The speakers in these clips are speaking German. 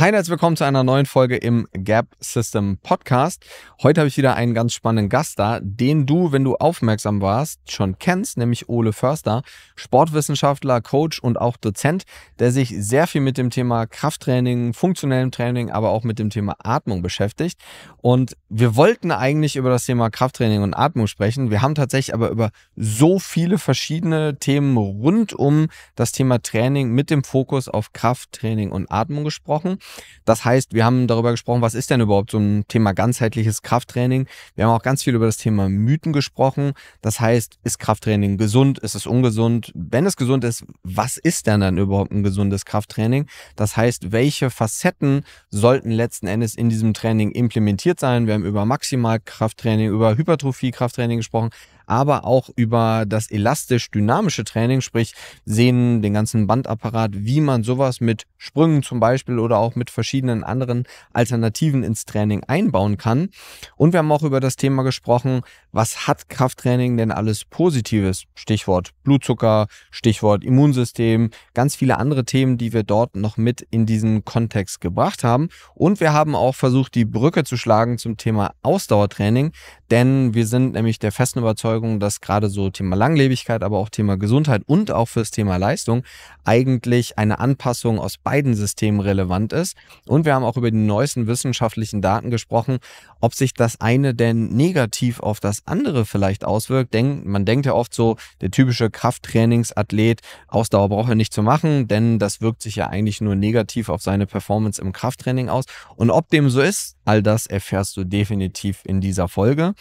Hi, herzlich willkommen zu einer neuen Folge im Gap System Podcast. Heute habe ich wieder einen ganz spannenden Gast da, den du, wenn du aufmerksam warst, schon kennst, nämlich Ole Förster, Sportwissenschaftler, Coach und auch Dozent, der sich sehr viel mit dem Thema Krafttraining, funktionellem Training, aber auch mit dem Thema Atmung beschäftigt. Und wir wollten eigentlich über das Thema Krafttraining und Atmung sprechen. Wir haben tatsächlich aber über so viele verschiedene Themen rund um das Thema Training mit dem Fokus auf Krafttraining und Atmung gesprochen. Das heißt, wir haben darüber gesprochen, was ist denn überhaupt so ein Thema ganzheitliches Krafttraining. Wir haben auch ganz viel über das Thema Mythen gesprochen. Das heißt, ist Krafttraining gesund? Ist es ungesund? Wenn es gesund ist, was ist denn dann überhaupt ein gesundes Krafttraining? Das heißt, welche Facetten sollten letzten Endes in diesem Training implementiert sein? Wir haben über Maximalkrafttraining, über Hypertrophie-Krafttraining gesprochen aber auch über das elastisch-dynamische Training, sprich sehen den ganzen Bandapparat, wie man sowas mit Sprüngen zum Beispiel oder auch mit verschiedenen anderen Alternativen ins Training einbauen kann. Und wir haben auch über das Thema gesprochen, was hat Krafttraining denn alles Positives? Stichwort Blutzucker, Stichwort Immunsystem, ganz viele andere Themen, die wir dort noch mit in diesen Kontext gebracht haben. Und wir haben auch versucht, die Brücke zu schlagen zum Thema Ausdauertraining, denn wir sind nämlich der festen Überzeugung, dass gerade so Thema Langlebigkeit, aber auch Thema Gesundheit und auch fürs Thema Leistung eigentlich eine Anpassung aus beiden Systemen relevant ist. Und wir haben auch über die neuesten wissenschaftlichen Daten gesprochen, ob sich das eine denn negativ auf das das andere vielleicht auswirkt. Denk, man denkt ja oft so, der typische Krafttrainingsathlet, Ausdauer braucht er nicht zu machen, denn das wirkt sich ja eigentlich nur negativ auf seine Performance im Krafttraining aus. Und ob dem so ist, all das erfährst du definitiv in dieser Folge.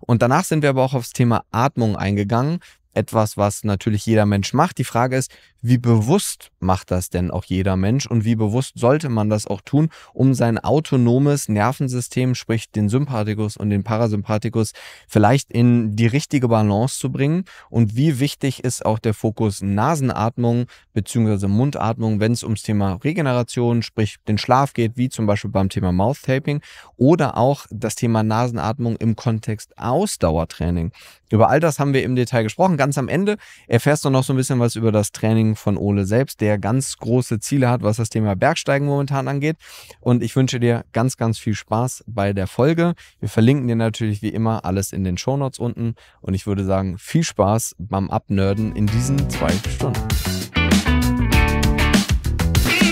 Und danach sind wir aber auch aufs Thema Atmung eingegangen etwas, was natürlich jeder Mensch macht. Die Frage ist, wie bewusst macht das denn auch jeder Mensch und wie bewusst sollte man das auch tun, um sein autonomes Nervensystem, sprich den Sympathikus und den Parasympathikus, vielleicht in die richtige Balance zu bringen? Und wie wichtig ist auch der Fokus Nasenatmung bzw. Mundatmung, wenn es ums Thema Regeneration, sprich den Schlaf geht, wie zum Beispiel beim Thema Mouth Taping oder auch das Thema Nasenatmung im Kontext Ausdauertraining? Über all das haben wir im Detail gesprochen. Ganz am Ende erfährst du noch so ein bisschen was über das Training von Ole selbst, der ganz große Ziele hat, was das Thema Bergsteigen momentan angeht. Und ich wünsche dir ganz, ganz viel Spaß bei der Folge. Wir verlinken dir natürlich wie immer alles in den Shownotes unten. Und ich würde sagen, viel Spaß beim Abnerden in diesen zwei Stunden.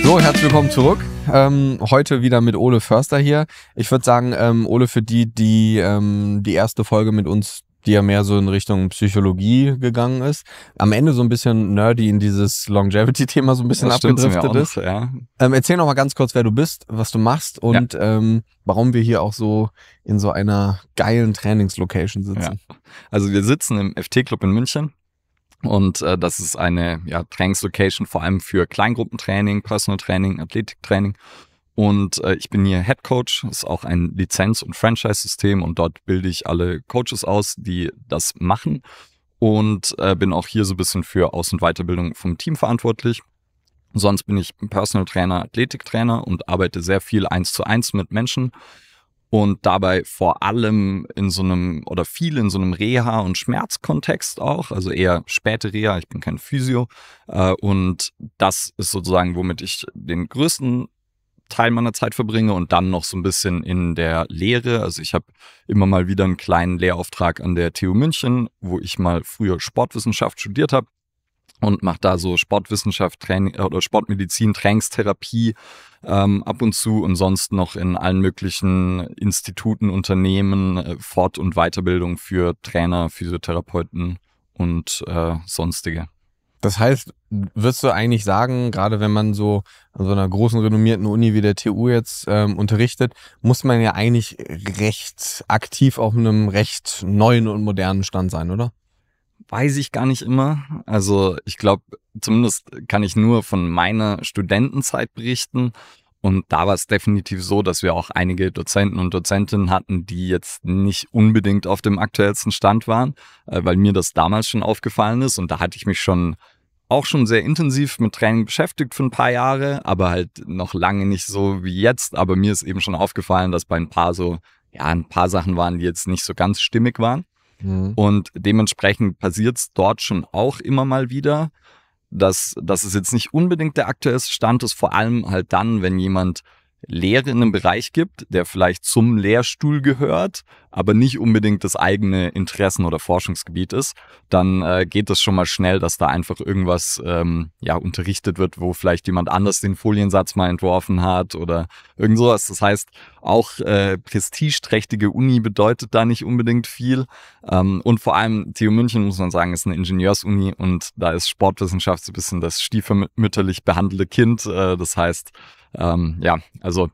So, herzlich willkommen zurück. Ähm, heute wieder mit Ole Förster hier. Ich würde sagen, ähm, Ole, für die, die ähm, die erste Folge mit uns die ja mehr so in Richtung Psychologie gegangen ist. Am Ende so ein bisschen nerdy in dieses Longevity-Thema so ein bisschen abgedriftet ist. ja. ähm, erzähl noch mal ganz kurz, wer du bist, was du machst und ja. ähm, warum wir hier auch so in so einer geilen Trainingslocation sitzen. Ja. Also wir sitzen im FT-Club in München. Und äh, das ist eine ja, Trainingslocation vor allem für Kleingruppentraining, Personal Training, Athletiktraining und äh, ich bin hier Head Coach, ist auch ein Lizenz- und Franchise-System und dort bilde ich alle Coaches aus, die das machen. Und äh, bin auch hier so ein bisschen für Aus- und Weiterbildung vom Team verantwortlich. Sonst bin ich Personal Trainer, Athletiktrainer und arbeite sehr viel eins zu eins mit Menschen und dabei vor allem in so einem oder viel in so einem Reha- und Schmerzkontext auch, also eher späte Reha, ich bin kein Physio. Äh, und das ist sozusagen, womit ich den größten Teil meiner Zeit verbringe und dann noch so ein bisschen in der Lehre. Also ich habe immer mal wieder einen kleinen Lehrauftrag an der TU München, wo ich mal früher Sportwissenschaft studiert habe und mache da so Sportwissenschaft Training äh, oder Sportmedizin, Trainingstherapie ähm, ab und zu und sonst noch in allen möglichen Instituten, Unternehmen, äh, Fort- und Weiterbildung für Trainer, Physiotherapeuten und äh, sonstige. Das heißt, würdest du eigentlich sagen, gerade wenn man so an so einer großen renommierten Uni wie der TU jetzt ähm, unterrichtet, muss man ja eigentlich recht aktiv auf einem recht neuen und modernen Stand sein, oder? Weiß ich gar nicht immer. Also ich glaube, zumindest kann ich nur von meiner Studentenzeit berichten. Und da war es definitiv so, dass wir auch einige Dozenten und Dozentinnen hatten, die jetzt nicht unbedingt auf dem aktuellsten Stand waren, äh, weil mir das damals schon aufgefallen ist. Und da hatte ich mich schon auch schon sehr intensiv mit Training beschäftigt für ein paar Jahre, aber halt noch lange nicht so wie jetzt. Aber mir ist eben schon aufgefallen, dass bei ein paar so, ja, ein paar Sachen waren, die jetzt nicht so ganz stimmig waren. Mhm. Und dementsprechend passiert es dort schon auch immer mal wieder, dass, dass es jetzt nicht unbedingt der aktuelle Stand ist, vor allem halt dann, wenn jemand Lehre in einem Bereich gibt, der vielleicht zum Lehrstuhl gehört, aber nicht unbedingt das eigene Interessen- oder Forschungsgebiet ist, dann äh, geht das schon mal schnell, dass da einfach irgendwas ähm, ja, unterrichtet wird, wo vielleicht jemand anders den Foliensatz mal entworfen hat oder irgend sowas. Das heißt, auch äh, prestigeträchtige Uni bedeutet da nicht unbedingt viel. Ähm, und vor allem TU München, muss man sagen, ist eine Ingenieursuni und da ist Sportwissenschaft so ein bisschen das stiefmütterlich behandelte Kind. Äh, das heißt, ähm, ja, also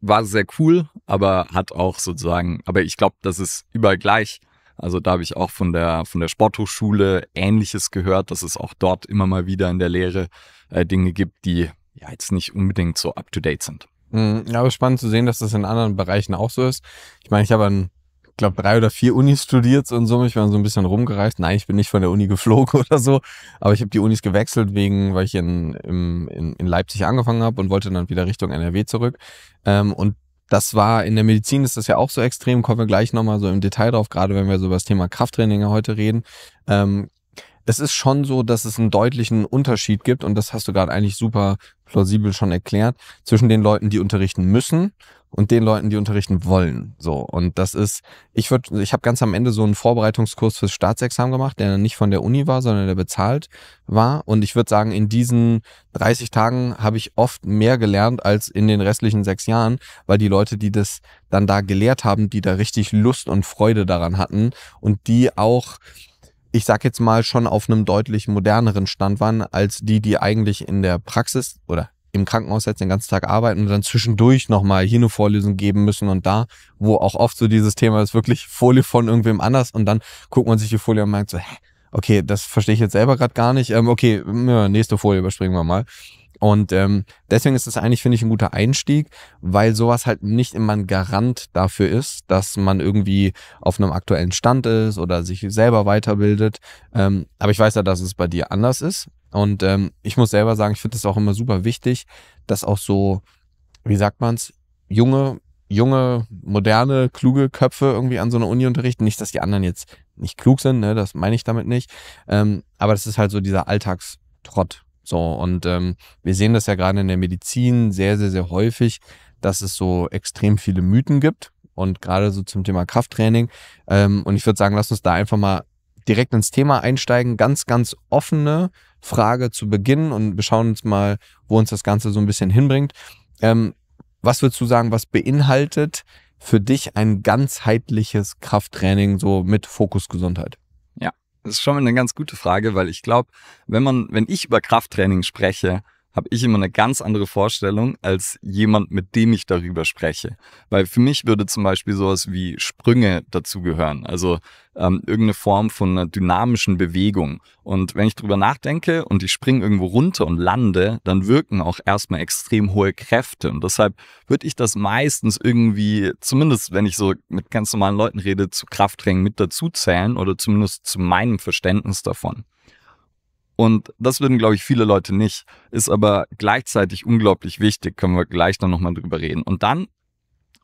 war sehr cool, aber hat auch sozusagen, aber ich glaube, das ist überall gleich. Also da habe ich auch von der, von der Sporthochschule Ähnliches gehört, dass es auch dort immer mal wieder in der Lehre äh, Dinge gibt, die ja jetzt nicht unbedingt so up-to-date sind. Mhm, ja, aber spannend zu sehen, dass das in anderen Bereichen auch so ist. Ich meine, ich habe an glaube, drei oder vier Unis studiert und so. Ich war so ein bisschen rumgereist. Nein, ich bin nicht von der Uni geflogen oder so. Aber ich habe die Unis gewechselt, wegen, weil ich in, in, in Leipzig angefangen habe und wollte dann wieder Richtung NRW zurück. Ähm, und das war in der Medizin ist das ja auch so extrem, kommen wir gleich nochmal so im Detail drauf, gerade wenn wir so über das Thema Krafttraining heute reden. Ähm, es ist schon so, dass es einen deutlichen Unterschied gibt und das hast du gerade eigentlich super plausibel schon erklärt, zwischen den Leuten, die unterrichten müssen und den Leuten, die unterrichten wollen. So und das ist, ich würde, ich habe ganz am Ende so einen Vorbereitungskurs fürs Staatsexamen gemacht, der nicht von der Uni war, sondern der bezahlt war. Und ich würde sagen, in diesen 30 Tagen habe ich oft mehr gelernt als in den restlichen sechs Jahren, weil die Leute, die das dann da gelehrt haben, die da richtig Lust und Freude daran hatten und die auch ich sag jetzt mal, schon auf einem deutlich moderneren Stand waren als die, die eigentlich in der Praxis oder im Krankenhaus jetzt den ganzen Tag arbeiten und dann zwischendurch nochmal hier eine Vorlesung geben müssen und da, wo auch oft so dieses Thema ist, wirklich Folie von irgendwem anders und dann guckt man sich die Folie und merkt so, hä, okay, das verstehe ich jetzt selber gerade gar nicht. Ähm, okay, nächste Folie überspringen wir mal. Und ähm, deswegen ist es eigentlich, finde ich, ein guter Einstieg, weil sowas halt nicht immer ein Garant dafür ist, dass man irgendwie auf einem aktuellen Stand ist oder sich selber weiterbildet. Ähm, aber ich weiß ja, dass es bei dir anders ist. Und ähm, ich muss selber sagen, ich finde es auch immer super wichtig, dass auch so, wie sagt man's, junge junge, moderne, kluge Köpfe irgendwie an so einer Uni unterrichten. Nicht, dass die anderen jetzt nicht klug sind, ne? das meine ich damit nicht. Ähm, aber das ist halt so dieser Alltagstrott, so, und ähm, wir sehen das ja gerade in der Medizin sehr, sehr, sehr häufig, dass es so extrem viele Mythen gibt. Und gerade so zum Thema Krafttraining. Ähm, und ich würde sagen, lass uns da einfach mal direkt ins Thema einsteigen. Ganz, ganz offene Frage zu Beginn und wir schauen uns mal, wo uns das Ganze so ein bisschen hinbringt. Ähm, was würdest du sagen, was beinhaltet für dich ein ganzheitliches Krafttraining so mit Fokus Gesundheit? Das ist schon mal eine ganz gute Frage, weil ich glaube, wenn man, wenn ich über Krafttraining spreche, habe ich immer eine ganz andere Vorstellung als jemand, mit dem ich darüber spreche. Weil für mich würde zum Beispiel sowas wie Sprünge dazugehören, also ähm, irgendeine Form von einer dynamischen Bewegung. Und wenn ich drüber nachdenke und ich springe irgendwo runter und lande, dann wirken auch erstmal extrem hohe Kräfte. Und deshalb würde ich das meistens irgendwie, zumindest wenn ich so mit ganz normalen Leuten rede, zu Krafttraining mit dazuzählen oder zumindest zu meinem Verständnis davon. Und das würden, glaube ich, viele Leute nicht. Ist aber gleichzeitig unglaublich wichtig, können wir gleich dann nochmal drüber reden. Und dann,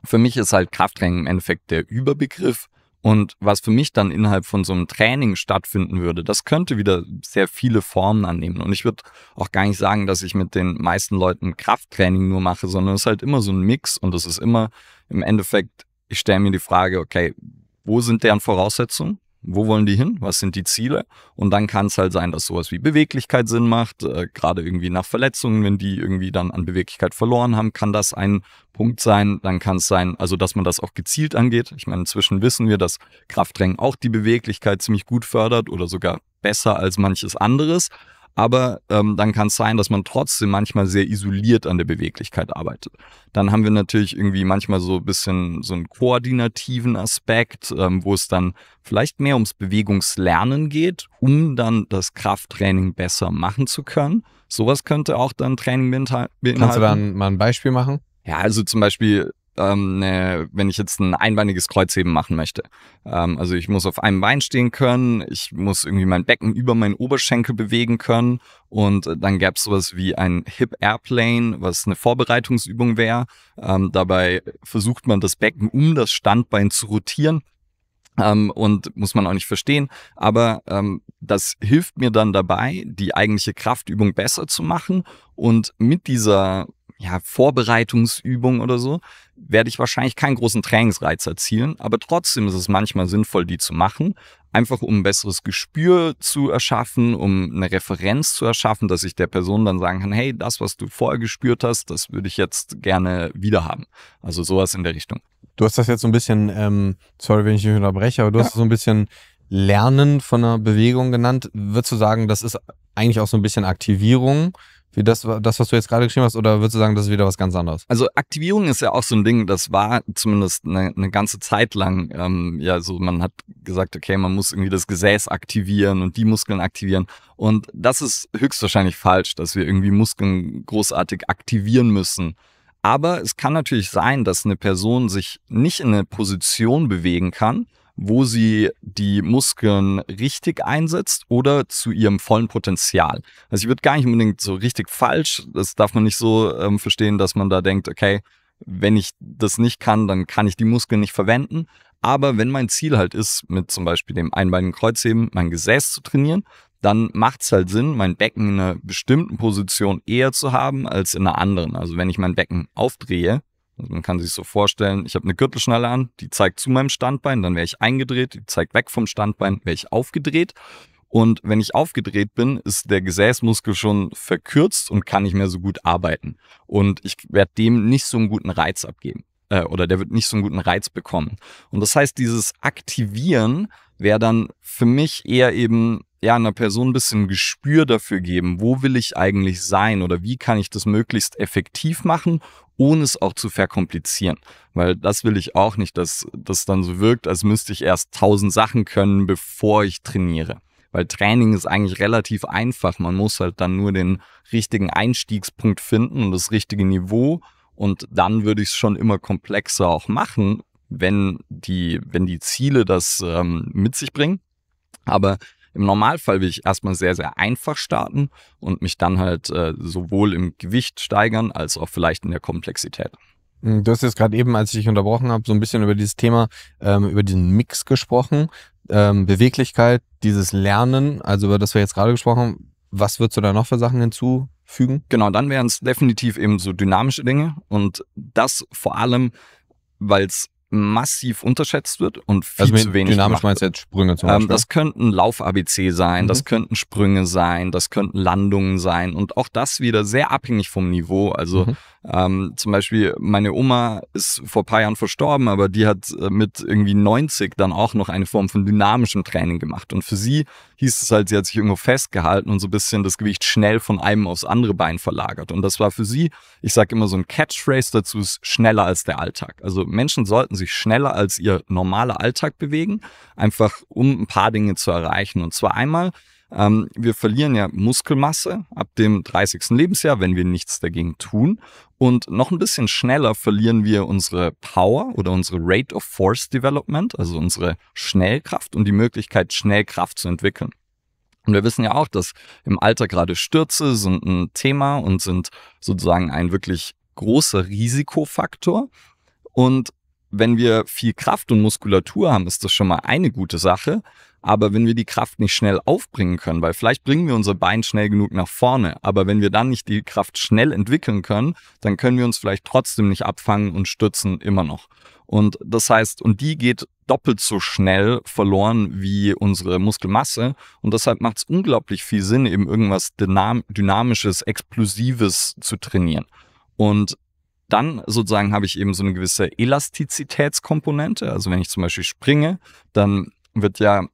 für mich ist halt Krafttraining im Endeffekt der Überbegriff. Und was für mich dann innerhalb von so einem Training stattfinden würde, das könnte wieder sehr viele Formen annehmen. Und ich würde auch gar nicht sagen, dass ich mit den meisten Leuten Krafttraining nur mache, sondern es ist halt immer so ein Mix und es ist immer im Endeffekt, ich stelle mir die Frage, okay, wo sind deren Voraussetzungen? Wo wollen die hin? Was sind die Ziele? Und dann kann es halt sein, dass sowas wie Beweglichkeit Sinn macht. Äh, Gerade irgendwie nach Verletzungen, wenn die irgendwie dann an Beweglichkeit verloren haben, kann das ein Punkt sein. Dann kann es sein, also dass man das auch gezielt angeht. Ich meine, inzwischen wissen wir, dass Krafttraining auch die Beweglichkeit ziemlich gut fördert oder sogar besser als manches anderes. Aber ähm, dann kann es sein, dass man trotzdem manchmal sehr isoliert an der Beweglichkeit arbeitet. Dann haben wir natürlich irgendwie manchmal so ein bisschen so einen koordinativen Aspekt, ähm, wo es dann vielleicht mehr ums Bewegungslernen geht, um dann das Krafttraining besser machen zu können. Sowas könnte auch dann Training beinhalten. Kannst du dann mal ein Beispiel machen? Ja, also zum Beispiel ähm, ne, wenn ich jetzt ein einbeiniges Kreuzheben machen möchte. Ähm, also ich muss auf einem Bein stehen können, ich muss irgendwie mein Becken über meinen Oberschenkel bewegen können und äh, dann gäbe es sowas wie ein Hip Airplane, was eine Vorbereitungsübung wäre. Ähm, dabei versucht man das Becken um das Standbein zu rotieren. Ähm, und muss man auch nicht verstehen. Aber ähm, das hilft mir dann dabei, die eigentliche Kraftübung besser zu machen. Und mit dieser ja, Vorbereitungsübung oder so, werde ich wahrscheinlich keinen großen Trainingsreiz erzielen. Aber trotzdem ist es manchmal sinnvoll, die zu machen. Einfach um ein besseres Gespür zu erschaffen, um eine Referenz zu erschaffen, dass ich der Person dann sagen kann, hey, das, was du vorher gespürt hast, das würde ich jetzt gerne wieder haben. Also sowas in der Richtung. Du hast das jetzt so ein bisschen, ähm, sorry, wenn ich dich unterbreche, aber du ja. hast so ein bisschen Lernen von einer Bewegung genannt. Würdest du sagen, das ist eigentlich auch so ein bisschen Aktivierung wie das, das, was du jetzt gerade geschrieben hast, oder würdest du sagen, das ist wieder was ganz anderes? Also Aktivierung ist ja auch so ein Ding, das war zumindest eine, eine ganze Zeit lang, ähm, ja, so man hat gesagt, okay, man muss irgendwie das Gesäß aktivieren und die Muskeln aktivieren. Und das ist höchstwahrscheinlich falsch, dass wir irgendwie Muskeln großartig aktivieren müssen. Aber es kann natürlich sein, dass eine Person sich nicht in eine Position bewegen kann, wo sie die Muskeln richtig einsetzt oder zu ihrem vollen Potenzial. Also ich würde gar nicht unbedingt so richtig falsch, das darf man nicht so ähm, verstehen, dass man da denkt, okay, wenn ich das nicht kann, dann kann ich die Muskeln nicht verwenden. Aber wenn mein Ziel halt ist, mit zum Beispiel dem einbeinigen Kreuzheben mein Gesäß zu trainieren, dann macht es halt Sinn, mein Becken in einer bestimmten Position eher zu haben als in einer anderen. Also wenn ich mein Becken aufdrehe, also man kann sich so vorstellen, ich habe eine Gürtelschnalle an, die zeigt zu meinem Standbein, dann wäre ich eingedreht, die zeigt weg vom Standbein, wäre ich aufgedreht. Und wenn ich aufgedreht bin, ist der Gesäßmuskel schon verkürzt und kann nicht mehr so gut arbeiten. Und ich werde dem nicht so einen guten Reiz abgeben äh, oder der wird nicht so einen guten Reiz bekommen. Und das heißt, dieses Aktivieren wäre dann für mich eher eben ja, einer Person ein bisschen Gespür dafür geben, wo will ich eigentlich sein oder wie kann ich das möglichst effektiv machen, ohne es auch zu verkomplizieren. Weil das will ich auch nicht, dass das dann so wirkt, als müsste ich erst tausend Sachen können, bevor ich trainiere. Weil Training ist eigentlich relativ einfach. Man muss halt dann nur den richtigen Einstiegspunkt finden und das richtige Niveau. Und dann würde ich es schon immer komplexer auch machen, wenn die, wenn die Ziele das ähm, mit sich bringen. Aber im Normalfall will ich erstmal sehr, sehr einfach starten und mich dann halt äh, sowohl im Gewicht steigern als auch vielleicht in der Komplexität. Hm, du hast jetzt gerade eben, als ich dich unterbrochen habe, so ein bisschen über dieses Thema, ähm, über diesen Mix gesprochen. Ähm, Beweglichkeit, dieses Lernen, also über das wir jetzt gerade gesprochen haben. Was würdest du da noch für Sachen hinzufügen? Genau, dann wären es definitiv eben so dynamische Dinge und das vor allem, weil es massiv unterschätzt wird und viel also zu wenig. Dynamisch meinst du jetzt Sprünge zum ähm, Beispiel? das könnten Lauf-ABC sein, mhm. das könnten Sprünge sein, das könnten Landungen sein und auch das wieder sehr abhängig vom Niveau. Also mhm. Ähm, zum Beispiel, meine Oma ist vor paar Jahren verstorben, aber die hat äh, mit irgendwie 90 dann auch noch eine Form von dynamischem Training gemacht. Und für sie hieß es halt, sie hat sich irgendwo festgehalten und so ein bisschen das Gewicht schnell von einem aufs andere Bein verlagert. Und das war für sie, ich sage immer so ein Catchphrase dazu, ist schneller als der Alltag. Also Menschen sollten sich schneller als ihr normaler Alltag bewegen, einfach um ein paar Dinge zu erreichen. Und zwar einmal, ähm, wir verlieren ja Muskelmasse ab dem 30. Lebensjahr, wenn wir nichts dagegen tun. Und noch ein bisschen schneller verlieren wir unsere Power oder unsere Rate of Force Development, also unsere Schnellkraft und die Möglichkeit, schnell Kraft zu entwickeln. Und wir wissen ja auch, dass im Alter gerade Stürze sind ein Thema und sind sozusagen ein wirklich großer Risikofaktor. Und wenn wir viel Kraft und Muskulatur haben, ist das schon mal eine gute Sache. Aber wenn wir die Kraft nicht schnell aufbringen können, weil vielleicht bringen wir unser Bein schnell genug nach vorne, aber wenn wir dann nicht die Kraft schnell entwickeln können, dann können wir uns vielleicht trotzdem nicht abfangen und stützen immer noch. Und das heißt, und die geht doppelt so schnell verloren wie unsere Muskelmasse. Und deshalb macht es unglaublich viel Sinn, eben irgendwas Dynam Dynamisches, Explosives zu trainieren. Und dann sozusagen habe ich eben so eine gewisse Elastizitätskomponente. Also wenn ich zum Beispiel springe, dann wird ja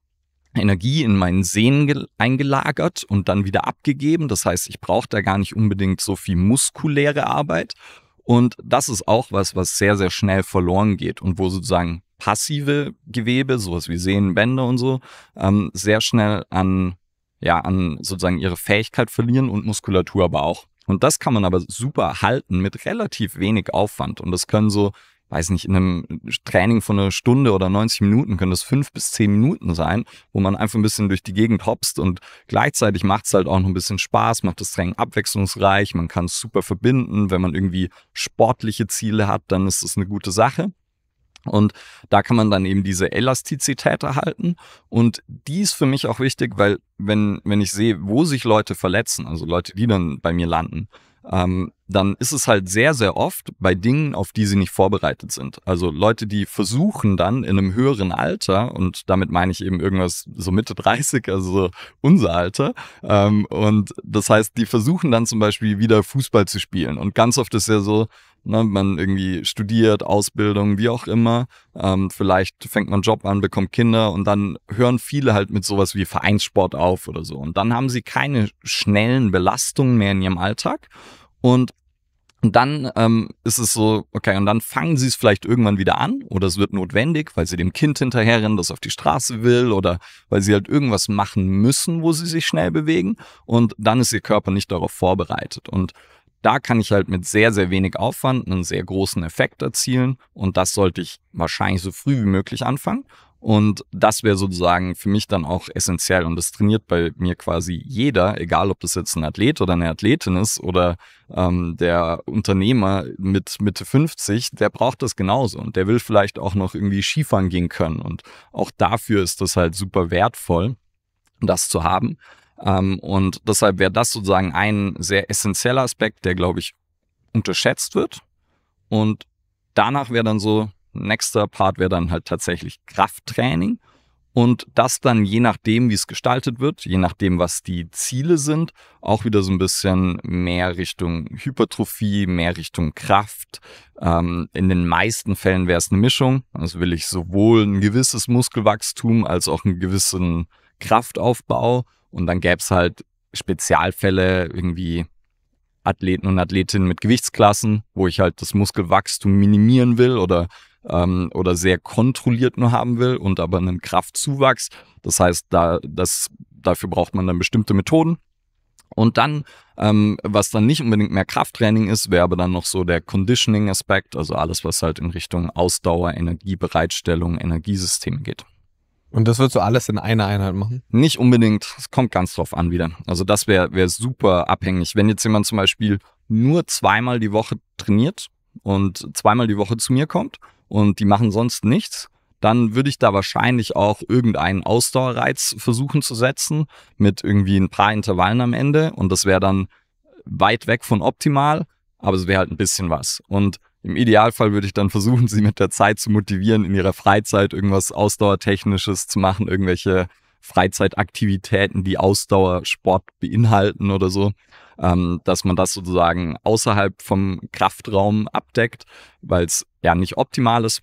Energie in meinen Sehnen eingelagert und dann wieder abgegeben. Das heißt, ich brauche da gar nicht unbedingt so viel muskuläre Arbeit. Und das ist auch was, was sehr, sehr schnell verloren geht und wo sozusagen passive Gewebe, sowas wie Sehnen, Bänder und so, ähm, sehr schnell an, ja, an sozusagen ihre Fähigkeit verlieren und Muskulatur aber auch. Und das kann man aber super halten mit relativ wenig Aufwand. Und das können so weiß nicht, in einem Training von einer Stunde oder 90 Minuten können das fünf bis zehn Minuten sein, wo man einfach ein bisschen durch die Gegend hopst und gleichzeitig macht es halt auch noch ein bisschen Spaß, macht das Training abwechslungsreich, man kann es super verbinden. Wenn man irgendwie sportliche Ziele hat, dann ist das eine gute Sache. Und da kann man dann eben diese Elastizität erhalten. Und die ist für mich auch wichtig, weil wenn, wenn ich sehe, wo sich Leute verletzen, also Leute, die dann bei mir landen, ähm, dann ist es halt sehr, sehr oft bei Dingen, auf die sie nicht vorbereitet sind. Also Leute, die versuchen dann in einem höheren Alter, und damit meine ich eben irgendwas so Mitte 30, also unser Alter, ähm, und das heißt, die versuchen dann zum Beispiel wieder Fußball zu spielen. Und ganz oft ist ja so, ne, man irgendwie studiert, Ausbildung, wie auch immer, ähm, vielleicht fängt man einen Job an, bekommt Kinder und dann hören viele halt mit sowas wie Vereinssport auf oder so. Und dann haben sie keine schnellen Belastungen mehr in ihrem Alltag und und dann ähm, ist es so, okay, und dann fangen sie es vielleicht irgendwann wieder an oder es wird notwendig, weil sie dem Kind hinterherrennen, das auf die Straße will oder weil sie halt irgendwas machen müssen, wo sie sich schnell bewegen und dann ist ihr Körper nicht darauf vorbereitet. Und da kann ich halt mit sehr, sehr wenig Aufwand einen sehr großen Effekt erzielen und das sollte ich wahrscheinlich so früh wie möglich anfangen. Und das wäre sozusagen für mich dann auch essentiell. Und das trainiert bei mir quasi jeder, egal ob das jetzt ein Athlet oder eine Athletin ist oder ähm, der Unternehmer mit Mitte 50, der braucht das genauso. Und der will vielleicht auch noch irgendwie Skifahren gehen können. Und auch dafür ist das halt super wertvoll, das zu haben. Ähm, und deshalb wäre das sozusagen ein sehr essentieller Aspekt, der, glaube ich, unterschätzt wird. Und danach wäre dann so Nächster Part wäre dann halt tatsächlich Krafttraining und das dann je nachdem, wie es gestaltet wird, je nachdem, was die Ziele sind, auch wieder so ein bisschen mehr Richtung Hypertrophie, mehr Richtung Kraft. Ähm, in den meisten Fällen wäre es eine Mischung. Also will ich sowohl ein gewisses Muskelwachstum als auch einen gewissen Kraftaufbau. Und dann gäbe es halt Spezialfälle irgendwie. Athleten und Athletinnen mit Gewichtsklassen, wo ich halt das Muskelwachstum minimieren will oder ähm, oder sehr kontrolliert nur haben will und aber einen Kraftzuwachs. Das heißt, da, das, dafür braucht man dann bestimmte Methoden. Und dann, ähm, was dann nicht unbedingt mehr Krafttraining ist, wäre aber dann noch so der Conditioning-Aspekt, also alles, was halt in Richtung Ausdauer, Energiebereitstellung, Energiesysteme geht. Und das würdest du alles in einer Einheit machen? Nicht unbedingt. Es kommt ganz drauf an wieder. Also das wäre wär super abhängig. Wenn jetzt jemand zum Beispiel nur zweimal die Woche trainiert und zweimal die Woche zu mir kommt, und die machen sonst nichts, dann würde ich da wahrscheinlich auch irgendeinen Ausdauerreiz versuchen zu setzen mit irgendwie ein paar Intervallen am Ende und das wäre dann weit weg von optimal, aber es wäre halt ein bisschen was. Und im Idealfall würde ich dann versuchen, sie mit der Zeit zu motivieren, in ihrer Freizeit irgendwas Ausdauertechnisches zu machen, irgendwelche Freizeitaktivitäten, die Ausdauersport beinhalten oder so ähm, dass man das sozusagen außerhalb vom Kraftraum abdeckt, weil es ja nicht optimal ist,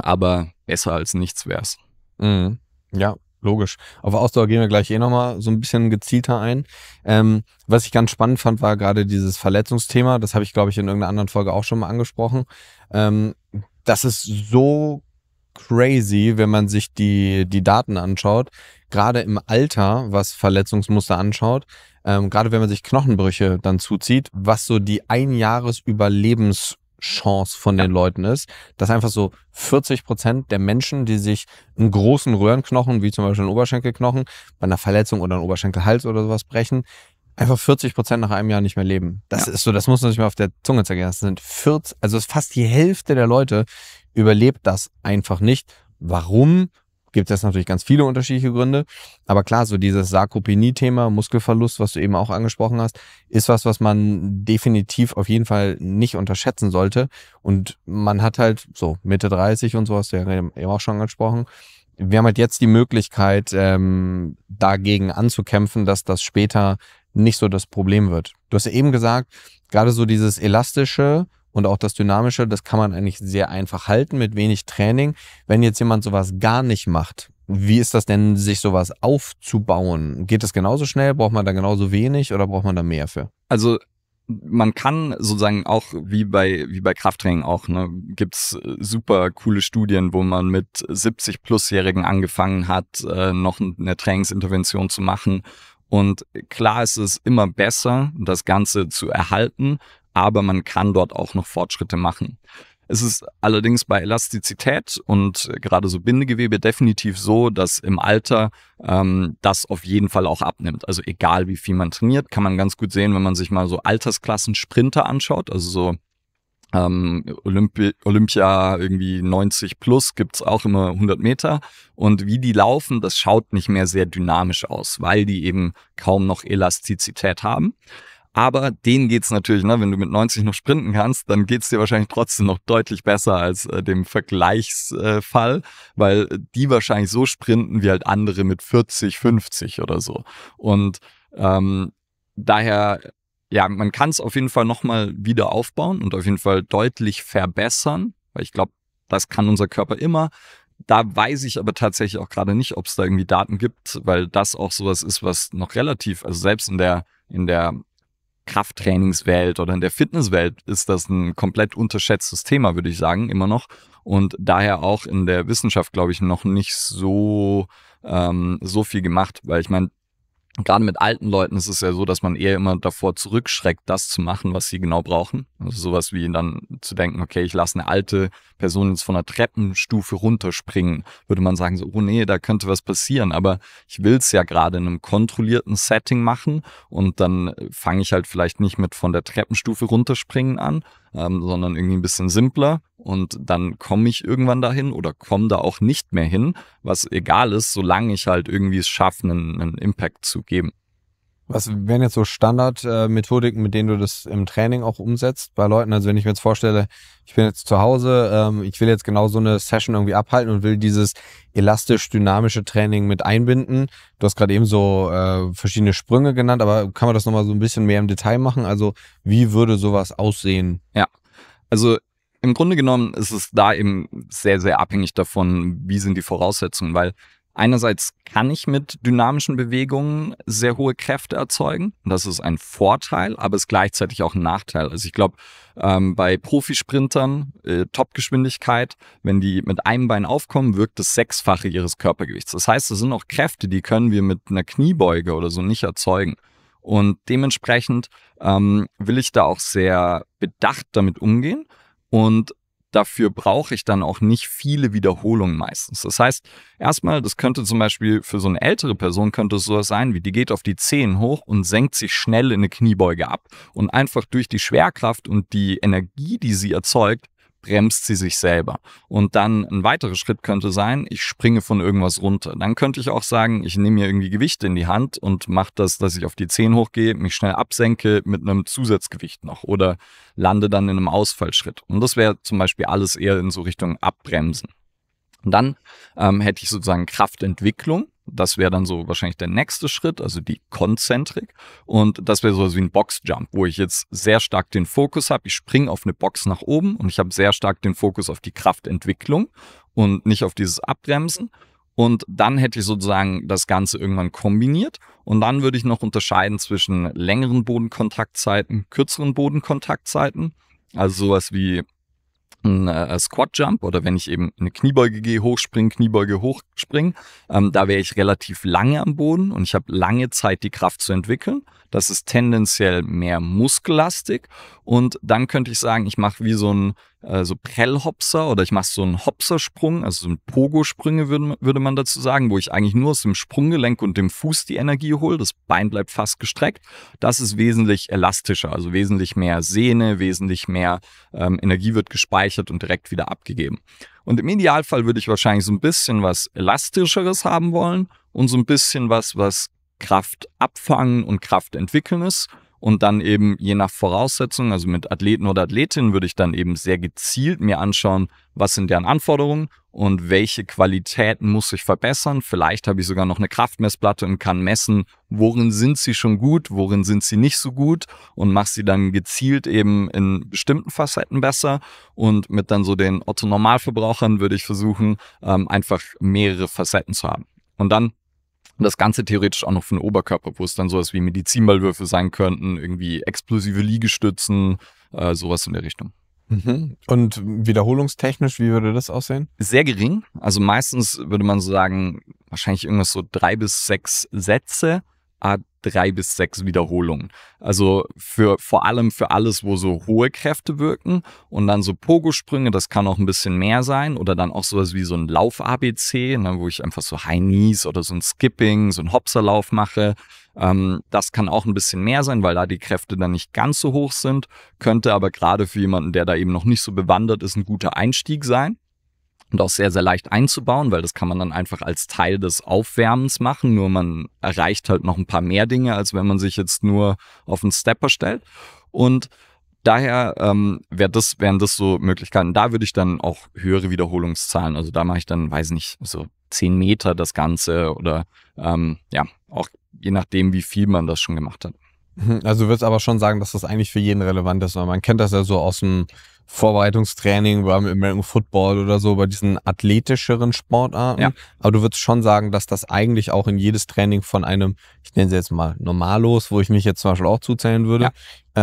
aber besser als nichts wäre es. Mhm. Ja, logisch. Auf Ausdauer gehen wir gleich eh nochmal so ein bisschen gezielter ein. Ähm, was ich ganz spannend fand, war gerade dieses Verletzungsthema. Das habe ich, glaube ich, in irgendeiner anderen Folge auch schon mal angesprochen. Ähm, das ist so crazy, wenn man sich die, die Daten anschaut, gerade im Alter, was Verletzungsmuster anschaut, ähm, gerade wenn man sich Knochenbrüche dann zuzieht, was so die einjahres Chance von den Leuten ist, dass einfach so 40 Prozent der Menschen, die sich einen großen Röhrenknochen, wie zum Beispiel einen Oberschenkelknochen, bei einer Verletzung oder einen Oberschenkelhals oder sowas brechen, einfach 40 Prozent nach einem Jahr nicht mehr leben. Das ja. ist so, das muss man sich mal auf der Zunge zergehen. Das sind 40, also ist fast die Hälfte der Leute, überlebt das einfach nicht. Warum? Gibt es natürlich ganz viele unterschiedliche Gründe. Aber klar, so dieses Sarkopenie-Thema, Muskelverlust, was du eben auch angesprochen hast, ist was, was man definitiv auf jeden Fall nicht unterschätzen sollte. Und man hat halt so Mitte 30 und so, hast du ja eben auch schon angesprochen, wir haben halt jetzt die Möglichkeit, ähm, dagegen anzukämpfen, dass das später nicht so das Problem wird. Du hast ja eben gesagt, gerade so dieses elastische und auch das Dynamische, das kann man eigentlich sehr einfach halten mit wenig Training. Wenn jetzt jemand sowas gar nicht macht, wie ist das denn, sich sowas aufzubauen? Geht das genauso schnell? Braucht man da genauso wenig oder braucht man da mehr für? Also man kann sozusagen auch wie bei wie bei Krafttraining auch ne, gibt's äh, super coole Studien, wo man mit 70 plusjährigen angefangen hat, äh, noch eine Trainingsintervention zu machen. Und klar ist es immer besser, das Ganze zu erhalten, aber man kann dort auch noch Fortschritte machen. Es ist allerdings bei Elastizität und äh, gerade so Bindegewebe definitiv so, dass im Alter ähm, das auf jeden Fall auch abnimmt. Also egal wie viel man trainiert, kann man ganz gut sehen, wenn man sich mal so Altersklassen-Sprinter anschaut, also so ähm, Olympi Olympia irgendwie 90 plus gibt's auch immer 100 Meter. Und wie die laufen, das schaut nicht mehr sehr dynamisch aus, weil die eben kaum noch Elastizität haben. Aber denen geht's natürlich, ne, wenn du mit 90 noch sprinten kannst, dann geht's dir wahrscheinlich trotzdem noch deutlich besser als äh, dem Vergleichsfall, äh, weil die wahrscheinlich so sprinten wie halt andere mit 40, 50 oder so. Und ähm, daher, ja, man kann es auf jeden Fall nochmal wieder aufbauen und auf jeden Fall deutlich verbessern, weil ich glaube, das kann unser Körper immer. Da weiß ich aber tatsächlich auch gerade nicht, ob es da irgendwie Daten gibt, weil das auch sowas ist, was noch relativ, also selbst in der, in der Krafttrainingswelt oder in der Fitnesswelt ist das ein komplett unterschätztes Thema, würde ich sagen, immer noch. Und daher auch in der Wissenschaft, glaube ich, noch nicht so, ähm, so viel gemacht, weil ich meine, gerade mit alten Leuten ist es ja so, dass man eher immer davor zurückschreckt, das zu machen, was sie genau brauchen. Also sowas wie dann zu denken, okay, ich lasse eine alte Person jetzt von der Treppenstufe runterspringen, würde man sagen, so, oh nee, da könnte was passieren. Aber ich will es ja gerade in einem kontrollierten Setting machen und dann äh, fange ich halt vielleicht nicht mit von der Treppenstufe runterspringen an, ähm, sondern irgendwie ein bisschen simpler. Und dann komme ich irgendwann dahin oder komme da auch nicht mehr hin, was egal ist, solange ich halt irgendwie es schaffe, einen, einen Impact zu geben. Was wären jetzt so Standardmethodiken, mit denen du das im Training auch umsetzt bei Leuten? Also wenn ich mir jetzt vorstelle, ich bin jetzt zu Hause, ähm, ich will jetzt genau so eine Session irgendwie abhalten und will dieses elastisch-dynamische Training mit einbinden. Du hast gerade eben so äh, verschiedene Sprünge genannt, aber kann man das nochmal so ein bisschen mehr im Detail machen? Also wie würde sowas aussehen? Ja, also im Grunde genommen ist es da eben sehr, sehr abhängig davon, wie sind die Voraussetzungen, weil Einerseits kann ich mit dynamischen Bewegungen sehr hohe Kräfte erzeugen. Das ist ein Vorteil, aber ist gleichzeitig auch ein Nachteil. Also ich glaube, ähm, bei Profisprintern, äh, Topgeschwindigkeit, wenn die mit einem Bein aufkommen, wirkt das Sechsfache ihres Körpergewichts. Das heißt, es sind auch Kräfte, die können wir mit einer Kniebeuge oder so nicht erzeugen. Und dementsprechend ähm, will ich da auch sehr bedacht damit umgehen und dafür brauche ich dann auch nicht viele Wiederholungen meistens. Das heißt, erstmal, das könnte zum Beispiel für so eine ältere Person könnte es so sein, wie die geht auf die Zehen hoch und senkt sich schnell in eine Kniebeuge ab. Und einfach durch die Schwerkraft und die Energie, die sie erzeugt, bremst sie sich selber. Und dann ein weiterer Schritt könnte sein, ich springe von irgendwas runter. Dann könnte ich auch sagen, ich nehme mir irgendwie Gewichte in die Hand und mache das, dass ich auf die Zehen hochgehe, mich schnell absenke mit einem Zusatzgewicht noch oder lande dann in einem Ausfallschritt. Und das wäre zum Beispiel alles eher in so Richtung Abbremsen. Und dann ähm, hätte ich sozusagen Kraftentwicklung das wäre dann so wahrscheinlich der nächste Schritt, also die Konzentrik. Und das wäre so wie ein Boxjump, wo ich jetzt sehr stark den Fokus habe. Ich springe auf eine Box nach oben und ich habe sehr stark den Fokus auf die Kraftentwicklung und nicht auf dieses Abbremsen. Und dann hätte ich sozusagen das Ganze irgendwann kombiniert. Und dann würde ich noch unterscheiden zwischen längeren Bodenkontaktzeiten, kürzeren Bodenkontaktzeiten. Also sowas wie ein äh, Squat Jump oder wenn ich eben eine Kniebeuge gehe, hochspringen, Kniebeuge hochspringen, ähm, da wäre ich relativ lange am Boden und ich habe lange Zeit, die Kraft zu entwickeln. Das ist tendenziell mehr muskellastig. Und dann könnte ich sagen, ich mache wie so ein äh, so Prellhopser oder ich mache so einen Hopsersprung, also so ein Pogo-Sprünge würde, würde man dazu sagen, wo ich eigentlich nur aus dem Sprunggelenk und dem Fuß die Energie hole. Das Bein bleibt fast gestreckt. Das ist wesentlich elastischer, also wesentlich mehr Sehne, wesentlich mehr ähm, Energie wird gespeichert und direkt wieder abgegeben. Und im Idealfall würde ich wahrscheinlich so ein bisschen was Elastischeres haben wollen und so ein bisschen was, was Kraft abfangen und Kraft entwickeln ist. Und dann eben je nach Voraussetzung, also mit Athleten oder Athletinnen, würde ich dann eben sehr gezielt mir anschauen, was sind deren Anforderungen und welche Qualitäten muss ich verbessern. Vielleicht habe ich sogar noch eine Kraftmessplatte und kann messen, worin sind sie schon gut, worin sind sie nicht so gut und mache sie dann gezielt eben in bestimmten Facetten besser. Und mit dann so den Otto-Normalverbrauchern würde ich versuchen, ähm, einfach mehrere Facetten zu haben. Und dann und das Ganze theoretisch auch noch für den Oberkörper, wo es dann sowas wie Medizinballwürfe sein könnten, irgendwie explosive Liegestützen, äh, sowas in der Richtung. Mhm. Und wiederholungstechnisch, wie würde das aussehen? Sehr gering. Also meistens würde man so sagen, wahrscheinlich irgendwas so drei bis sechs Sätze a drei bis sechs Wiederholungen. Also für vor allem für alles, wo so hohe Kräfte wirken und dann so Pogo-Sprünge, das kann auch ein bisschen mehr sein oder dann auch sowas wie so ein Lauf-ABC, ne, wo ich einfach so High Knees oder so ein Skipping, so ein Hopserlauf mache. Ähm, das kann auch ein bisschen mehr sein, weil da die Kräfte dann nicht ganz so hoch sind, könnte aber gerade für jemanden, der da eben noch nicht so bewandert ist, ein guter Einstieg sein und auch sehr, sehr leicht einzubauen, weil das kann man dann einfach als Teil des Aufwärmens machen. Nur man erreicht halt noch ein paar mehr Dinge, als wenn man sich jetzt nur auf einen Stepper stellt. Und daher ähm, wär das, wären das so Möglichkeiten. Da würde ich dann auch höhere Wiederholungszahlen. Also da mache ich dann, weiß nicht, so zehn Meter das Ganze oder ähm, ja, auch je nachdem, wie viel man das schon gemacht hat. Hm, also du würdest aber schon sagen, dass das eigentlich für jeden relevant ist, weil man kennt das ja so aus dem Vorbereitungstraining beim American Football oder so, bei diesen athletischeren Sportarten. Ja. Aber du würdest schon sagen, dass das eigentlich auch in jedes Training von einem, ich nenne sie jetzt mal Normalos, wo ich mich jetzt zum Beispiel auch zuzählen würde, ja.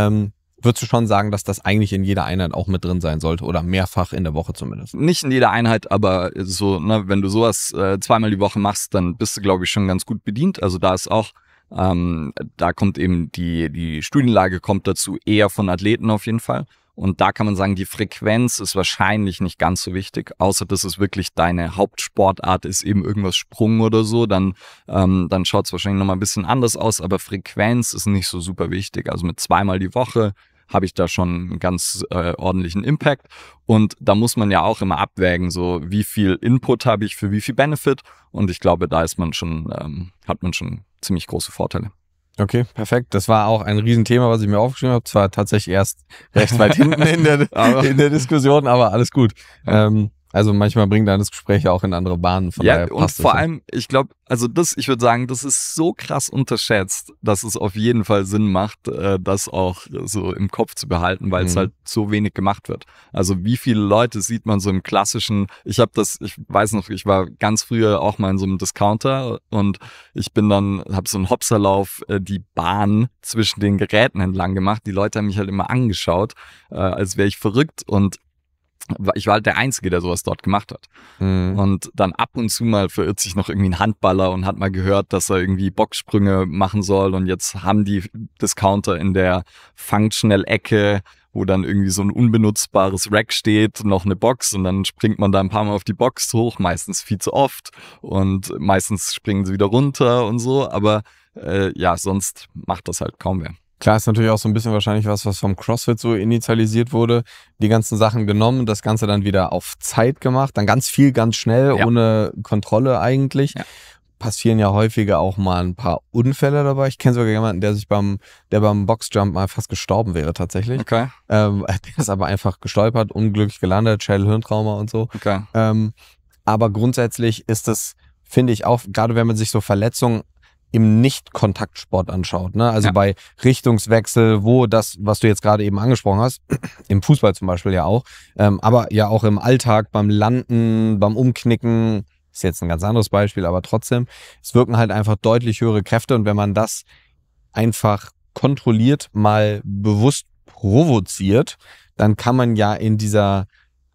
ähm, würdest du schon sagen, dass das eigentlich in jeder Einheit auch mit drin sein sollte oder mehrfach in der Woche zumindest? Nicht in jeder Einheit, aber so, ne, wenn du sowas äh, zweimal die Woche machst, dann bist du, glaube ich, schon ganz gut bedient. Also da ist auch ähm, da kommt eben die, die Studienlage kommt dazu eher von Athleten auf jeden Fall. Und da kann man sagen, die Frequenz ist wahrscheinlich nicht ganz so wichtig, außer dass es wirklich deine Hauptsportart ist, eben irgendwas Sprung oder so, dann, ähm, dann schaut es wahrscheinlich nochmal ein bisschen anders aus, aber Frequenz ist nicht so super wichtig. Also mit zweimal die Woche habe ich da schon einen ganz äh, ordentlichen Impact. Und da muss man ja auch immer abwägen, so wie viel Input habe ich für wie viel Benefit. Und ich glaube, da ist man schon, ähm, hat man schon ziemlich große Vorteile. Okay, perfekt. Das war auch ein Riesenthema, was ich mir aufgeschrieben habe. Zwar tatsächlich erst recht weit hinten in der, in der Diskussion, aber alles gut. Ähm, also manchmal bringt deines Gespräch auch in andere Bahnen. Von ja, und vor allem, ich glaube, also das, ich würde sagen, das ist so krass unterschätzt, dass es auf jeden Fall Sinn macht, äh, das auch so im Kopf zu behalten, weil mhm. es halt so wenig gemacht wird. Also wie viele Leute sieht man so im klassischen, ich habe das, ich weiß noch, ich war ganz früher auch mal in so einem Discounter und ich bin dann, habe so einen Hopserlauf, äh, die Bahn zwischen den Geräten entlang gemacht. Die Leute haben mich halt immer angeschaut, äh, als wäre ich verrückt und ich war halt der Einzige, der sowas dort gemacht hat. Mhm. Und dann ab und zu mal verirrt sich noch irgendwie ein Handballer und hat mal gehört, dass er irgendwie Boxsprünge machen soll. Und jetzt haben die Discounter in der Functional-Ecke, wo dann irgendwie so ein unbenutzbares Rack steht, noch eine Box und dann springt man da ein paar Mal auf die Box hoch, meistens viel zu oft und meistens springen sie wieder runter und so. Aber äh, ja, sonst macht das halt kaum wer. Klar ist natürlich auch so ein bisschen wahrscheinlich was, was vom CrossFit so initialisiert wurde. Die ganzen Sachen genommen, das Ganze dann wieder auf Zeit gemacht, dann ganz viel, ganz schnell, ja. ohne Kontrolle eigentlich. Ja. Passieren ja häufiger auch mal ein paar Unfälle dabei. Ich kenne sogar jemanden, der sich beim, der beim Boxjump mal fast gestorben wäre tatsächlich. Okay. Ähm, der ist aber einfach gestolpert, unglücklich gelandet, Schädel, Hirntrauma und so. Okay. Ähm, aber grundsätzlich ist es, finde ich auch, gerade wenn man sich so Verletzungen im Nicht-Kontaktsport anschaut. Ne? Also ja. bei Richtungswechsel, wo das, was du jetzt gerade eben angesprochen hast, im Fußball zum Beispiel ja auch, ähm, aber ja auch im Alltag, beim Landen, beim Umknicken, ist jetzt ein ganz anderes Beispiel, aber trotzdem, es wirken halt einfach deutlich höhere Kräfte und wenn man das einfach kontrolliert, mal bewusst provoziert, dann kann man ja in dieser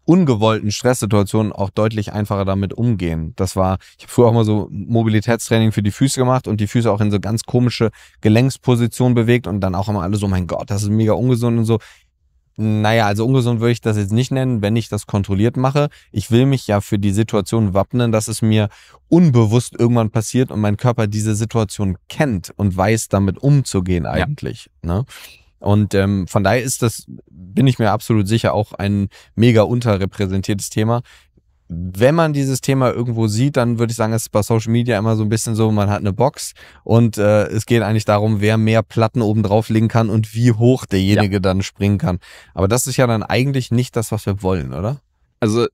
ungewollten Stresssituationen auch deutlich einfacher damit umgehen. Das war, ich habe früher auch mal so Mobilitätstraining für die Füße gemacht und die Füße auch in so ganz komische Gelenkspositionen bewegt und dann auch immer alle so, mein Gott, das ist mega ungesund und so. Naja, also ungesund würde ich das jetzt nicht nennen, wenn ich das kontrolliert mache. Ich will mich ja für die Situation wappnen, dass es mir unbewusst irgendwann passiert und mein Körper diese Situation kennt und weiß, damit umzugehen eigentlich. Ja. Ne? Und ähm, von daher ist das, bin ich mir absolut sicher, auch ein mega unterrepräsentiertes Thema. Wenn man dieses Thema irgendwo sieht, dann würde ich sagen, es ist bei Social Media immer so ein bisschen so, man hat eine Box und äh, es geht eigentlich darum, wer mehr Platten oben drauf legen kann und wie hoch derjenige ja. dann springen kann. Aber das ist ja dann eigentlich nicht das, was wir wollen, oder? Also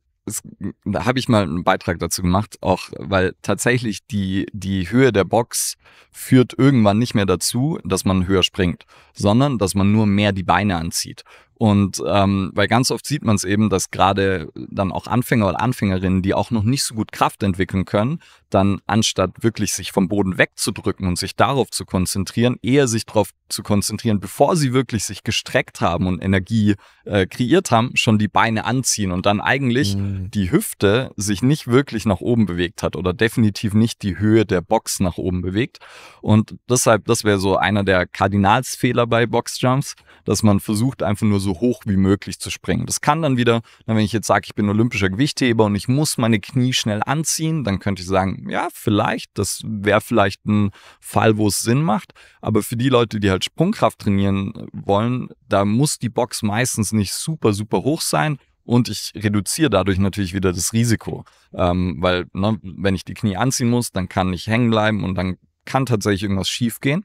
da habe ich mal einen Beitrag dazu gemacht, auch weil tatsächlich die, die Höhe der Box führt irgendwann nicht mehr dazu, dass man höher springt, sondern dass man nur mehr die Beine anzieht. Und ähm, weil ganz oft sieht man es eben, dass gerade dann auch Anfänger oder Anfängerinnen, die auch noch nicht so gut Kraft entwickeln können, dann anstatt wirklich sich vom Boden wegzudrücken und sich darauf zu konzentrieren, eher sich darauf zu konzentrieren, bevor sie wirklich sich gestreckt haben und Energie äh, kreiert haben, schon die Beine anziehen und dann eigentlich mhm. die Hüfte sich nicht wirklich nach oben bewegt hat oder definitiv nicht die Höhe der Box nach oben bewegt. Und deshalb, das wäre so einer der Kardinalsfehler bei Boxjumps, dass man versucht, einfach nur so hoch wie möglich zu springen. Das kann dann wieder, wenn ich jetzt sage, ich bin olympischer Gewichtheber und ich muss meine Knie schnell anziehen, dann könnte ich sagen, ja, vielleicht, das wäre vielleicht ein Fall, wo es Sinn macht. Aber für die Leute, die halt Sprungkraft trainieren wollen, da muss die Box meistens nicht super, super hoch sein. Und ich reduziere dadurch natürlich wieder das Risiko, ähm, weil ne, wenn ich die Knie anziehen muss, dann kann ich hängen bleiben und dann kann tatsächlich irgendwas schief gehen.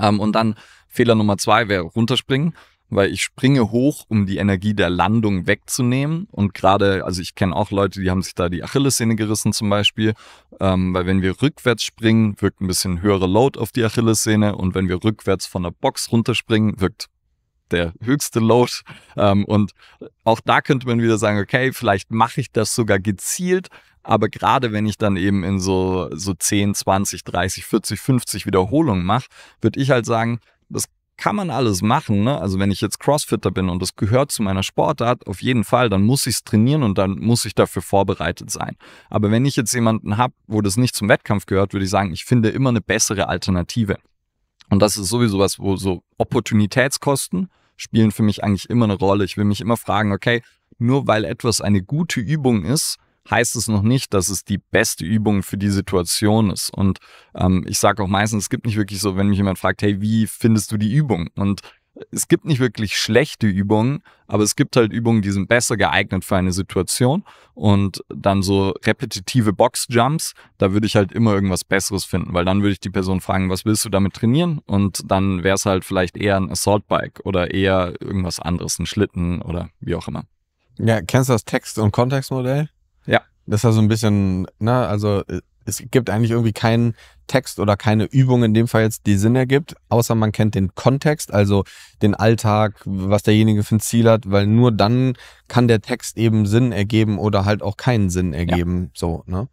Ähm, und dann Fehler Nummer zwei wäre runterspringen weil ich springe hoch, um die Energie der Landung wegzunehmen. Und gerade, also ich kenne auch Leute, die haben sich da die Achillessehne gerissen zum Beispiel, ähm, weil wenn wir rückwärts springen, wirkt ein bisschen höhere Load auf die Achillessehne und wenn wir rückwärts von der Box runterspringen, wirkt der höchste Load. Ähm, und auch da könnte man wieder sagen, okay, vielleicht mache ich das sogar gezielt, aber gerade wenn ich dann eben in so, so 10, 20, 30, 40, 50 Wiederholungen mache, würde ich halt sagen, das kann man alles machen. Ne? Also wenn ich jetzt Crossfitter bin und das gehört zu meiner Sportart, auf jeden Fall, dann muss ich es trainieren und dann muss ich dafür vorbereitet sein. Aber wenn ich jetzt jemanden habe, wo das nicht zum Wettkampf gehört, würde ich sagen, ich finde immer eine bessere Alternative. Und das ist sowieso was, wo so Opportunitätskosten spielen für mich eigentlich immer eine Rolle. Ich will mich immer fragen, okay, nur weil etwas eine gute Übung ist, heißt es noch nicht, dass es die beste Übung für die Situation ist. Und ähm, ich sage auch meistens, es gibt nicht wirklich so, wenn mich jemand fragt, hey, wie findest du die Übung? Und äh, es gibt nicht wirklich schlechte Übungen, aber es gibt halt Übungen, die sind besser geeignet für eine Situation. Und dann so repetitive Boxjumps, da würde ich halt immer irgendwas Besseres finden, weil dann würde ich die Person fragen, was willst du damit trainieren? Und dann wäre es halt vielleicht eher ein Assaultbike oder eher irgendwas anderes, ein Schlitten oder wie auch immer. Ja, kennst du das Text- und Kontextmodell? Das ist ja so ein bisschen, ne, also äh, es gibt eigentlich irgendwie keinen Text oder keine Übung in dem Fall jetzt, die Sinn ergibt, außer man kennt den Kontext, also den Alltag, was derjenige für ein Ziel hat, weil nur dann kann der Text eben Sinn ergeben oder halt auch keinen Sinn ergeben. Ja. So, ne?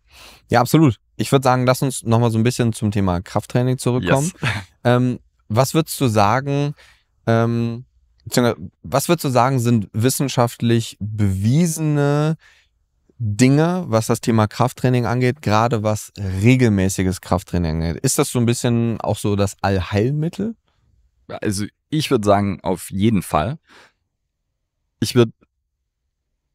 Ja, absolut. Ich würde sagen, lass uns nochmal so ein bisschen zum Thema Krafttraining zurückkommen. Yes. Ähm, was würdest du sagen, ähm, was würdest du sagen, sind wissenschaftlich bewiesene Dinge, was das Thema Krafttraining angeht, gerade was regelmäßiges Krafttraining angeht? Ist das so ein bisschen auch so das Allheilmittel? Also ich würde sagen, auf jeden Fall. Ich würde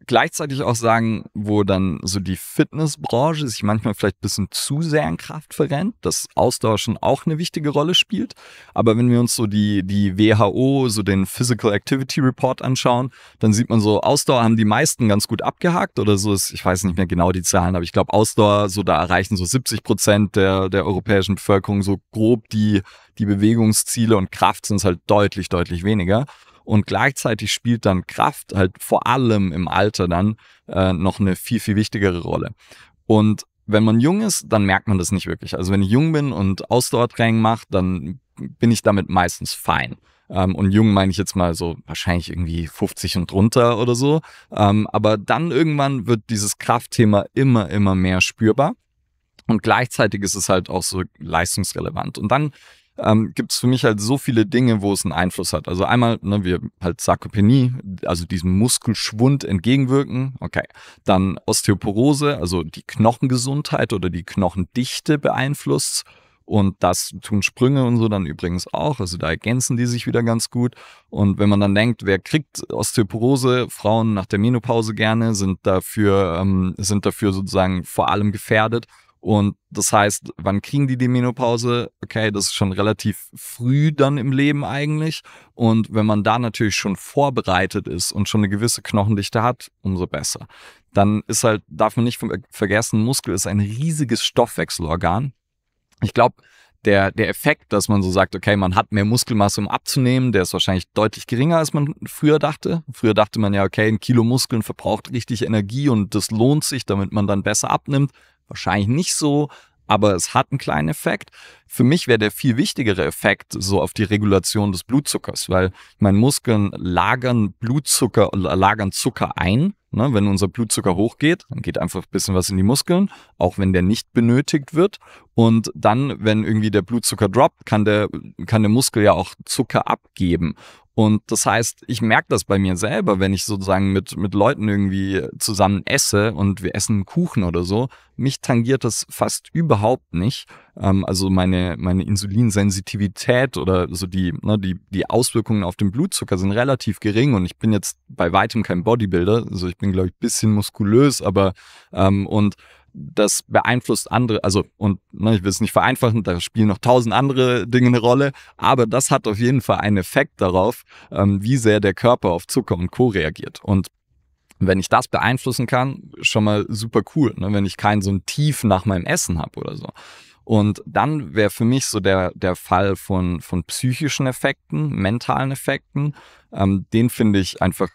gleichzeitig auch sagen, wo dann so die Fitnessbranche sich manchmal vielleicht ein bisschen zu sehr in Kraft verrennt, dass Ausdauer schon auch eine wichtige Rolle spielt. Aber wenn wir uns so die, die WHO, so den Physical Activity Report anschauen, dann sieht man so, Ausdauer haben die meisten ganz gut abgehakt oder so ist, ich weiß nicht mehr genau die Zahlen, aber ich glaube, Ausdauer, so da erreichen so 70 Prozent der, der europäischen Bevölkerung so grob die, die Bewegungsziele und Kraft sind es halt deutlich, deutlich weniger. Und gleichzeitig spielt dann Kraft halt vor allem im Alter dann äh, noch eine viel, viel wichtigere Rolle. Und wenn man jung ist, dann merkt man das nicht wirklich. Also wenn ich jung bin und Ausdauertraining mache, dann bin ich damit meistens fein. Ähm, und jung meine ich jetzt mal so wahrscheinlich irgendwie 50 und drunter oder so. Ähm, aber dann irgendwann wird dieses Kraftthema immer, immer mehr spürbar. Und gleichzeitig ist es halt auch so leistungsrelevant. Und dann ähm, gibt es für mich halt so viele Dinge, wo es einen Einfluss hat. Also einmal, ne, wir halt Sarkopenie, also diesem Muskelschwund entgegenwirken. Okay. Dann Osteoporose, also die Knochengesundheit oder die Knochendichte beeinflusst. Und das tun Sprünge und so dann übrigens auch. Also da ergänzen die sich wieder ganz gut. Und wenn man dann denkt, wer kriegt Osteoporose? Frauen nach der Menopause gerne sind dafür, ähm, sind dafür sozusagen vor allem gefährdet. Und das heißt, wann kriegen die die Menopause? Okay, das ist schon relativ früh dann im Leben eigentlich. Und wenn man da natürlich schon vorbereitet ist und schon eine gewisse Knochendichte hat, umso besser. Dann ist halt, darf man nicht vergessen, Muskel ist ein riesiges Stoffwechselorgan. Ich glaube, der, der Effekt, dass man so sagt, okay, man hat mehr Muskelmasse, um abzunehmen, der ist wahrscheinlich deutlich geringer, als man früher dachte. Früher dachte man ja, okay, ein Kilo Muskeln verbraucht richtig Energie und das lohnt sich, damit man dann besser abnimmt. Wahrscheinlich nicht so, aber es hat einen kleinen Effekt. Für mich wäre der viel wichtigere Effekt so auf die Regulation des Blutzuckers, weil meine Muskeln lagern Blutzucker, oder lagern Zucker ein. Ne? Wenn unser Blutzucker hochgeht, dann geht einfach ein bisschen was in die Muskeln, auch wenn der nicht benötigt wird. Und dann, wenn irgendwie der Blutzucker droppt, kann der, kann der Muskel ja auch Zucker abgeben. Und das heißt, ich merke das bei mir selber, wenn ich sozusagen mit, mit Leuten irgendwie zusammen esse und wir essen Kuchen oder so, mich tangiert das fast überhaupt nicht. Ähm, also meine, meine Insulinsensitivität oder so die, ne, die, die Auswirkungen auf den Blutzucker sind relativ gering und ich bin jetzt bei weitem kein Bodybuilder. Also ich bin, glaube ich, bisschen muskulös, aber ähm, und das beeinflusst andere, also und ne, ich will es nicht vereinfachen, da spielen noch tausend andere Dinge eine Rolle, aber das hat auf jeden Fall einen Effekt darauf, ähm, wie sehr der Körper auf Zucker und Co. reagiert. Und wenn ich das beeinflussen kann, schon mal super cool, ne, wenn ich keinen so ein Tief nach meinem Essen habe oder so. Und dann wäre für mich so der, der Fall von, von psychischen Effekten, mentalen Effekten, ähm, den finde ich einfach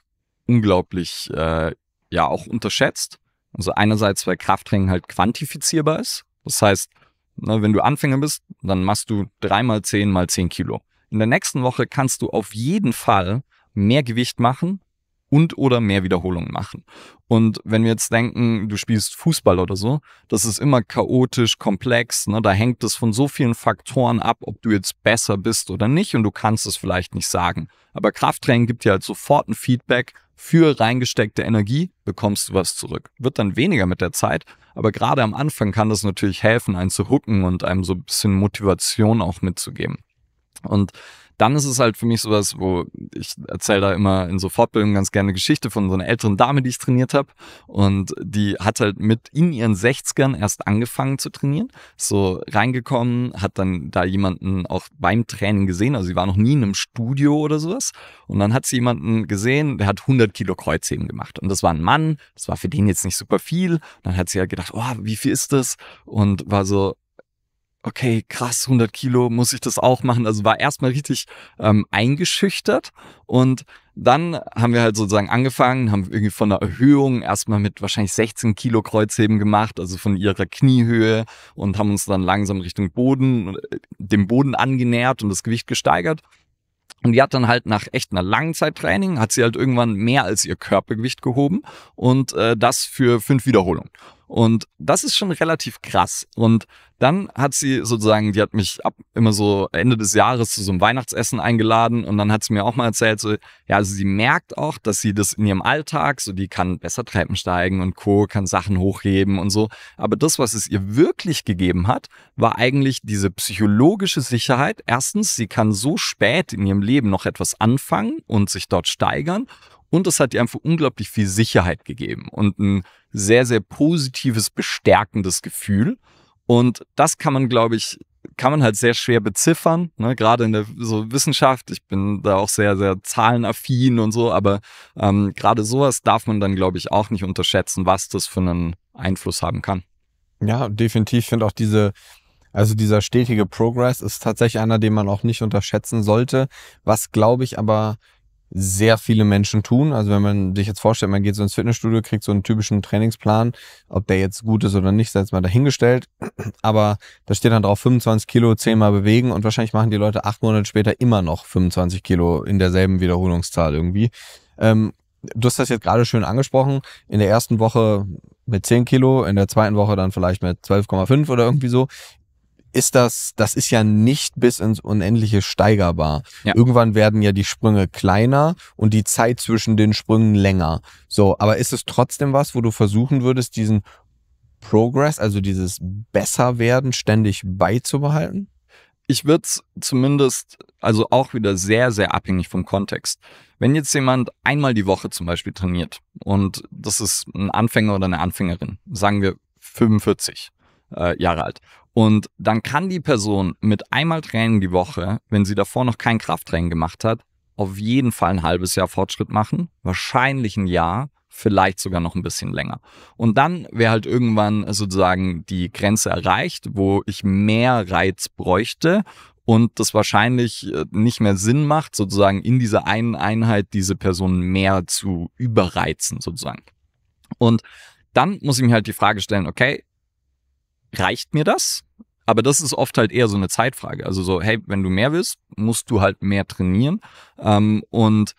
unglaublich, äh, ja, auch unterschätzt also einerseits, weil Krafttraining halt quantifizierbar ist. Das heißt, ne, wenn du Anfänger bist, dann machst du dreimal zehn mal zehn Kilo. In der nächsten Woche kannst du auf jeden Fall mehr Gewicht machen, und oder mehr Wiederholungen machen. Und wenn wir jetzt denken, du spielst Fußball oder so, das ist immer chaotisch, komplex, ne? da hängt es von so vielen Faktoren ab, ob du jetzt besser bist oder nicht und du kannst es vielleicht nicht sagen. Aber Krafttraining gibt dir halt sofort ein Feedback, für reingesteckte Energie bekommst du was zurück. Wird dann weniger mit der Zeit, aber gerade am Anfang kann das natürlich helfen, einen zu hooken und einem so ein bisschen Motivation auch mitzugeben. Und dann ist es halt für mich sowas, wo ich erzähle da immer in so Fortbildungen ganz gerne Geschichte von so einer älteren Dame, die ich trainiert habe. Und die hat halt mit in ihren 60ern erst angefangen zu trainieren. So reingekommen, hat dann da jemanden auch beim Training gesehen. Also sie war noch nie in einem Studio oder sowas. Und dann hat sie jemanden gesehen, der hat 100 Kilo Kreuzheben gemacht. Und das war ein Mann. Das war für den jetzt nicht super viel. Und dann hat sie ja halt gedacht, oh, wie viel ist das? Und war so, okay, krass, 100 Kilo, muss ich das auch machen? Also war erstmal richtig ähm, eingeschüchtert und dann haben wir halt sozusagen angefangen, haben irgendwie von der Erhöhung erstmal mit wahrscheinlich 16 Kilo Kreuzheben gemacht, also von ihrer Kniehöhe und haben uns dann langsam Richtung Boden, äh, dem Boden angenähert und das Gewicht gesteigert. Und die hat dann halt nach echt einer langen Zeit Training, hat sie halt irgendwann mehr als ihr Körpergewicht gehoben und äh, das für fünf Wiederholungen. Und das ist schon relativ krass. Und dann hat sie sozusagen, die hat mich ab immer so Ende des Jahres zu so einem Weihnachtsessen eingeladen und dann hat sie mir auch mal erzählt, so, ja, also sie merkt auch, dass sie das in ihrem Alltag, so die kann besser Treppen steigen und Co., kann Sachen hochheben und so. Aber das, was es ihr wirklich gegeben hat, war eigentlich diese psychologische Sicherheit. Erstens, sie kann so spät in ihrem Leben noch etwas anfangen und sich dort steigern. Und das hat ihr einfach unglaublich viel Sicherheit gegeben und ein sehr, sehr positives, bestärkendes Gefühl. Und das kann man, glaube ich, kann man halt sehr schwer beziffern, ne? gerade in der so Wissenschaft. Ich bin da auch sehr, sehr zahlenaffin und so, aber ähm, gerade sowas darf man dann, glaube ich, auch nicht unterschätzen, was das für einen Einfluss haben kann. Ja, definitiv. Ich finde auch diese, also dieser stetige Progress ist tatsächlich einer, den man auch nicht unterschätzen sollte, was, glaube ich, aber sehr viele Menschen tun. Also wenn man sich jetzt vorstellt, man geht so ins Fitnessstudio, kriegt so einen typischen Trainingsplan, ob der jetzt gut ist oder nicht, sei jetzt mal dahingestellt. Aber da steht dann drauf 25 Kilo zehnmal bewegen und wahrscheinlich machen die Leute acht Monate später immer noch 25 Kilo in derselben Wiederholungszahl irgendwie. Ähm, du hast das jetzt gerade schön angesprochen. In der ersten Woche mit 10 Kilo, in der zweiten Woche dann vielleicht mit 12,5 oder irgendwie so ist das, das ist ja nicht bis ins Unendliche steigerbar. Ja. Irgendwann werden ja die Sprünge kleiner und die Zeit zwischen den Sprüngen länger. So, aber ist es trotzdem was, wo du versuchen würdest, diesen Progress, also dieses Besserwerden ständig beizubehalten? Ich würde es zumindest, also auch wieder sehr, sehr abhängig vom Kontext. Wenn jetzt jemand einmal die Woche zum Beispiel trainiert und das ist ein Anfänger oder eine Anfängerin, sagen wir 45 äh, Jahre alt und dann kann die Person mit einmal Training die Woche, wenn sie davor noch kein Krafttraining gemacht hat, auf jeden Fall ein halbes Jahr Fortschritt machen, wahrscheinlich ein Jahr, vielleicht sogar noch ein bisschen länger. Und dann wäre halt irgendwann sozusagen die Grenze erreicht, wo ich mehr Reiz bräuchte und das wahrscheinlich äh, nicht mehr Sinn macht, sozusagen in dieser einen Einheit diese Person mehr zu überreizen, sozusagen. Und dann muss ich mir halt die Frage stellen, okay, reicht mir das? Aber das ist oft halt eher so eine Zeitfrage. Also so, hey, wenn du mehr willst, musst du halt mehr trainieren. Ähm, und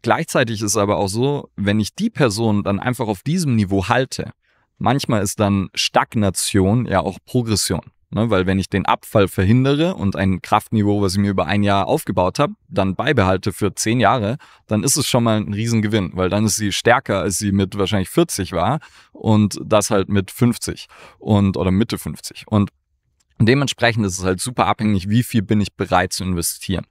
gleichzeitig ist aber auch so, wenn ich die Person dann einfach auf diesem Niveau halte, manchmal ist dann Stagnation ja auch Progression. Ne? Weil wenn ich den Abfall verhindere und ein Kraftniveau, was ich mir über ein Jahr aufgebaut habe, dann beibehalte für zehn Jahre, dann ist es schon mal ein Riesengewinn, weil dann ist sie stärker, als sie mit wahrscheinlich 40 war und das halt mit 50 und oder Mitte 50. Und und Dementsprechend ist es halt super abhängig, wie viel bin ich bereit zu investieren.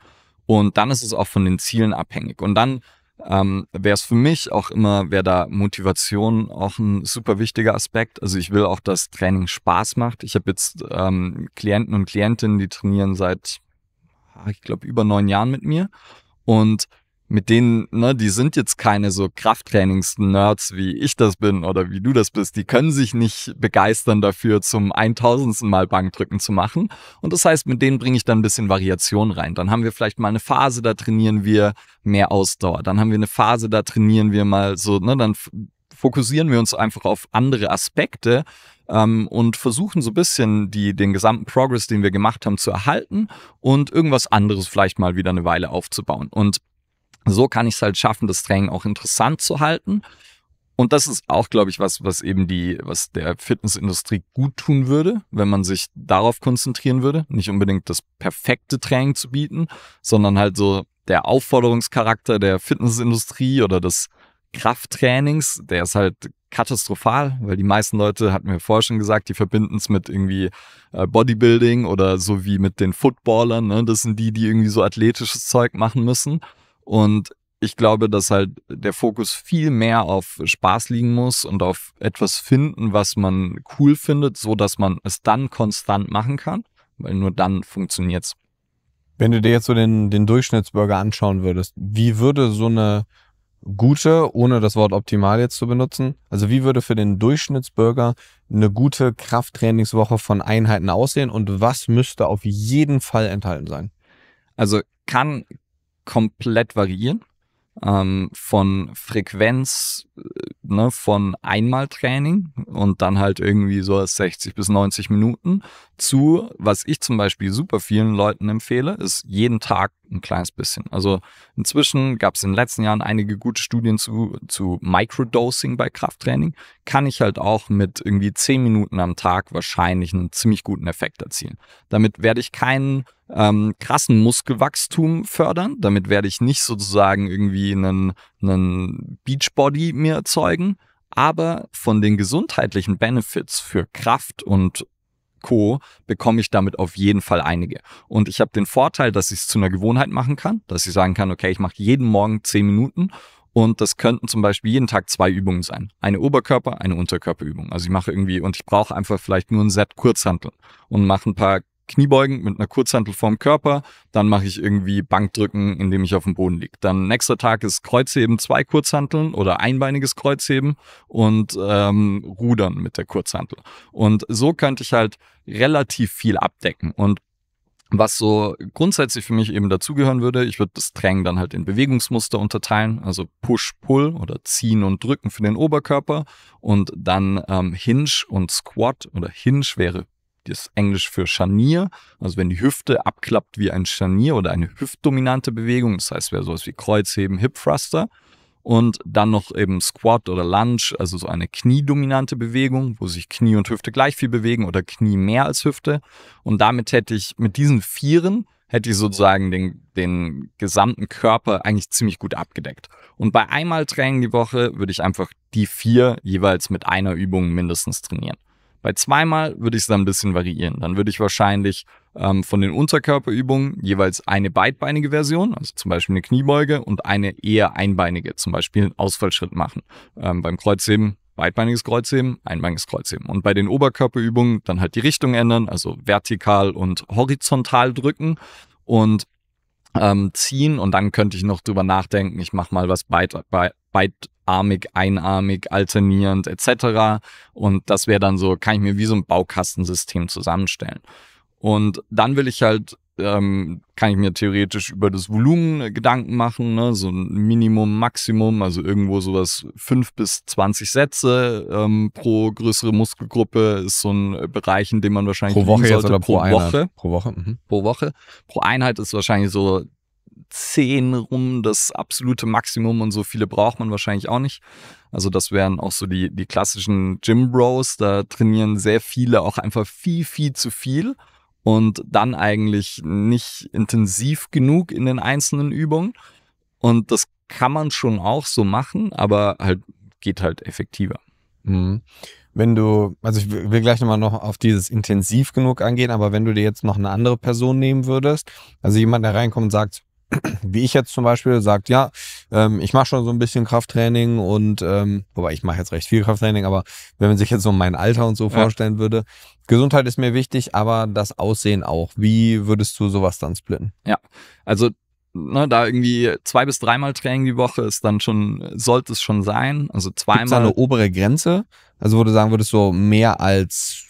Und dann ist es auch von den Zielen abhängig. Und dann ähm, wäre es für mich auch immer, wäre da Motivation auch ein super wichtiger Aspekt. Also ich will auch, dass Training Spaß macht. Ich habe jetzt ähm, Klienten und Klientinnen, die trainieren seit, ah, ich glaube, über neun Jahren mit mir. Und mit denen, ne, die sind jetzt keine so Krafttrainings-Nerds, wie ich das bin oder wie du das bist. Die können sich nicht begeistern dafür, zum 1000. Mal Bankdrücken zu machen. Und das heißt, mit denen bringe ich dann ein bisschen Variation rein. Dann haben wir vielleicht mal eine Phase, da trainieren wir mehr Ausdauer. Dann haben wir eine Phase, da trainieren wir mal so, ne, dann fokussieren wir uns einfach auf andere Aspekte ähm, und versuchen so ein bisschen die, den gesamten Progress, den wir gemacht haben, zu erhalten und irgendwas anderes vielleicht mal wieder eine Weile aufzubauen. Und so kann ich es halt schaffen, das Training auch interessant zu halten. Und das ist auch, glaube ich, was, was eben die, was der Fitnessindustrie gut tun würde, wenn man sich darauf konzentrieren würde. Nicht unbedingt das perfekte Training zu bieten, sondern halt so der Aufforderungscharakter der Fitnessindustrie oder des Krafttrainings, der ist halt katastrophal, weil die meisten Leute, hatten wir vorher schon gesagt, die verbinden es mit irgendwie äh, Bodybuilding oder so wie mit den Footballern. Ne? Das sind die, die irgendwie so athletisches Zeug machen müssen. Und ich glaube, dass halt der Fokus viel mehr auf Spaß liegen muss und auf etwas finden, was man cool findet, so dass man es dann konstant machen kann, weil nur dann funktioniert's. Wenn du dir jetzt so den, den Durchschnittsbürger anschauen würdest, wie würde so eine gute, ohne das Wort optimal jetzt zu benutzen, also wie würde für den Durchschnittsbürger eine gute Krafttrainingswoche von Einheiten aussehen und was müsste auf jeden Fall enthalten sein? Also kann komplett variieren. Ähm, von Frequenz, äh, ne, von Einmaltraining und dann halt irgendwie so 60 bis 90 Minuten zu, was ich zum Beispiel super vielen Leuten empfehle, ist jeden Tag ein kleines bisschen. Also inzwischen gab es in den letzten Jahren einige gute Studien zu, zu Microdosing bei Krafttraining. Kann ich halt auch mit irgendwie 10 Minuten am Tag wahrscheinlich einen ziemlich guten Effekt erzielen. Damit werde ich keinen ähm, krassen Muskelwachstum fördern. Damit werde ich nicht sozusagen irgendwie einen, einen Beachbody mir erzeugen. Aber von den gesundheitlichen Benefits für Kraft und Co. bekomme ich damit auf jeden Fall einige. Und ich habe den Vorteil, dass ich es zu einer Gewohnheit machen kann, dass ich sagen kann, okay, ich mache jeden Morgen 10 Minuten und das könnten zum Beispiel jeden Tag zwei Übungen sein. Eine Oberkörper, eine Unterkörperübung. Also ich mache irgendwie und ich brauche einfach vielleicht nur ein Set Kurzhanteln und mache ein paar Kniebeugen mit einer Kurzhantel vorm Körper, dann mache ich irgendwie Bankdrücken, indem ich auf dem Boden liege. Dann nächster Tag ist Kreuzheben, zwei Kurzhanteln oder einbeiniges Kreuzheben und ähm, Rudern mit der Kurzhantel. Und so könnte ich halt relativ viel abdecken und was so grundsätzlich für mich eben dazugehören würde, ich würde das Drängen dann halt in Bewegungsmuster unterteilen, also Push-Pull oder Ziehen und Drücken für den Oberkörper und dann ähm, Hinge und Squat oder Hinge wäre das Englisch für Scharnier. Also wenn die Hüfte abklappt wie ein Scharnier oder eine hüftdominante Bewegung, das heißt, wäre sowas wie Kreuzheben, Hip Thruster. Und dann noch eben Squat oder Lunge, also so eine kniedominante Bewegung, wo sich Knie und Hüfte gleich viel bewegen oder Knie mehr als Hüfte. Und damit hätte ich mit diesen Vieren hätte ich sozusagen den, den gesamten Körper eigentlich ziemlich gut abgedeckt. Und bei einmal Training die Woche würde ich einfach die vier jeweils mit einer Übung mindestens trainieren. Bei zweimal würde ich es dann ein bisschen variieren. Dann würde ich wahrscheinlich ähm, von den Unterkörperübungen jeweils eine beidbeinige Version, also zum Beispiel eine Kniebeuge und eine eher einbeinige, zum Beispiel einen Ausfallschritt machen. Ähm, beim Kreuzheben beidbeiniges Kreuzheben, einbeiniges Kreuzheben. Und bei den Oberkörperübungen dann halt die Richtung ändern, also vertikal und horizontal drücken. Und ähm, ziehen und dann könnte ich noch drüber nachdenken, ich mache mal was beit, einarmig, alternierend etc. Und das wäre dann so, kann ich mir wie so ein Baukastensystem zusammenstellen. Und dann will ich halt ähm, kann ich mir theoretisch über das Volumen äh, Gedanken machen, ne? so ein Minimum, Maximum, also irgendwo sowas fünf bis zwanzig Sätze ähm, pro größere Muskelgruppe ist so ein äh, Bereich, in dem man wahrscheinlich pro Woche sollte, oder pro, pro Woche. Pro Woche. Mhm. Pro Woche. Pro Einheit ist wahrscheinlich so zehn rum das absolute Maximum und so viele braucht man wahrscheinlich auch nicht. Also das wären auch so die, die klassischen Gym Bros, da trainieren sehr viele auch einfach viel, viel zu viel und dann eigentlich nicht intensiv genug in den einzelnen Übungen. Und das kann man schon auch so machen, aber halt geht halt effektiver. Mhm. Wenn du, also ich will gleich nochmal noch auf dieses intensiv genug angehen, aber wenn du dir jetzt noch eine andere Person nehmen würdest, also jemand, der reinkommt und sagt, wie ich jetzt zum Beispiel, sagt, ja, ähm, ich mache schon so ein bisschen Krafttraining und, ähm, wobei ich mache jetzt recht viel Krafttraining, aber wenn man sich jetzt so mein Alter und so ja. vorstellen würde, Gesundheit ist mir wichtig, aber das Aussehen auch. Wie würdest du sowas dann splitten? Ja, also ne, da irgendwie zwei bis dreimal Training die Woche ist dann schon, sollte es schon sein. Also zweimal. Gibt's da eine obere Grenze? Also wo du sagen würdest, so mehr als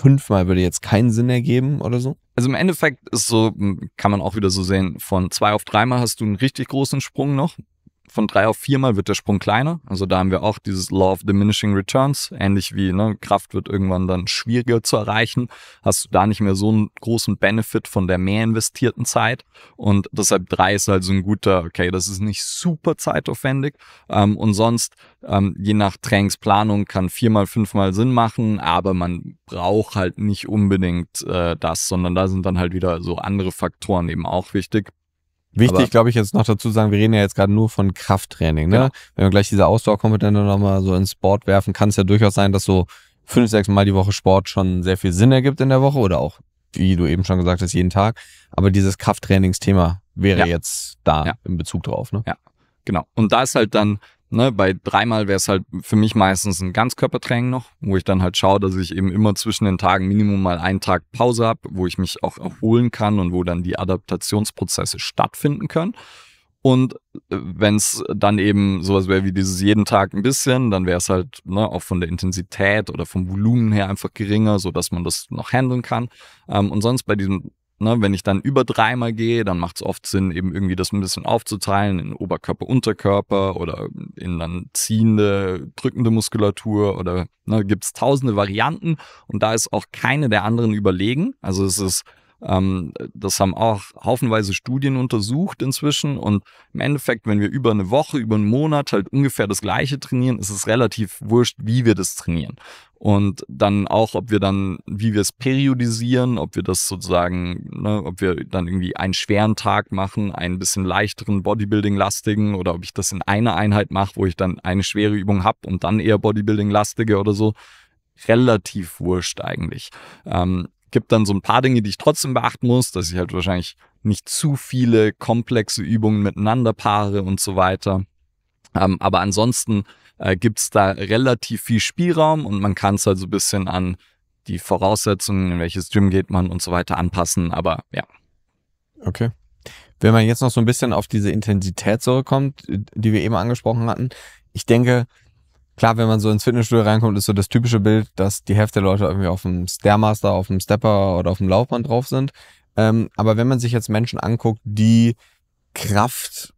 fünfmal würde jetzt keinen Sinn ergeben oder so? Also im Endeffekt ist so, kann man auch wieder so sehen, von zwei auf dreimal hast du einen richtig großen Sprung noch von drei auf viermal wird der Sprung kleiner. Also da haben wir auch dieses Law of Diminishing Returns, ähnlich wie ne, Kraft wird irgendwann dann schwieriger zu erreichen. Hast du da nicht mehr so einen großen Benefit von der mehr investierten Zeit. Und deshalb drei ist halt so ein guter, okay, das ist nicht super zeitaufwendig. Ähm, und sonst, ähm, je nach Trainingsplanung, kann viermal, fünfmal Sinn machen, aber man braucht halt nicht unbedingt äh, das, sondern da sind dann halt wieder so andere Faktoren eben auch wichtig. Wichtig, glaube ich, jetzt noch dazu sagen, wir reden ja jetzt gerade nur von Krafttraining. Ne? Genau. Wenn wir gleich diese Ausdauerkompetenz nochmal so ins Sport werfen, kann es ja durchaus sein, dass so fünf, sechs Mal die Woche Sport schon sehr viel Sinn ergibt in der Woche oder auch, wie du eben schon gesagt hast, jeden Tag. Aber dieses Krafttrainingsthema wäre ja. jetzt da ja. in Bezug drauf. Ne? Ja, genau. Und da ist halt dann Ne, bei dreimal wäre es halt für mich meistens ein Ganzkörpertraining noch, wo ich dann halt schaue, dass ich eben immer zwischen den Tagen Minimum mal einen Tag Pause habe, wo ich mich auch erholen kann und wo dann die Adaptationsprozesse stattfinden können. Und äh, wenn es dann eben sowas wäre wie dieses jeden Tag ein bisschen, dann wäre es halt ne, auch von der Intensität oder vom Volumen her einfach geringer, so dass man das noch handeln kann. Ähm, und sonst bei diesem ne, wenn ich dann über dreimal gehe, dann macht es oft Sinn, eben irgendwie das ein bisschen aufzuteilen in Oberkörper, Unterkörper oder in dann ziehende, drückende Muskulatur oder ne, gibt es tausende Varianten und da ist auch keine der anderen überlegen. Also es ist ähm, das haben auch haufenweise Studien untersucht inzwischen. Und im Endeffekt, wenn wir über eine Woche, über einen Monat halt ungefähr das Gleiche trainieren, ist es relativ wurscht, wie wir das trainieren. Und dann auch, ob wir dann, wie wir es periodisieren, ob wir das sozusagen, ne, ob wir dann irgendwie einen schweren Tag machen, einen bisschen leichteren Bodybuilding-lastigen oder ob ich das in einer Einheit mache, wo ich dann eine schwere Übung habe und dann eher Bodybuilding-lastige oder so relativ wurscht eigentlich. Ähm, gibt dann so ein paar Dinge, die ich trotzdem beachten muss, dass ich halt wahrscheinlich nicht zu viele komplexe Übungen miteinander paare und so weiter. Ähm, aber ansonsten äh, gibt's da relativ viel Spielraum und man kann es halt so ein bisschen an die Voraussetzungen, in welches Gym geht man und so weiter anpassen. Aber ja. Okay. Wenn man jetzt noch so ein bisschen auf diese Intensität zurückkommt, die wir eben angesprochen hatten, ich denke, klar, wenn man so ins Fitnessstudio reinkommt, ist so das typische Bild, dass die Hälfte der Leute irgendwie auf dem Stairmaster, auf dem Stepper oder auf dem Laufband drauf sind. Ähm, aber wenn man sich jetzt Menschen anguckt, die Kraft,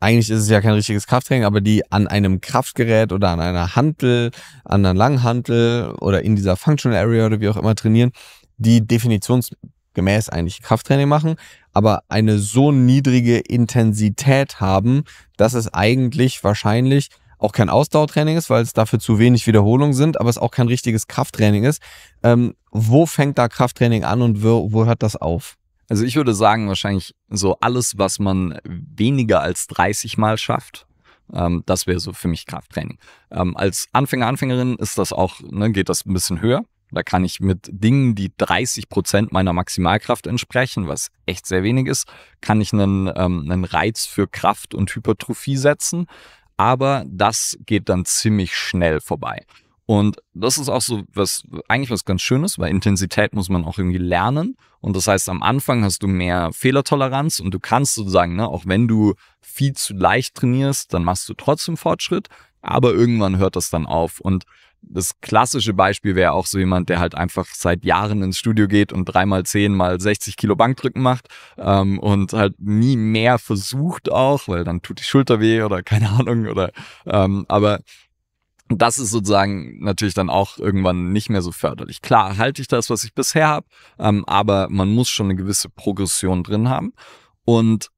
eigentlich ist es ja kein richtiges Krafttraining, aber die an einem Kraftgerät oder an einer Hantel, an einer Langhantel oder in dieser Functional Area oder wie auch immer trainieren, die definitionsgemäß eigentlich Krafttraining machen, aber eine so niedrige Intensität haben, dass es eigentlich wahrscheinlich auch kein Ausdauertraining ist, weil es dafür zu wenig Wiederholungen sind, aber es auch kein richtiges Krafttraining ist. Ähm, wo fängt da Krafttraining an und wo, wo hört das auf? Also ich würde sagen, wahrscheinlich so alles, was man weniger als 30 Mal schafft, ähm, das wäre so für mich Krafttraining. Ähm, als Anfänger, Anfängerin ist das auch, ne, geht das ein bisschen höher. Da kann ich mit Dingen, die 30 Prozent meiner Maximalkraft entsprechen, was echt sehr wenig ist, kann ich einen, ähm, einen Reiz für Kraft und Hypertrophie setzen aber das geht dann ziemlich schnell vorbei. Und das ist auch so was, eigentlich was ganz Schönes, weil Intensität muss man auch irgendwie lernen. Und das heißt, am Anfang hast du mehr Fehlertoleranz und du kannst sozusagen, ne, auch wenn du viel zu leicht trainierst, dann machst du trotzdem Fortschritt. Aber irgendwann hört das dann auf. Und das klassische Beispiel wäre auch so jemand, der halt einfach seit Jahren ins Studio geht und dreimal zehn mal 60 Kilo Bankdrücken macht ähm, und halt nie mehr versucht auch, weil dann tut die Schulter weh oder keine Ahnung oder ähm, aber das ist sozusagen natürlich dann auch irgendwann nicht mehr so förderlich. Klar halte ich das, was ich bisher habe, ähm, aber man muss schon eine gewisse Progression drin haben und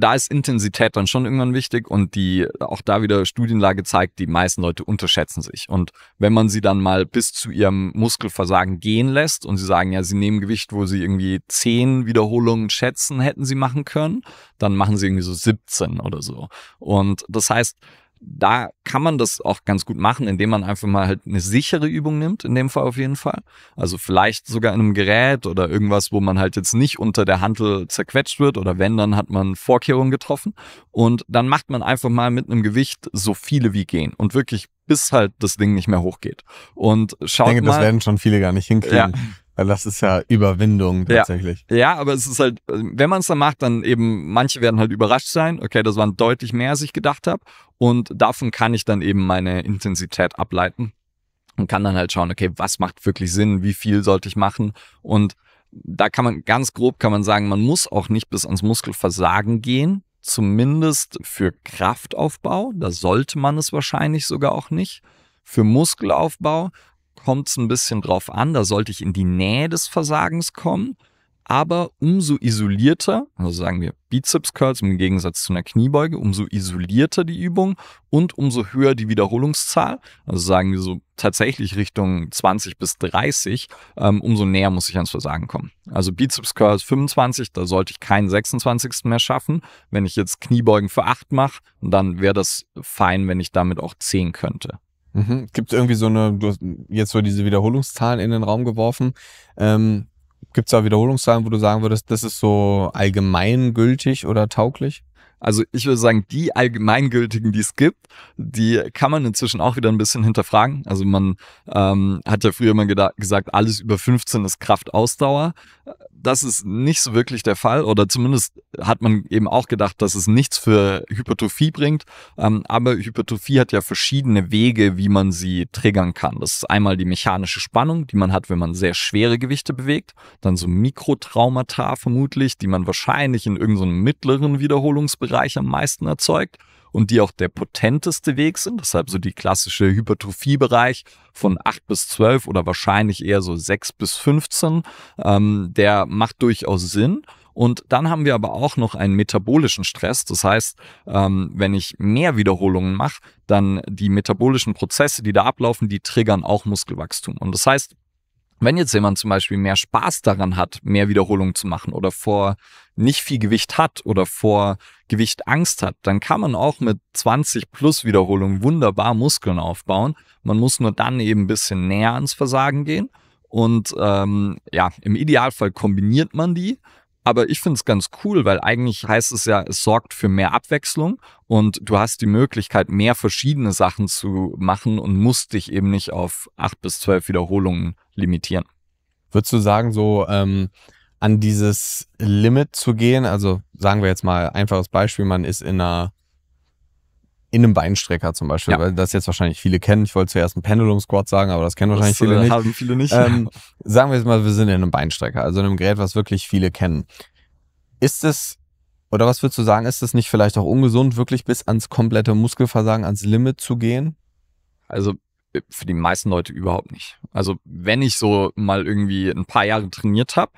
da ist Intensität dann schon irgendwann wichtig und die auch da wieder Studienlage zeigt, die meisten Leute unterschätzen sich. Und wenn man sie dann mal bis zu ihrem Muskelversagen gehen lässt und sie sagen, ja, sie nehmen Gewicht, wo sie irgendwie zehn Wiederholungen schätzen hätten sie machen können, dann machen sie irgendwie so 17 oder so. Und das heißt, da kann man das auch ganz gut machen, indem man einfach mal halt eine sichere Übung nimmt, in dem Fall auf jeden Fall. Also vielleicht sogar in einem Gerät oder irgendwas, wo man halt jetzt nicht unter der Handel zerquetscht wird oder wenn, dann hat man Vorkehrungen getroffen. Und dann macht man einfach mal mit einem Gewicht so viele wie gehen und wirklich bis halt das Ding nicht mehr hochgeht. Und schaut mal. Ich denke, mal, das werden schon viele gar nicht hinkriegen. Ja, das ist ja Überwindung tatsächlich. Ja, ja aber es ist halt, wenn man es dann macht, dann eben, manche werden halt überrascht sein, okay, das waren deutlich mehr, als ich gedacht habe. Und davon kann ich dann eben meine Intensität ableiten und kann dann halt schauen, okay, was macht wirklich Sinn, wie viel sollte ich machen. Und da kann man ganz grob kann man sagen, man muss auch nicht bis ans Muskelversagen gehen, zumindest für Kraftaufbau, da sollte man es wahrscheinlich sogar auch nicht. Für Muskelaufbau kommt es ein bisschen drauf an, da sollte ich in die Nähe des Versagens kommen. Aber umso isolierter, also sagen wir Bizeps Curls im Gegensatz zu einer Kniebeuge, umso isolierter die Übung und umso höher die Wiederholungszahl, also sagen wir so tatsächlich Richtung 20 bis 30, ähm, umso näher muss ich ans Versagen kommen. Also Bizeps Curls 25, da sollte ich keinen 26. mehr schaffen. Wenn ich jetzt Kniebeugen für 8 mache, dann wäre das fein, wenn ich damit auch 10 könnte. Mhm. Gibt es irgendwie so eine, du hast jetzt so diese Wiederholungszahlen in den Raum geworfen. Ähm, Gibt es da Wiederholungszahlen, wo du sagen würdest, das ist so allgemeingültig oder tauglich? Also ich würde sagen, die allgemeingültigen, die es gibt, die kann man inzwischen auch wieder ein bisschen hinterfragen. Also man ähm, hat ja früher immer gesagt, alles über 15 ist Kraftausdauer das ist nicht so wirklich der Fall oder zumindest hat man eben auch gedacht, dass es nichts für Hypertrophie bringt. Ähm, aber Hypertrophie hat ja verschiedene Wege, wie man sie triggern kann. Das ist einmal die mechanische Spannung, die man hat, wenn man sehr schwere Gewichte bewegt. Dann so Mikrotraumata vermutlich, die man wahrscheinlich in irgendeinem mittleren Wiederholungsbereich am meisten erzeugt und die auch der potenteste Weg sind. Deshalb so die klassische Hypertrophiebereich von 8 bis 12 oder wahrscheinlich eher so 6 bis 15, ähm, der macht durchaus Sinn. Und dann haben wir aber auch noch einen metabolischen Stress. Das heißt, ähm, wenn ich mehr Wiederholungen mache, dann die metabolischen Prozesse, die da ablaufen, die triggern auch Muskelwachstum. Und das heißt, wenn jetzt jemand zum Beispiel mehr Spaß daran hat, mehr Wiederholungen zu machen oder vor nicht viel Gewicht hat oder vor Gewicht Angst hat, dann kann man auch mit 20 plus Wiederholungen wunderbar Muskeln aufbauen. Man muss nur dann eben ein bisschen näher ans Versagen gehen. Und ähm, ja, im Idealfall kombiniert man die aber ich finde es ganz cool, weil eigentlich heißt es ja, es sorgt für mehr Abwechslung und du hast die Möglichkeit, mehr verschiedene Sachen zu machen und musst dich eben nicht auf acht bis zwölf Wiederholungen limitieren. Würdest du sagen, so ähm, an dieses Limit zu gehen, also sagen wir jetzt mal einfaches Beispiel, man ist in einer in einem Beinstrecker zum Beispiel, ja. weil das jetzt wahrscheinlich viele kennen. Ich wollte zuerst einen Pendulum Squat sagen, aber das kennen das wahrscheinlich viele äh, nicht. Haben viele nicht. Ähm, sagen wir jetzt mal, wir sind in einem Beinstrecker, also in einem Gerät, was wirklich viele kennen. Ist es oder was würdest du sagen, ist es nicht vielleicht auch ungesund, wirklich bis ans komplette Muskelversagen, ans Limit zu gehen? Also äh, für die meisten Leute überhaupt nicht. Also wenn ich so mal irgendwie ein paar Jahre trainiert habe,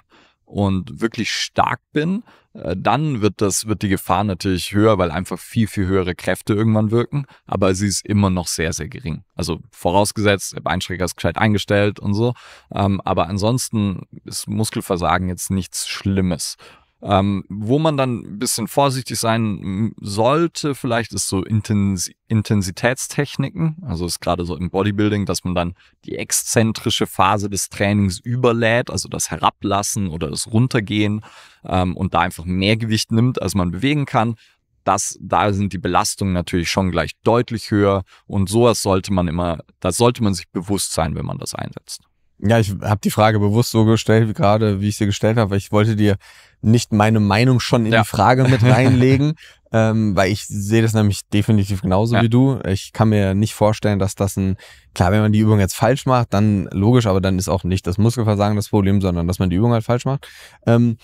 und wirklich stark bin, äh, dann wird das, wird die Gefahr natürlich höher, weil einfach viel, viel höhere Kräfte irgendwann wirken. Aber sie ist immer noch sehr, sehr gering. Also vorausgesetzt, Beinstrecker ist gescheit eingestellt und so. Ähm, aber ansonsten ist Muskelversagen jetzt nichts Schlimmes. Ähm, wo man dann ein bisschen vorsichtig sein sollte, vielleicht ist so Intens Intensitätstechniken, also ist gerade so im Bodybuilding, dass man dann die exzentrische Phase des Trainings überlädt, also das Herablassen oder das Runtergehen ähm, und da einfach mehr Gewicht nimmt, als man bewegen kann. Das, da sind die Belastungen natürlich schon gleich deutlich höher und sowas sollte man immer, das sollte man sich bewusst sein, wenn man das einsetzt. Ja, ich habe die Frage bewusst so gestellt, wie gerade, wie ich sie gestellt habe, weil ich wollte dir nicht meine Meinung schon in ja. die Frage mit reinlegen, ähm, weil ich sehe das nämlich definitiv genauso ja. wie du. Ich kann mir nicht vorstellen, dass das ein, klar, wenn man die Übung jetzt falsch macht, dann logisch, aber dann ist auch nicht das Muskelversagen das Problem, sondern dass man die Übung halt falsch macht. Ähm,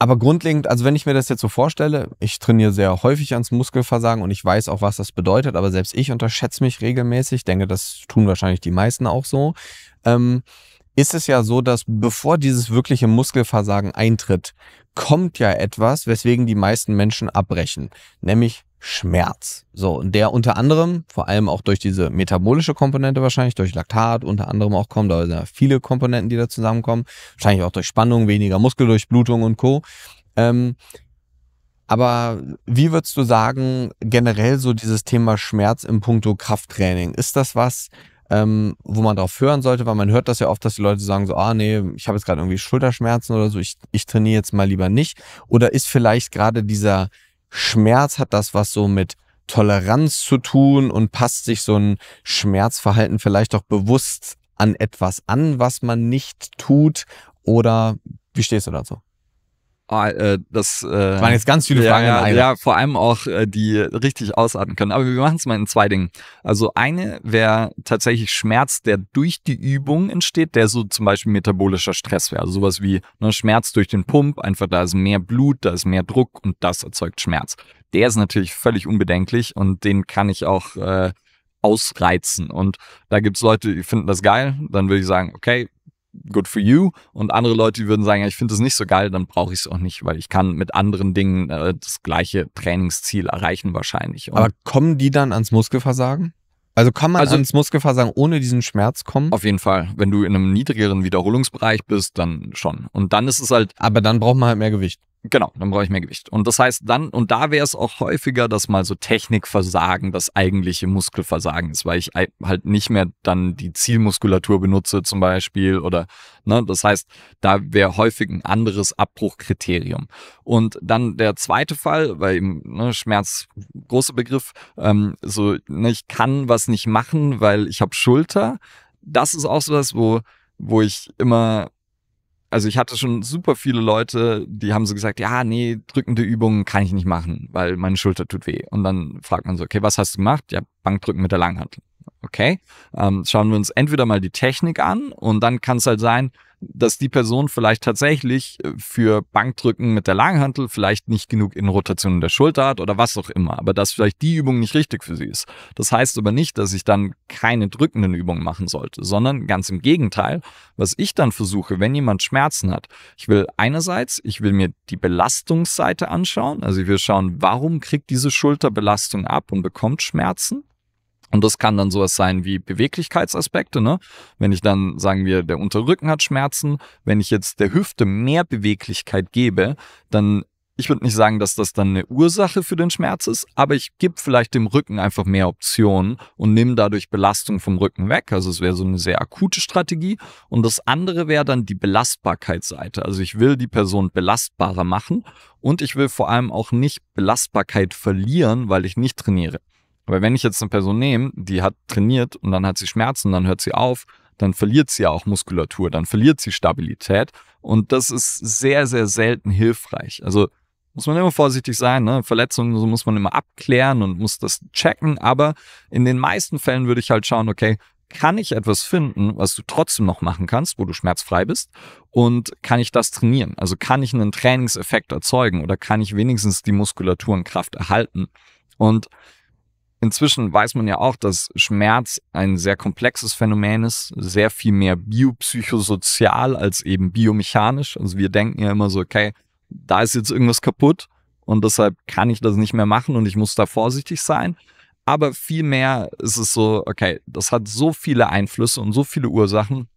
aber grundlegend, also wenn ich mir das jetzt so vorstelle, ich trainiere sehr häufig ans Muskelversagen und ich weiß auch, was das bedeutet, aber selbst ich unterschätze mich regelmäßig, denke, das tun wahrscheinlich die meisten auch so ähm, ist es ja so, dass bevor dieses wirkliche Muskelversagen eintritt, kommt ja etwas, weswegen die meisten Menschen abbrechen, nämlich Schmerz. So, und der unter anderem, vor allem auch durch diese metabolische Komponente wahrscheinlich, durch Laktat unter anderem auch kommt, da sind ja viele Komponenten, die da zusammenkommen, wahrscheinlich auch durch Spannung, weniger Muskeldurchblutung und Co. Ähm, aber wie würdest du sagen, generell so dieses Thema Schmerz im Punkto Krafttraining, ist das was, ähm, wo man drauf hören sollte, weil man hört das ja oft, dass die Leute sagen so, ah nee, ich habe jetzt gerade irgendwie Schulterschmerzen oder so, ich, ich trainiere jetzt mal lieber nicht. Oder ist vielleicht gerade dieser Schmerz, hat das was so mit Toleranz zu tun und passt sich so ein Schmerzverhalten vielleicht auch bewusst an etwas an, was man nicht tut? Oder wie stehst du dazu? Oh, äh, das, äh, das waren jetzt ganz viele Fragen. Ja, ja vor allem auch, äh, die richtig ausatmen können. Aber wir machen es mal in zwei Dingen. Also eine wäre tatsächlich Schmerz, der durch die Übung entsteht, der so zum Beispiel metabolischer Stress wäre. Also sowas wie ne, Schmerz durch den Pump, einfach da ist mehr Blut, da ist mehr Druck und das erzeugt Schmerz. Der ist natürlich völlig unbedenklich und den kann ich auch äh, ausreizen. Und da gibt es Leute, die finden das geil. Dann würde ich sagen, okay, good for you. Und andere Leute, die würden sagen, ja, ich finde es nicht so geil, dann brauche ich es auch nicht, weil ich kann mit anderen Dingen äh, das gleiche Trainingsziel erreichen wahrscheinlich. Und Aber kommen die dann ans Muskelversagen? Also kann man also, ans Muskelversagen ohne diesen Schmerz kommen? Auf jeden Fall. Wenn du in einem niedrigeren Wiederholungsbereich bist, dann schon. Und dann ist es halt. Aber dann braucht man halt mehr Gewicht. Genau, dann brauche ich mehr Gewicht. Und das heißt dann, und da wäre es auch häufiger, dass mal so Technikversagen das eigentliche Muskelversagen ist, weil ich halt nicht mehr dann die Zielmuskulatur benutze zum Beispiel oder, ne, das heißt, da wäre häufig ein anderes Abbruchkriterium. Und dann der zweite Fall, weil eben ne, Schmerz, großer Begriff, ähm, so, ne, ich kann was nicht machen, weil ich habe Schulter. Das ist auch so das, wo, wo ich immer also ich hatte schon super viele Leute, die haben so gesagt, ja, nee, drückende Übungen kann ich nicht machen, weil meine Schulter tut weh. Und dann fragt man so, okay, was hast du gemacht? Ja, Bankdrücken mit der Langhantel okay, ähm, schauen wir uns entweder mal die Technik an und dann kann es halt sein, dass die Person vielleicht tatsächlich äh, für Bankdrücken mit der Langhantel vielleicht nicht genug Innenrotation in der Schulter hat oder was auch immer, aber dass vielleicht die Übung nicht richtig für sie ist. Das heißt aber nicht, dass ich dann keine drückenden Übungen machen sollte, sondern ganz im Gegenteil, was ich dann versuche, wenn jemand Schmerzen hat, ich will einerseits, ich will mir die Belastungsseite anschauen, also ich will schauen, warum kriegt diese Schulter Belastung ab und bekommt Schmerzen und das kann dann sowas sein wie Beweglichkeitsaspekte, ne? Wenn ich dann, sagen wir, der Unterrücken hat Schmerzen, wenn ich jetzt der Hüfte mehr Beweglichkeit gebe, dann, ich würde nicht sagen, dass das dann eine Ursache für den Schmerz ist, aber ich gebe vielleicht dem Rücken einfach mehr Optionen und nehme dadurch Belastung vom Rücken weg. Also es wäre so eine sehr akute Strategie. Und das andere wäre dann die Belastbarkeitsseite. Also ich will die Person belastbarer machen und ich will vor allem auch nicht Belastbarkeit verlieren, weil ich nicht trainiere. Aber wenn ich jetzt eine Person nehme, die hat trainiert und dann hat sie Schmerzen, dann hört sie auf, dann verliert sie ja auch Muskulatur, dann verliert sie Stabilität. Und das ist sehr, sehr selten hilfreich. Also muss man immer vorsichtig sein. Ne? Verletzungen so muss man immer abklären und muss das checken. Aber in den meisten Fällen würde ich halt schauen, okay, kann ich etwas finden, was du trotzdem noch machen kannst, wo du schmerzfrei bist? Und kann ich das trainieren? Also kann ich einen Trainingseffekt erzeugen oder kann ich wenigstens die Muskulatur und Kraft erhalten? Und Inzwischen weiß man ja auch, dass Schmerz ein sehr komplexes Phänomen ist, sehr viel mehr biopsychosozial als eben biomechanisch. Also wir denken ja immer so, okay, da ist jetzt irgendwas kaputt und deshalb kann ich das nicht mehr machen und ich muss da vorsichtig sein. Aber vielmehr ist es so, okay, das hat so viele Einflüsse und so viele Ursachen.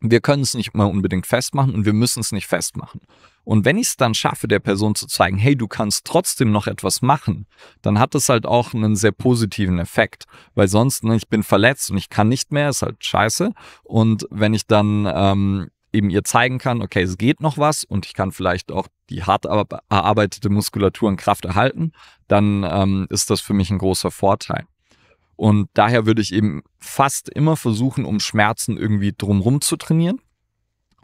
Wir können es nicht mal unbedingt festmachen und wir müssen es nicht festmachen. Und wenn ich es dann schaffe, der Person zu zeigen, hey, du kannst trotzdem noch etwas machen, dann hat das halt auch einen sehr positiven Effekt. Weil sonst, ne, ich bin verletzt und ich kann nicht mehr, ist halt scheiße. Und wenn ich dann ähm, eben ihr zeigen kann, okay, es geht noch was und ich kann vielleicht auch die hart erarbeitete Muskulatur und Kraft erhalten, dann ähm, ist das für mich ein großer Vorteil. Und daher würde ich eben fast immer versuchen, um Schmerzen irgendwie drumherum zu trainieren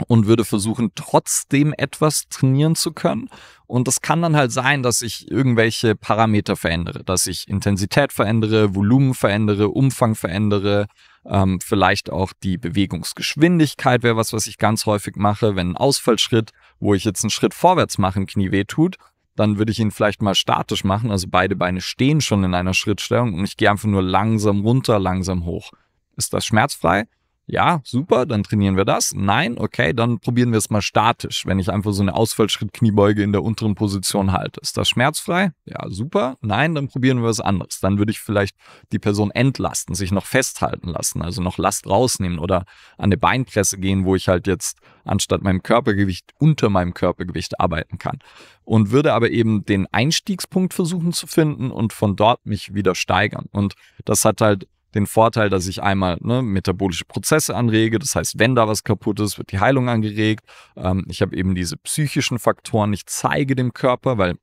und würde versuchen, trotzdem etwas trainieren zu können. Und das kann dann halt sein, dass ich irgendwelche Parameter verändere, dass ich Intensität verändere, Volumen verändere, Umfang verändere, ähm, vielleicht auch die Bewegungsgeschwindigkeit wäre was, was ich ganz häufig mache. Wenn ein Ausfallschritt, wo ich jetzt einen Schritt vorwärts mache, im Knie wehtut, dann würde ich ihn vielleicht mal statisch machen. Also beide Beine stehen schon in einer Schrittstellung und ich gehe einfach nur langsam runter, langsam hoch. Ist das schmerzfrei? Ja, super, dann trainieren wir das. Nein, okay, dann probieren wir es mal statisch, wenn ich einfach so eine Ausfallschritt-Kniebeuge in der unteren Position halte. Ist das schmerzfrei? Ja, super. Nein, dann probieren wir was anderes. Dann würde ich vielleicht die Person entlasten, sich noch festhalten lassen, also noch Last rausnehmen oder an eine Beinpresse gehen, wo ich halt jetzt anstatt meinem Körpergewicht unter meinem Körpergewicht arbeiten kann. Und würde aber eben den Einstiegspunkt versuchen zu finden und von dort mich wieder steigern. Und das hat halt den Vorteil, dass ich einmal ne, metabolische Prozesse anrege. Das heißt, wenn da was kaputt ist, wird die Heilung angeregt. Ähm, ich habe eben diese psychischen Faktoren. Ich zeige dem Körper, weil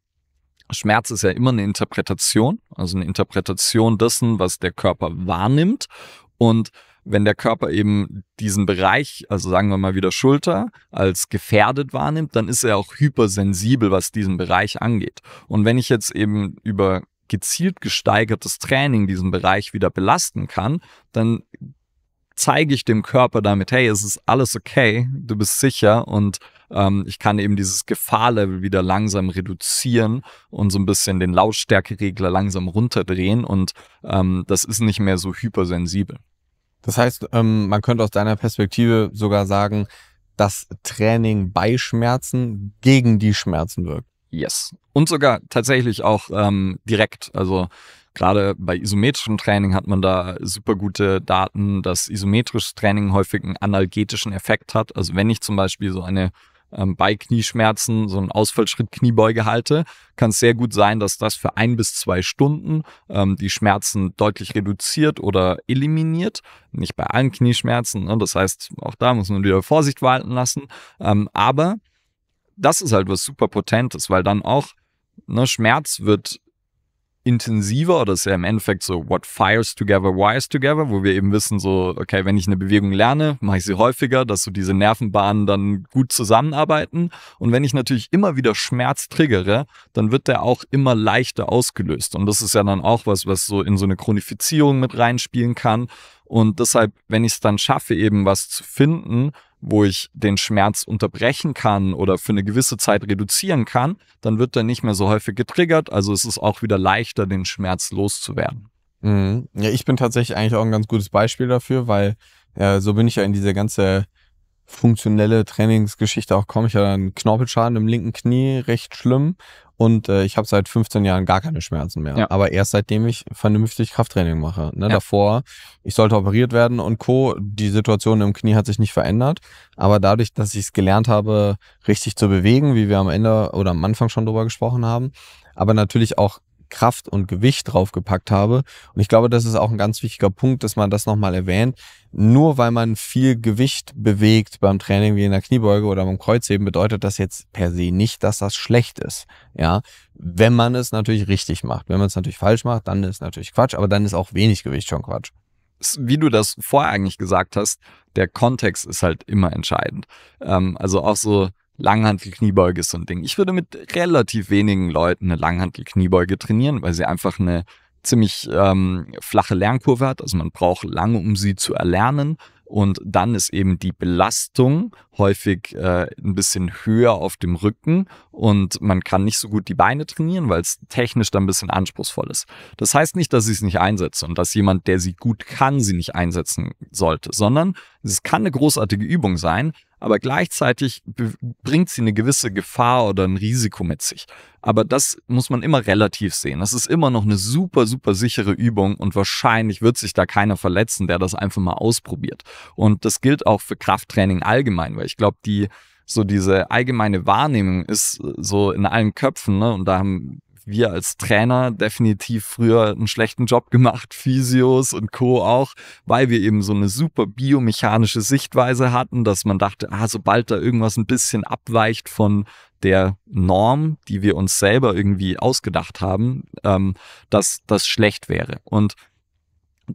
Schmerz ist ja immer eine Interpretation, also eine Interpretation dessen, was der Körper wahrnimmt. Und wenn der Körper eben diesen Bereich, also sagen wir mal wieder Schulter, als gefährdet wahrnimmt, dann ist er auch hypersensibel, was diesen Bereich angeht. Und wenn ich jetzt eben über gezielt gesteigertes Training diesen Bereich wieder belasten kann, dann zeige ich dem Körper damit, hey, es ist alles okay, du bist sicher und ähm, ich kann eben dieses Gefahrlevel wieder langsam reduzieren und so ein bisschen den Lautstärkeregler langsam runterdrehen und ähm, das ist nicht mehr so hypersensibel. Das heißt, ähm, man könnte aus deiner Perspektive sogar sagen, dass Training bei Schmerzen gegen die Schmerzen wirkt. Yes. Und sogar tatsächlich auch ähm, direkt. Also gerade bei isometrischem Training hat man da super gute Daten, dass isometrisches Training häufig einen analgetischen Effekt hat. Also wenn ich zum Beispiel so eine ähm, bei Knieschmerzen so einen Ausfallschritt Kniebeuge halte, kann es sehr gut sein, dass das für ein bis zwei Stunden ähm, die Schmerzen deutlich reduziert oder eliminiert. Nicht bei allen Knieschmerzen, ne? das heißt, auch da muss man wieder Vorsicht walten lassen. Ähm, aber das ist halt was super Potentes, weil dann auch ne, Schmerz wird intensiver, das ist ja im Endeffekt so what fires together, wires together, wo wir eben wissen so, okay, wenn ich eine Bewegung lerne, mache ich sie häufiger, dass so diese Nervenbahnen dann gut zusammenarbeiten und wenn ich natürlich immer wieder Schmerz triggere, dann wird der auch immer leichter ausgelöst und das ist ja dann auch was, was so in so eine Chronifizierung mit reinspielen kann und deshalb, wenn ich es dann schaffe, eben was zu finden, wo ich den Schmerz unterbrechen kann oder für eine gewisse Zeit reduzieren kann, dann wird er nicht mehr so häufig getriggert. Also es ist auch wieder leichter, den Schmerz loszuwerden. Mhm. Ja, ich bin tatsächlich eigentlich auch ein ganz gutes Beispiel dafür, weil ja, so bin ich ja in diese ganze funktionelle Trainingsgeschichte auch komme. Ich hatte einen Knorpelschaden im linken Knie, recht schlimm und äh, ich habe seit 15 Jahren gar keine Schmerzen mehr. Ja. Aber erst seitdem ich vernünftig Krafttraining mache. Ne? Ja. Davor, ich sollte operiert werden und Co. Die Situation im Knie hat sich nicht verändert. Aber dadurch, dass ich es gelernt habe, richtig zu bewegen, wie wir am Ende oder am Anfang schon drüber gesprochen haben, aber natürlich auch Kraft und Gewicht draufgepackt habe. Und ich glaube, das ist auch ein ganz wichtiger Punkt, dass man das nochmal erwähnt. Nur weil man viel Gewicht bewegt beim Training wie in der Kniebeuge oder beim Kreuzheben, bedeutet das jetzt per se nicht, dass das schlecht ist. Ja, wenn man es natürlich richtig macht. Wenn man es natürlich falsch macht, dann ist natürlich Quatsch, aber dann ist auch wenig Gewicht schon Quatsch wie du das vorher eigentlich gesagt hast, der Kontext ist halt immer entscheidend. Ähm, also auch so Langhantel-Kniebeuge ist so ein Ding. Ich würde mit relativ wenigen Leuten eine Langhantel-Kniebeuge trainieren, weil sie einfach eine ziemlich ähm, flache Lernkurve hat. Also man braucht lange, um sie zu erlernen. Und dann ist eben die Belastung häufig äh, ein bisschen höher auf dem Rücken und man kann nicht so gut die Beine trainieren, weil es technisch dann ein bisschen anspruchsvoll ist. Das heißt nicht, dass ich es nicht einsetze und dass jemand, der sie gut kann, sie nicht einsetzen sollte, sondern es kann eine großartige Übung sein, aber gleichzeitig bringt sie eine gewisse Gefahr oder ein Risiko mit sich. Aber das muss man immer relativ sehen. Das ist immer noch eine super, super sichere Übung und wahrscheinlich wird sich da keiner verletzen, der das einfach mal ausprobiert. Und das gilt auch für Krafttraining allgemein, weil ich glaube, die so diese allgemeine Wahrnehmung ist äh, so in allen Köpfen, ne? und da haben wir als Trainer definitiv früher einen schlechten Job gemacht, Physios und Co. auch, weil wir eben so eine super biomechanische Sichtweise hatten, dass man dachte, ah, sobald da irgendwas ein bisschen abweicht von der Norm, die wir uns selber irgendwie ausgedacht haben, ähm, dass das schlecht wäre. Und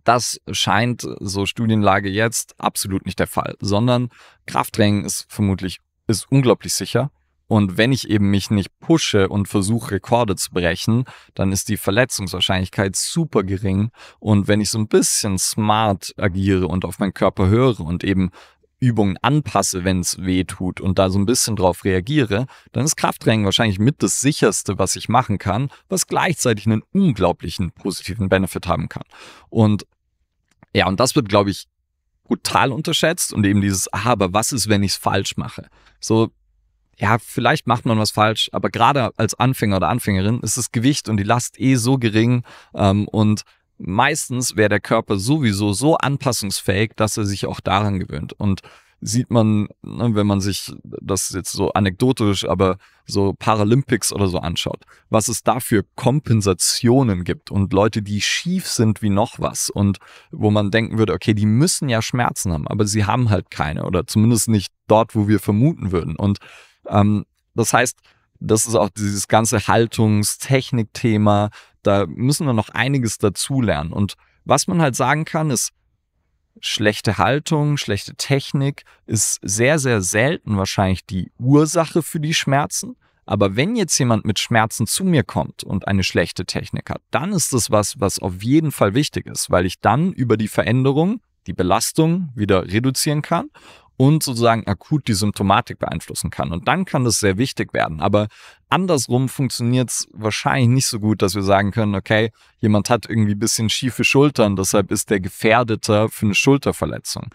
das scheint, so Studienlage jetzt, absolut nicht der Fall, sondern Krafttraining ist vermutlich ist unglaublich sicher. Und wenn ich eben mich nicht pushe und versuche, Rekorde zu brechen, dann ist die Verletzungswahrscheinlichkeit super gering. Und wenn ich so ein bisschen smart agiere und auf meinen Körper höre und eben Übungen anpasse, wenn es weh tut und da so ein bisschen drauf reagiere, dann ist Krafttraining wahrscheinlich mit das sicherste, was ich machen kann, was gleichzeitig einen unglaublichen positiven Benefit haben kann. Und ja, und das wird, glaube ich, brutal unterschätzt und eben dieses, aha, aber was ist, wenn ich es falsch mache? So, ja, vielleicht macht man was falsch, aber gerade als Anfänger oder Anfängerin ist das Gewicht und die Last eh so gering ähm, und meistens wäre der Körper sowieso so anpassungsfähig, dass er sich auch daran gewöhnt. Und sieht man, ne, wenn man sich das jetzt so anekdotisch, aber so Paralympics oder so anschaut, was es da für Kompensationen gibt und Leute, die schief sind wie noch was und wo man denken würde, okay, die müssen ja Schmerzen haben, aber sie haben halt keine oder zumindest nicht dort, wo wir vermuten würden. Und ähm, das heißt, das ist auch dieses ganze Haltungstechnik-Thema. Da müssen wir noch einiges dazulernen. Und was man halt sagen kann, ist, schlechte Haltung, schlechte Technik ist sehr, sehr selten wahrscheinlich die Ursache für die Schmerzen. Aber wenn jetzt jemand mit Schmerzen zu mir kommt und eine schlechte Technik hat, dann ist das was, was auf jeden Fall wichtig ist, weil ich dann über die Veränderung die Belastung wieder reduzieren kann und sozusagen akut die Symptomatik beeinflussen kann. Und dann kann das sehr wichtig werden. Aber andersrum funktioniert es wahrscheinlich nicht so gut, dass wir sagen können, okay, jemand hat irgendwie ein bisschen schiefe Schultern, deshalb ist der gefährdeter für eine Schulterverletzung.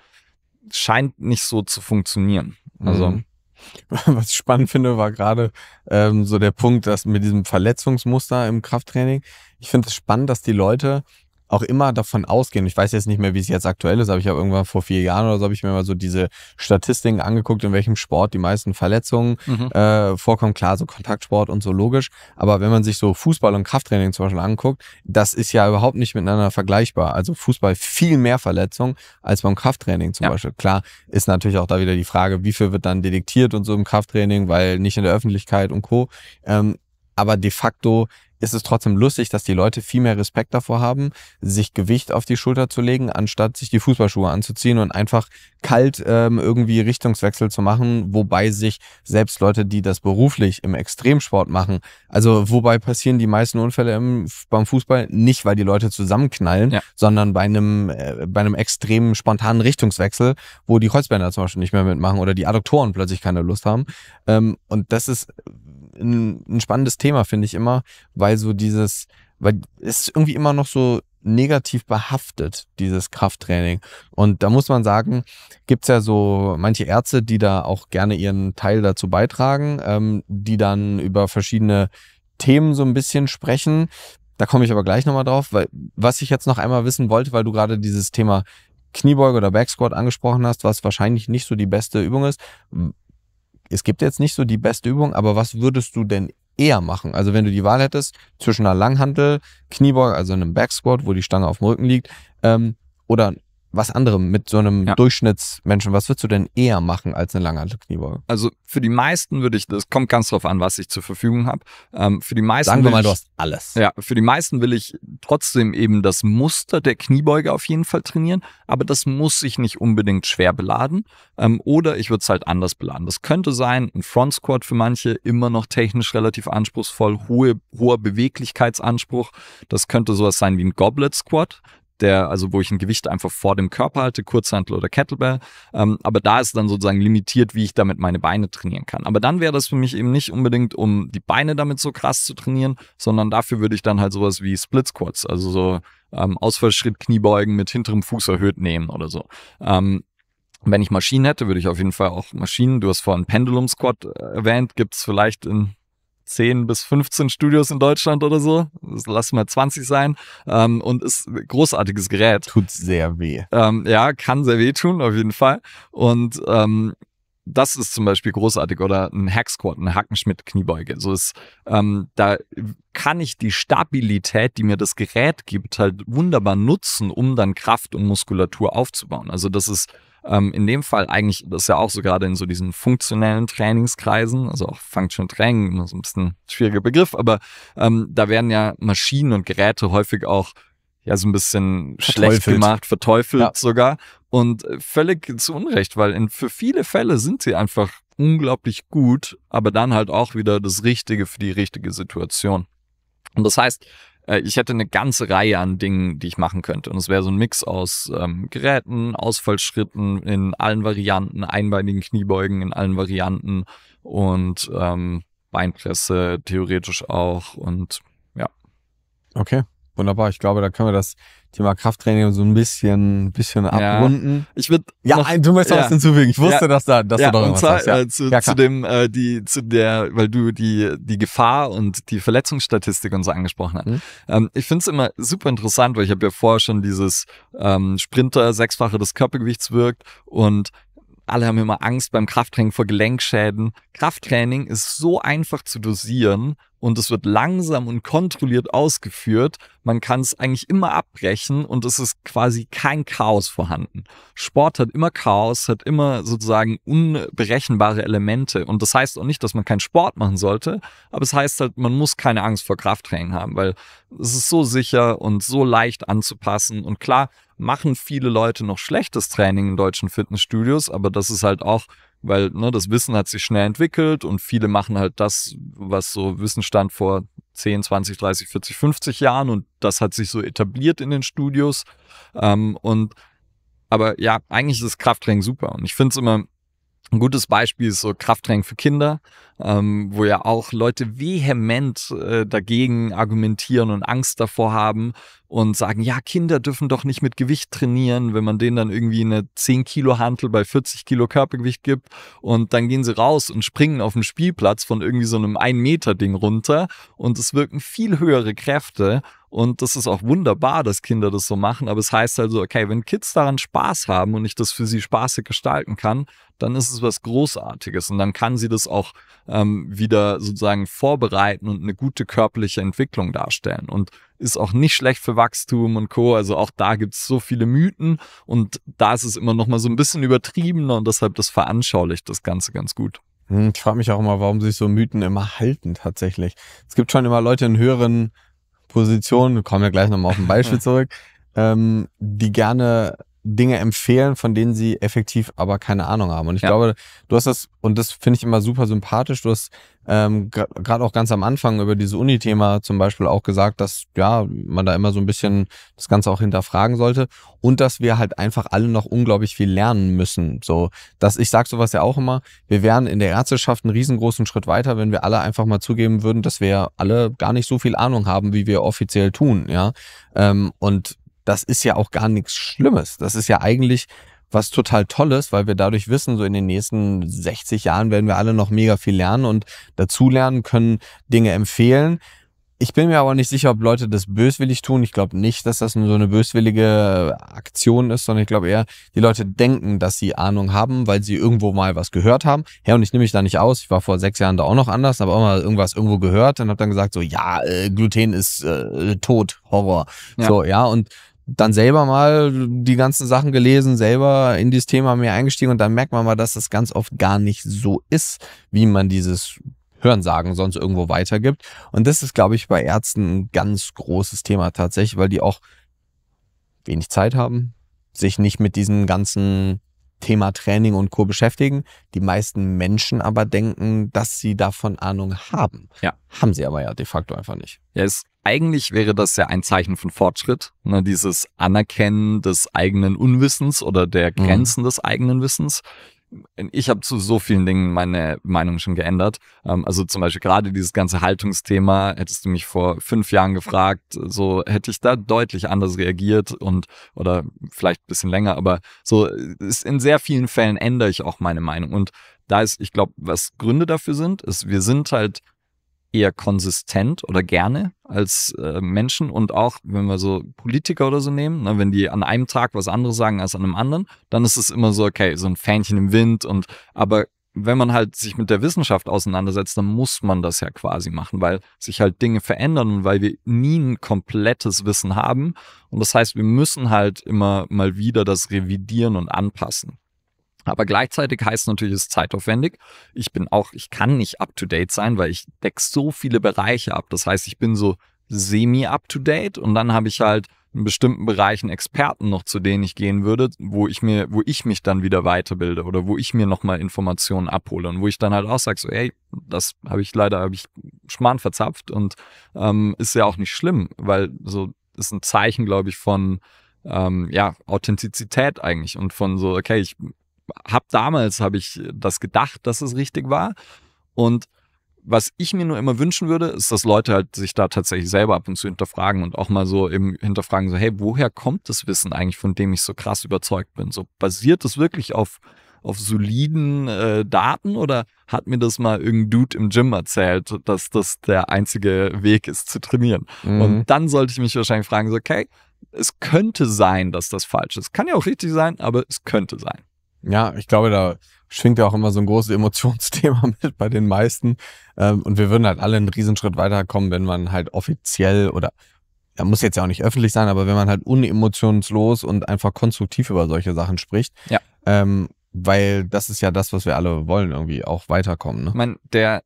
Scheint nicht so zu funktionieren. Also. Mhm. Was ich spannend finde, war gerade ähm, so der Punkt, dass mit diesem Verletzungsmuster im Krafttraining, ich finde es spannend, dass die Leute auch immer davon ausgehen, ich weiß jetzt nicht mehr, wie es jetzt aktuell ist, aber ich habe irgendwann vor vier Jahren oder so, habe ich mir mal so diese Statistiken angeguckt, in welchem Sport die meisten Verletzungen mhm. äh, vorkommen. Klar, so Kontaktsport und so logisch. Aber wenn man sich so Fußball und Krafttraining zum Beispiel anguckt, das ist ja überhaupt nicht miteinander vergleichbar. Also Fußball viel mehr Verletzungen als beim Krafttraining zum ja. Beispiel. Klar, ist natürlich auch da wieder die Frage, wie viel wird dann detektiert und so im Krafttraining, weil nicht in der Öffentlichkeit und Co. Ähm, aber de facto ist es trotzdem lustig, dass die Leute viel mehr Respekt davor haben, sich Gewicht auf die Schulter zu legen, anstatt sich die Fußballschuhe anzuziehen und einfach kalt ähm, irgendwie Richtungswechsel zu machen, wobei sich selbst Leute, die das beruflich im Extremsport machen, also wobei passieren die meisten Unfälle im, beim Fußball nicht, weil die Leute zusammenknallen, ja. sondern bei einem, äh, bei einem extremen spontanen Richtungswechsel, wo die Kreuzbänder zum Beispiel nicht mehr mitmachen oder die Adduktoren plötzlich keine Lust haben. Ähm, und das ist äh, ein, ein spannendes Thema, finde ich immer, weil weil so dieses, weil es irgendwie immer noch so negativ behaftet, dieses Krafttraining. Und da muss man sagen, gibt es ja so manche Ärzte, die da auch gerne ihren Teil dazu beitragen, ähm, die dann über verschiedene Themen so ein bisschen sprechen. Da komme ich aber gleich nochmal drauf, weil was ich jetzt noch einmal wissen wollte, weil du gerade dieses Thema Kniebeuge oder Backsquat angesprochen hast, was wahrscheinlich nicht so die beste Übung ist. Es gibt jetzt nicht so die beste Übung, aber was würdest du denn eher machen. Also wenn du die Wahl hättest zwischen einer Langhantel, Kniebeuge, also einem Backsquat, wo die Stange auf dem Rücken liegt, ähm, oder was anderem mit so einem ja. Durchschnittsmenschen? Was würdest du denn eher machen als eine Langhantel-Kniebeuge? Also für die meisten würde ich, das kommt ganz drauf an, was ich zur Verfügung habe. Ähm, für die meisten sagen wir mal, ich, du hast alles. Ja, für die meisten will ich trotzdem eben das Muster der Kniebeuge auf jeden Fall trainieren, aber das muss ich nicht unbedingt schwer beladen. Ähm, oder ich würde es halt anders beladen. Das könnte sein, ein Front Squat für manche immer noch technisch relativ anspruchsvoll, hohe, hoher Beweglichkeitsanspruch. Das könnte sowas sein wie ein Goblet Squat der, also wo ich ein Gewicht einfach vor dem Körper halte, Kurzhantel oder Kettlebell. Ähm, aber da ist dann sozusagen limitiert, wie ich damit meine Beine trainieren kann. Aber dann wäre das für mich eben nicht unbedingt, um die Beine damit so krass zu trainieren, sondern dafür würde ich dann halt sowas wie Split Squats, also so ähm, Ausfallschritt, Kniebeugen mit hinterem Fuß erhöht nehmen oder so. Ähm, wenn ich Maschinen hätte, würde ich auf jeden Fall auch Maschinen, du hast vorhin Pendulum Squat äh, erwähnt, gibt es vielleicht in 10 bis 15 Studios in Deutschland oder so. Lass mal 20 sein. Ähm, und ist ein großartiges Gerät. Tut sehr weh. Ähm, ja, kann sehr weh tun, auf jeden Fall. Und ähm, das ist zum Beispiel großartig oder ein Hacksquad, Squat, ein Hackenschmidt Kniebeuge. So ist, ähm, da kann ich die Stabilität, die mir das Gerät gibt, halt wunderbar nutzen, um dann Kraft und Muskulatur aufzubauen. Also das ist ähm, in dem Fall eigentlich, das ist ja auch so gerade in so diesen funktionellen Trainingskreisen, also auch Function Training, immer so ein bisschen schwieriger Begriff, aber ähm, da werden ja Maschinen und Geräte häufig auch ja so ein bisschen verteufelt. schlecht gemacht, verteufelt ja. sogar und äh, völlig zu Unrecht, weil in, für viele Fälle sind sie einfach unglaublich gut, aber dann halt auch wieder das Richtige für die richtige Situation. Und das heißt, äh, ich hätte eine ganze Reihe an Dingen, die ich machen könnte. Und es wäre so ein Mix aus ähm, Geräten, Ausfallschritten in allen Varianten, einbeinigen Kniebeugen in allen Varianten und ähm, Beinpresse theoretisch auch und ja. Okay. Wunderbar, ich glaube, da können wir das Thema Krafttraining so ein bisschen, bisschen abrunden. Ja. Ich würde ja, noch, du möchtest ja. was hinzufügen. Ich wusste, ja. dass da, dass ja, du da und zwar, hast, ja. Äh, zu, zu dem, äh, die, zu der, weil du die, die Gefahr und die Verletzungsstatistik und so angesprochen hast. Mhm. Ähm, ich finde es immer super interessant, weil ich habe ja vorher schon dieses ähm, Sprinter sechsfache des Körpergewichts wirkt und alle haben immer Angst beim Krafttraining vor Gelenkschäden. Krafttraining ist so einfach zu dosieren und es wird langsam und kontrolliert ausgeführt. Man kann es eigentlich immer abbrechen und es ist quasi kein Chaos vorhanden. Sport hat immer Chaos, hat immer sozusagen unberechenbare Elemente und das heißt auch nicht, dass man keinen Sport machen sollte, aber es heißt halt, man muss keine Angst vor Krafttraining haben, weil es ist so sicher und so leicht anzupassen und klar machen viele Leute noch schlechtes Training in deutschen Fitnessstudios, aber das ist halt auch weil ne, das Wissen hat sich schnell entwickelt und viele machen halt das, was so Wissen stand vor 10, 20, 30, 40, 50 Jahren und das hat sich so etabliert in den Studios. Ähm, und aber ja, eigentlich ist das Krafttraining super und ich finde es immer ein gutes Beispiel ist so Krafttraining für Kinder, ähm, wo ja auch Leute vehement äh, dagegen argumentieren und Angst davor haben und sagen, ja, Kinder dürfen doch nicht mit Gewicht trainieren, wenn man denen dann irgendwie eine 10 Kilo Hantel bei 40 Kilo Körpergewicht gibt und dann gehen sie raus und springen auf dem Spielplatz von irgendwie so einem 1 Meter Ding runter und es wirken viel höhere Kräfte und das ist auch wunderbar, dass Kinder das so machen. Aber es heißt also, okay, wenn Kids daran Spaß haben und ich das für sie spaßig gestalten kann, dann ist es was Großartiges. Und dann kann sie das auch ähm, wieder sozusagen vorbereiten und eine gute körperliche Entwicklung darstellen. Und ist auch nicht schlecht für Wachstum und Co. Also auch da gibt es so viele Mythen. Und da ist es immer noch mal so ein bisschen übertriebener und deshalb das veranschaulicht das Ganze ganz gut. Hm, ich frage mich auch immer, warum sich so Mythen immer halten tatsächlich. Es gibt schon immer Leute in höheren Position, wir kommen ja gleich nochmal auf ein Beispiel zurück, ähm, die gerne Dinge empfehlen, von denen sie effektiv aber keine Ahnung haben. Und ich ja. glaube, du hast das, und das finde ich immer super sympathisch, du hast ähm, gerade auch ganz am Anfang über dieses Uni-Thema zum Beispiel auch gesagt, dass ja, man da immer so ein bisschen das Ganze auch hinterfragen sollte und dass wir halt einfach alle noch unglaublich viel lernen müssen. So, dass ich sage sowas ja auch immer, wir wären in der Ärzteschaft einen riesengroßen Schritt weiter, wenn wir alle einfach mal zugeben würden, dass wir alle gar nicht so viel Ahnung haben, wie wir offiziell tun, ja. Ähm, und das ist ja auch gar nichts Schlimmes. Das ist ja eigentlich was total Tolles, weil wir dadurch wissen, so in den nächsten 60 Jahren werden wir alle noch mega viel lernen und dazulernen können, Dinge empfehlen. Ich bin mir aber nicht sicher, ob Leute das böswillig tun. Ich glaube nicht, dass das so eine böswillige Aktion ist, sondern ich glaube eher, die Leute denken, dass sie Ahnung haben, weil sie irgendwo mal was gehört haben. Ja, und ich nehme mich da nicht aus. Ich war vor sechs Jahren da auch noch anders, habe auch mal irgendwas irgendwo gehört und habe dann gesagt, so, ja, äh, Gluten ist äh, tot, Horror. Ja. So, ja, und dann selber mal die ganzen Sachen gelesen, selber in dieses Thema mehr eingestiegen und dann merkt man mal, dass das ganz oft gar nicht so ist, wie man dieses Hörensagen sonst irgendwo weitergibt. Und das ist, glaube ich, bei Ärzten ein ganz großes Thema tatsächlich, weil die auch wenig Zeit haben, sich nicht mit diesem ganzen Thema Training und Co. beschäftigen. Die meisten Menschen aber denken, dass sie davon Ahnung haben. Ja. Haben sie aber ja de facto einfach nicht. Ja, es eigentlich wäre das ja ein Zeichen von Fortschritt, ne? dieses Anerkennen des eigenen Unwissens oder der mhm. Grenzen mhm. des eigenen Wissens. Ich habe zu so vielen Dingen meine Meinung schon geändert. Ähm, also zum Beispiel gerade dieses ganze Haltungsthema, hättest du mich vor fünf Jahren gefragt, so hätte ich da deutlich anders reagiert und oder vielleicht ein bisschen länger, aber so äh, ist in sehr vielen Fällen ändere ich auch meine Meinung. Und da ist, ich glaube, was Gründe dafür sind, ist, wir sind halt eher konsistent oder gerne als äh, Menschen und auch wenn wir so Politiker oder so nehmen, ne, wenn die an einem Tag was anderes sagen als an einem anderen, dann ist es immer so okay, so ein Fähnchen im Wind und aber wenn man halt sich mit der Wissenschaft auseinandersetzt, dann muss man das ja quasi machen, weil sich halt Dinge verändern und weil wir nie ein komplettes Wissen haben und das heißt, wir müssen halt immer mal wieder das revidieren und anpassen. Aber gleichzeitig heißt natürlich, es ist zeitaufwendig. Ich bin auch, ich kann nicht up to date sein, weil ich deck so viele Bereiche ab. Das heißt, ich bin so semi up to date und dann habe ich halt in bestimmten Bereichen Experten noch, zu denen ich gehen würde, wo ich mir, wo ich mich dann wieder weiterbilde oder wo ich mir nochmal Informationen abhole und wo ich dann halt auch sage, so, ey, das habe ich leider, habe ich Schmarrn verzapft und ähm, ist ja auch nicht schlimm, weil so ist ein Zeichen, glaube ich, von ähm, ja, Authentizität eigentlich und von so, okay, ich habe damals, habe ich das gedacht, dass es richtig war. Und was ich mir nur immer wünschen würde, ist, dass Leute halt sich da tatsächlich selber ab und zu hinterfragen und auch mal so eben hinterfragen, so, hey, woher kommt das Wissen eigentlich, von dem ich so krass überzeugt bin? So basiert das wirklich auf, auf soliden äh, Daten oder hat mir das mal irgendein Dude im Gym erzählt, dass das der einzige Weg ist zu trainieren? Mhm. Und dann sollte ich mich wahrscheinlich fragen, so, okay, es könnte sein, dass das falsch ist. Kann ja auch richtig sein, aber es könnte sein. Ja, ich glaube, da schwingt ja auch immer so ein großes Emotionsthema mit bei den meisten. Ähm, und wir würden halt alle einen Riesenschritt weiterkommen, wenn man halt offiziell oder ja, muss jetzt ja auch nicht öffentlich sein, aber wenn man halt unemotionslos und einfach konstruktiv über solche Sachen spricht. Ja. Ähm, weil das ist ja das, was wir alle wollen, irgendwie auch weiterkommen. Ne? Ich meine, der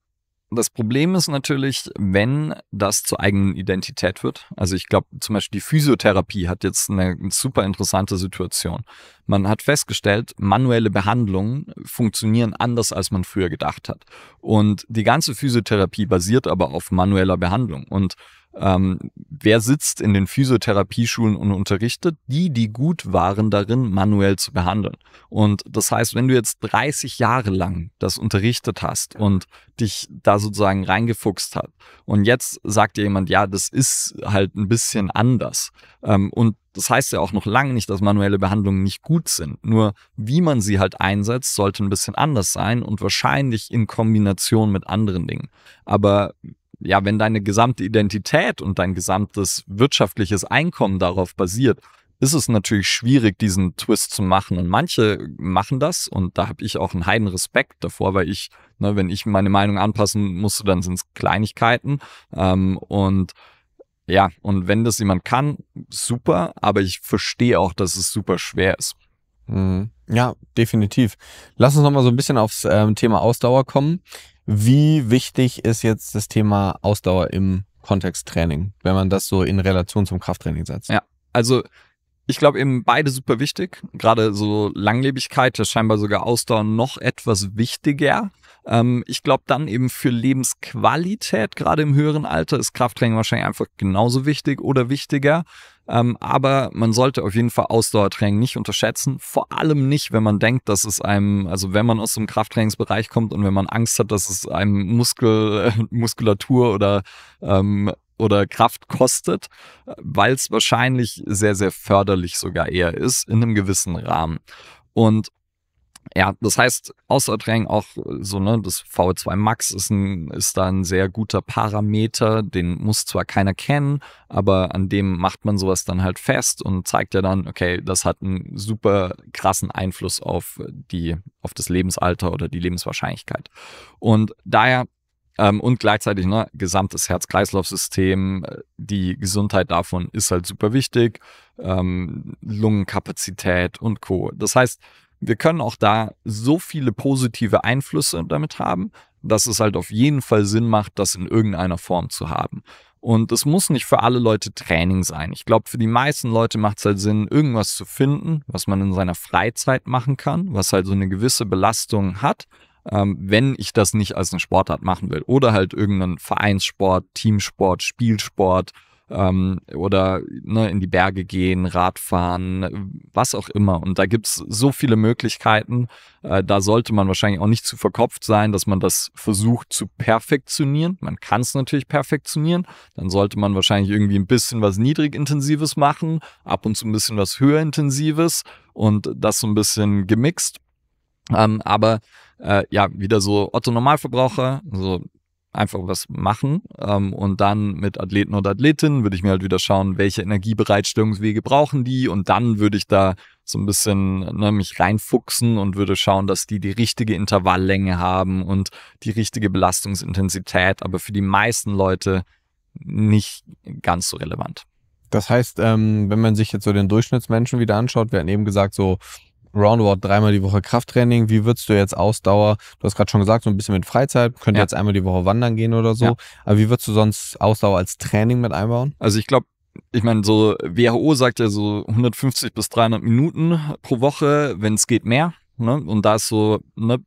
das Problem ist natürlich, wenn das zur eigenen Identität wird. Also ich glaube, zum Beispiel die Physiotherapie hat jetzt eine super interessante Situation. Man hat festgestellt, manuelle Behandlungen funktionieren anders, als man früher gedacht hat. Und die ganze Physiotherapie basiert aber auf manueller Behandlung. Und ähm, wer sitzt in den Physiotherapieschulen und unterrichtet? Die, die gut waren darin, manuell zu behandeln. Und das heißt, wenn du jetzt 30 Jahre lang das unterrichtet hast genau. und dich da sozusagen reingefuchst hat und jetzt sagt dir jemand, ja, das ist halt ein bisschen anders. Ähm, und das heißt ja auch noch lange nicht, dass manuelle Behandlungen nicht gut sind. Nur wie man sie halt einsetzt, sollte ein bisschen anders sein und wahrscheinlich in Kombination mit anderen Dingen. Aber ja, wenn deine gesamte Identität und dein gesamtes wirtschaftliches Einkommen darauf basiert, ist es natürlich schwierig, diesen Twist zu machen. Und manche machen das und da habe ich auch einen heiden Respekt davor, weil ich, ne, wenn ich meine Meinung anpassen musste, dann sind es Kleinigkeiten. Ähm, und ja, und wenn das jemand kann, super, aber ich verstehe auch, dass es super schwer ist. Mhm. Ja, definitiv. Lass uns nochmal so ein bisschen aufs ähm, Thema Ausdauer kommen. Wie wichtig ist jetzt das Thema Ausdauer im Kontext Training, wenn man das so in Relation zum Krafttraining setzt? Ja, also ich glaube eben beide super wichtig. Gerade so Langlebigkeit, ja scheinbar sogar Ausdauer noch etwas wichtiger. Ähm, ich glaube dann eben für Lebensqualität, gerade im höheren Alter, ist Krafttraining wahrscheinlich einfach genauso wichtig oder wichtiger. Ähm, aber man sollte auf jeden Fall Ausdauertraining nicht unterschätzen. Vor allem nicht, wenn man denkt, dass es einem, also wenn man aus dem Krafttrainingsbereich kommt und wenn man Angst hat, dass es einem Muskel, äh, Muskulatur oder ähm, oder Kraft kostet, weil es wahrscheinlich sehr, sehr förderlich sogar eher ist in einem gewissen Rahmen. Und ja, das heißt, außer Drang auch äh, so, ne, das v 2 Max ist, ein, ist da ein sehr guter Parameter, den muss zwar keiner kennen, aber an dem macht man sowas dann halt fest und zeigt ja dann, okay, das hat einen super krassen Einfluss auf äh, die, auf das Lebensalter oder die Lebenswahrscheinlichkeit. Und daher ähm, und gleichzeitig ne, gesamtes Herz-Kreislauf-System, äh, die Gesundheit davon ist halt super wichtig, ähm, Lungenkapazität und Co. Das heißt, wir können auch da so viele positive Einflüsse damit haben, dass es halt auf jeden Fall Sinn macht, das in irgendeiner Form zu haben. Und es muss nicht für alle Leute Training sein. Ich glaube, für die meisten Leute macht es halt Sinn, irgendwas zu finden, was man in seiner Freizeit machen kann, was halt so eine gewisse Belastung hat, ähm, wenn ich das nicht als eine Sportart machen will. Oder halt irgendeinen Vereinssport, Teamsport, Spielsport, ähm, oder ne, in die Berge gehen, Radfahren, was auch immer. Und da gibt's so viele Möglichkeiten. Äh, da sollte man wahrscheinlich auch nicht zu verkopft sein, dass man das versucht zu perfektionieren. Man kann es natürlich perfektionieren. Dann sollte man wahrscheinlich irgendwie ein bisschen was Niedrigintensives machen, ab und zu ein bisschen was Höherintensives und das so ein bisschen gemixt. Ähm, aber äh, ja, wieder so Otto Normalverbraucher, so einfach was machen. Ähm, und dann mit Athleten oder Athletinnen würde ich mir halt wieder schauen, welche Energiebereitstellungswege brauchen die. Und dann würde ich da so ein bisschen ne, mich reinfuchsen und würde schauen, dass die die richtige Intervalllänge haben und die richtige Belastungsintensität. Aber für die meisten Leute nicht ganz so relevant. Das heißt, ähm, wenn man sich jetzt so den Durchschnittsmenschen wieder anschaut, wir hatten eben gesagt, so roundabout dreimal die Woche Krafttraining. Wie würdest du jetzt Ausdauer, du hast gerade schon gesagt, so ein bisschen mit Freizeit, könnt ja. jetzt einmal die Woche wandern gehen oder so. Ja. Aber wie würdest du sonst Ausdauer als Training mit einbauen? Also ich glaube, ich meine, so WHO sagt ja so 150 bis 300 Minuten pro Woche, wenn es geht mehr. Ne? Und da ist so, ne,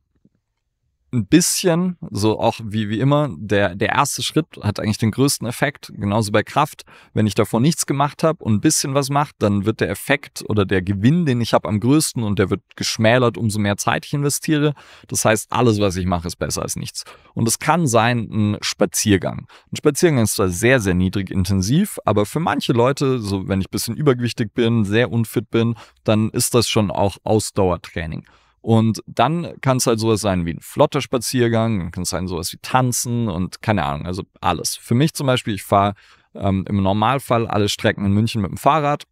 ein bisschen, so auch wie, wie immer, der, der erste Schritt hat eigentlich den größten Effekt. Genauso bei Kraft. Wenn ich davor nichts gemacht habe und ein bisschen was macht, dann wird der Effekt oder der Gewinn, den ich habe, am größten und der wird geschmälert, umso mehr Zeit ich investiere. Das heißt, alles, was ich mache, ist besser als nichts. Und es kann sein, ein Spaziergang. Ein Spaziergang ist zwar sehr, sehr niedrig intensiv, aber für manche Leute, so wenn ich ein bisschen übergewichtig bin, sehr unfit bin, dann ist das schon auch Ausdauertraining. Und dann kann es halt sowas sein wie ein flotter Spaziergang, dann kann es sein sowas wie Tanzen und keine Ahnung, also alles. Für mich zum Beispiel, ich fahre ähm, im Normalfall alle Strecken in München mit dem Fahrrad.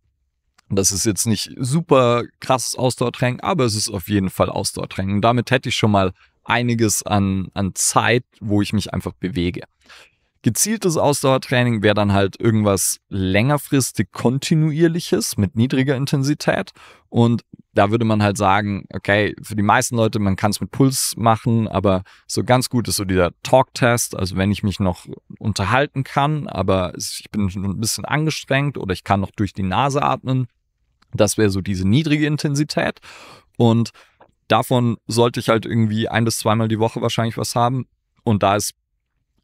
Das ist jetzt nicht super krasses Ausdauertraining, aber es ist auf jeden Fall Ausdauertraining. Und damit hätte ich schon mal einiges an, an Zeit, wo ich mich einfach bewege. Gezieltes Ausdauertraining wäre dann halt irgendwas längerfristig kontinuierliches mit niedriger Intensität. Und da würde man halt sagen, okay, für die meisten Leute, man kann es mit Puls machen, aber so ganz gut ist so dieser Talk-Test, also wenn ich mich noch unterhalten kann, aber ich bin ein bisschen angestrengt oder ich kann noch durch die Nase atmen. Das wäre so diese niedrige Intensität. Und davon sollte ich halt irgendwie ein bis zweimal die Woche wahrscheinlich was haben. Und da ist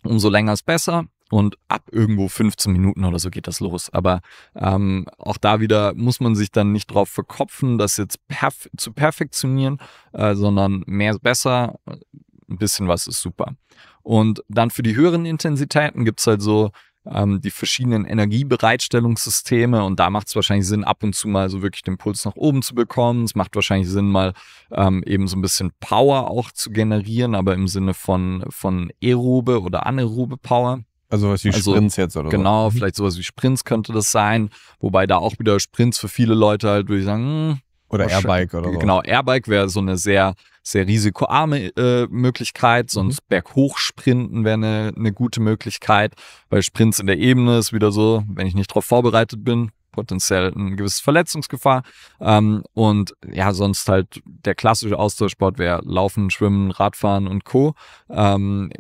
umso länger ist besser. Und ab irgendwo 15 Minuten oder so geht das los. Aber ähm, auch da wieder muss man sich dann nicht drauf verkopfen, das jetzt perf zu perfektionieren, äh, sondern mehr ist besser, ein bisschen was ist super. Und dann für die höheren Intensitäten gibt es halt so ähm, die verschiedenen Energiebereitstellungssysteme und da macht es wahrscheinlich Sinn, ab und zu mal so wirklich den Puls nach oben zu bekommen. Es macht wahrscheinlich Sinn, mal ähm, eben so ein bisschen Power auch zu generieren, aber im Sinne von, von aerobe oder anaerobe Power. Also was wie also Sprints jetzt oder Genau, so. Mhm. vielleicht sowas wie Sprints könnte das sein. Wobei da auch wieder Sprints für viele Leute halt, würde ich sagen, hm, oder Airbike oder so. Genau, Airbike wäre so eine sehr, sehr risikoarme äh, Möglichkeit. Sonst mhm. Berghochsprinten wäre eine, eine gute Möglichkeit. Weil Sprints in der Ebene ist wieder so, wenn ich nicht darauf vorbereitet bin, potenziell eine gewisse Verletzungsgefahr. Ähm, und ja, sonst halt der klassische Austauschsport wäre Laufen, Schwimmen, Radfahren und Co. Ähm,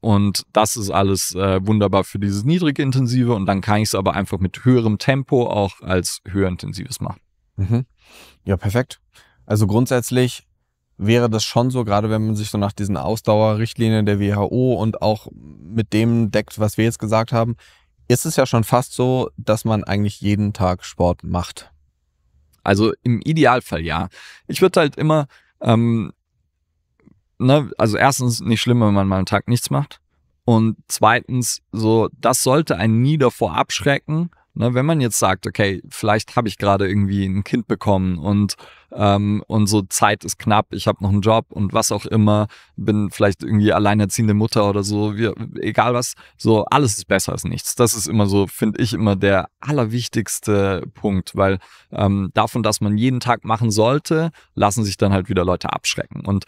und das ist alles äh, wunderbar für dieses Niedrigintensive. Und dann kann ich es aber einfach mit höherem Tempo auch als höherintensives machen. Mhm. Ja, perfekt. Also grundsätzlich wäre das schon so, gerade wenn man sich so nach diesen Ausdauerrichtlinien der WHO und auch mit dem deckt, was wir jetzt gesagt haben, ist es ja schon fast so, dass man eigentlich jeden Tag Sport macht. Also im Idealfall ja. Ich würde halt immer, ähm, ne, also erstens nicht schlimm, wenn man mal einen Tag nichts macht. Und zweitens, so, das sollte einen nie davor abschrecken, Ne, wenn man jetzt sagt, okay, vielleicht habe ich gerade irgendwie ein Kind bekommen und, ähm, und so Zeit ist knapp, ich habe noch einen Job und was auch immer, bin vielleicht irgendwie alleinerziehende Mutter oder so, wir, egal was, so alles ist besser als nichts. Das ist immer so, finde ich, immer der allerwichtigste Punkt, weil ähm, davon, dass man jeden Tag machen sollte, lassen sich dann halt wieder Leute abschrecken. Und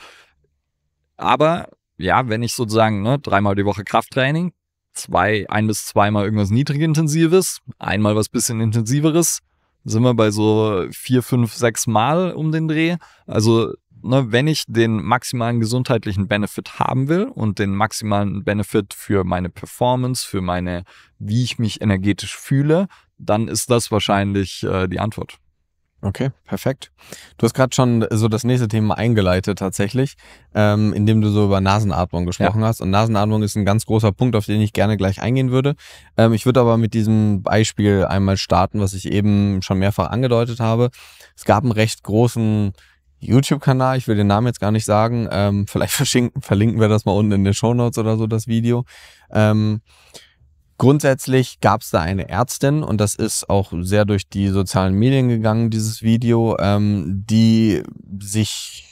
aber ja, wenn ich sozusagen ne, dreimal die Woche Krafttraining, zwei, ein bis zweimal irgendwas niedrigintensives, einmal was bisschen intensiveres, sind wir bei so vier, fünf, sechs Mal um den Dreh. Also ne, wenn ich den maximalen gesundheitlichen Benefit haben will und den maximalen Benefit für meine Performance, für meine, wie ich mich energetisch fühle, dann ist das wahrscheinlich äh, die Antwort. Okay, perfekt. Du hast gerade schon so das nächste Thema eingeleitet tatsächlich, ähm, indem du so über Nasenatmung gesprochen ja. hast. Und Nasenatmung ist ein ganz großer Punkt, auf den ich gerne gleich eingehen würde. Ähm, ich würde aber mit diesem Beispiel einmal starten, was ich eben schon mehrfach angedeutet habe. Es gab einen recht großen YouTube-Kanal, ich will den Namen jetzt gar nicht sagen. Ähm, vielleicht verlinken wir das mal unten in den Show Notes oder so, das Video. Ähm, Grundsätzlich gab es da eine Ärztin und das ist auch sehr durch die sozialen Medien gegangen, dieses Video, ähm, die sich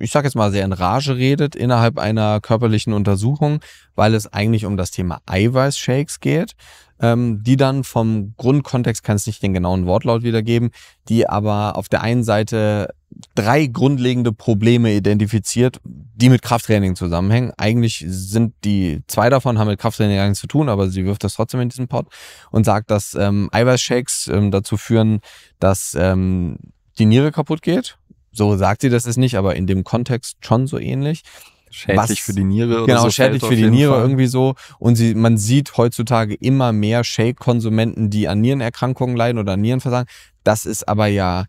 ich sage jetzt mal, sehr in Rage redet innerhalb einer körperlichen Untersuchung, weil es eigentlich um das Thema Eiweißshakes geht, ähm, die dann vom Grundkontext, kann es nicht den genauen Wortlaut wiedergeben, die aber auf der einen Seite drei grundlegende Probleme identifiziert, die mit Krafttraining zusammenhängen. Eigentlich sind die zwei davon, haben mit Krafttraining gar nichts zu tun, aber sie wirft das trotzdem in diesen Pod und sagt, dass ähm, Eiweißshakes ähm, dazu führen, dass ähm, die Niere kaputt geht. So sagt sie das jetzt nicht, aber in dem Kontext schon so ähnlich. Schädlich was, für die Niere oder Genau, so schädlich für die Niere Fall. irgendwie so. Und sie, man sieht heutzutage immer mehr Shake-Konsumenten, die an Nierenerkrankungen leiden oder an Nierenversagen. Das ist aber ja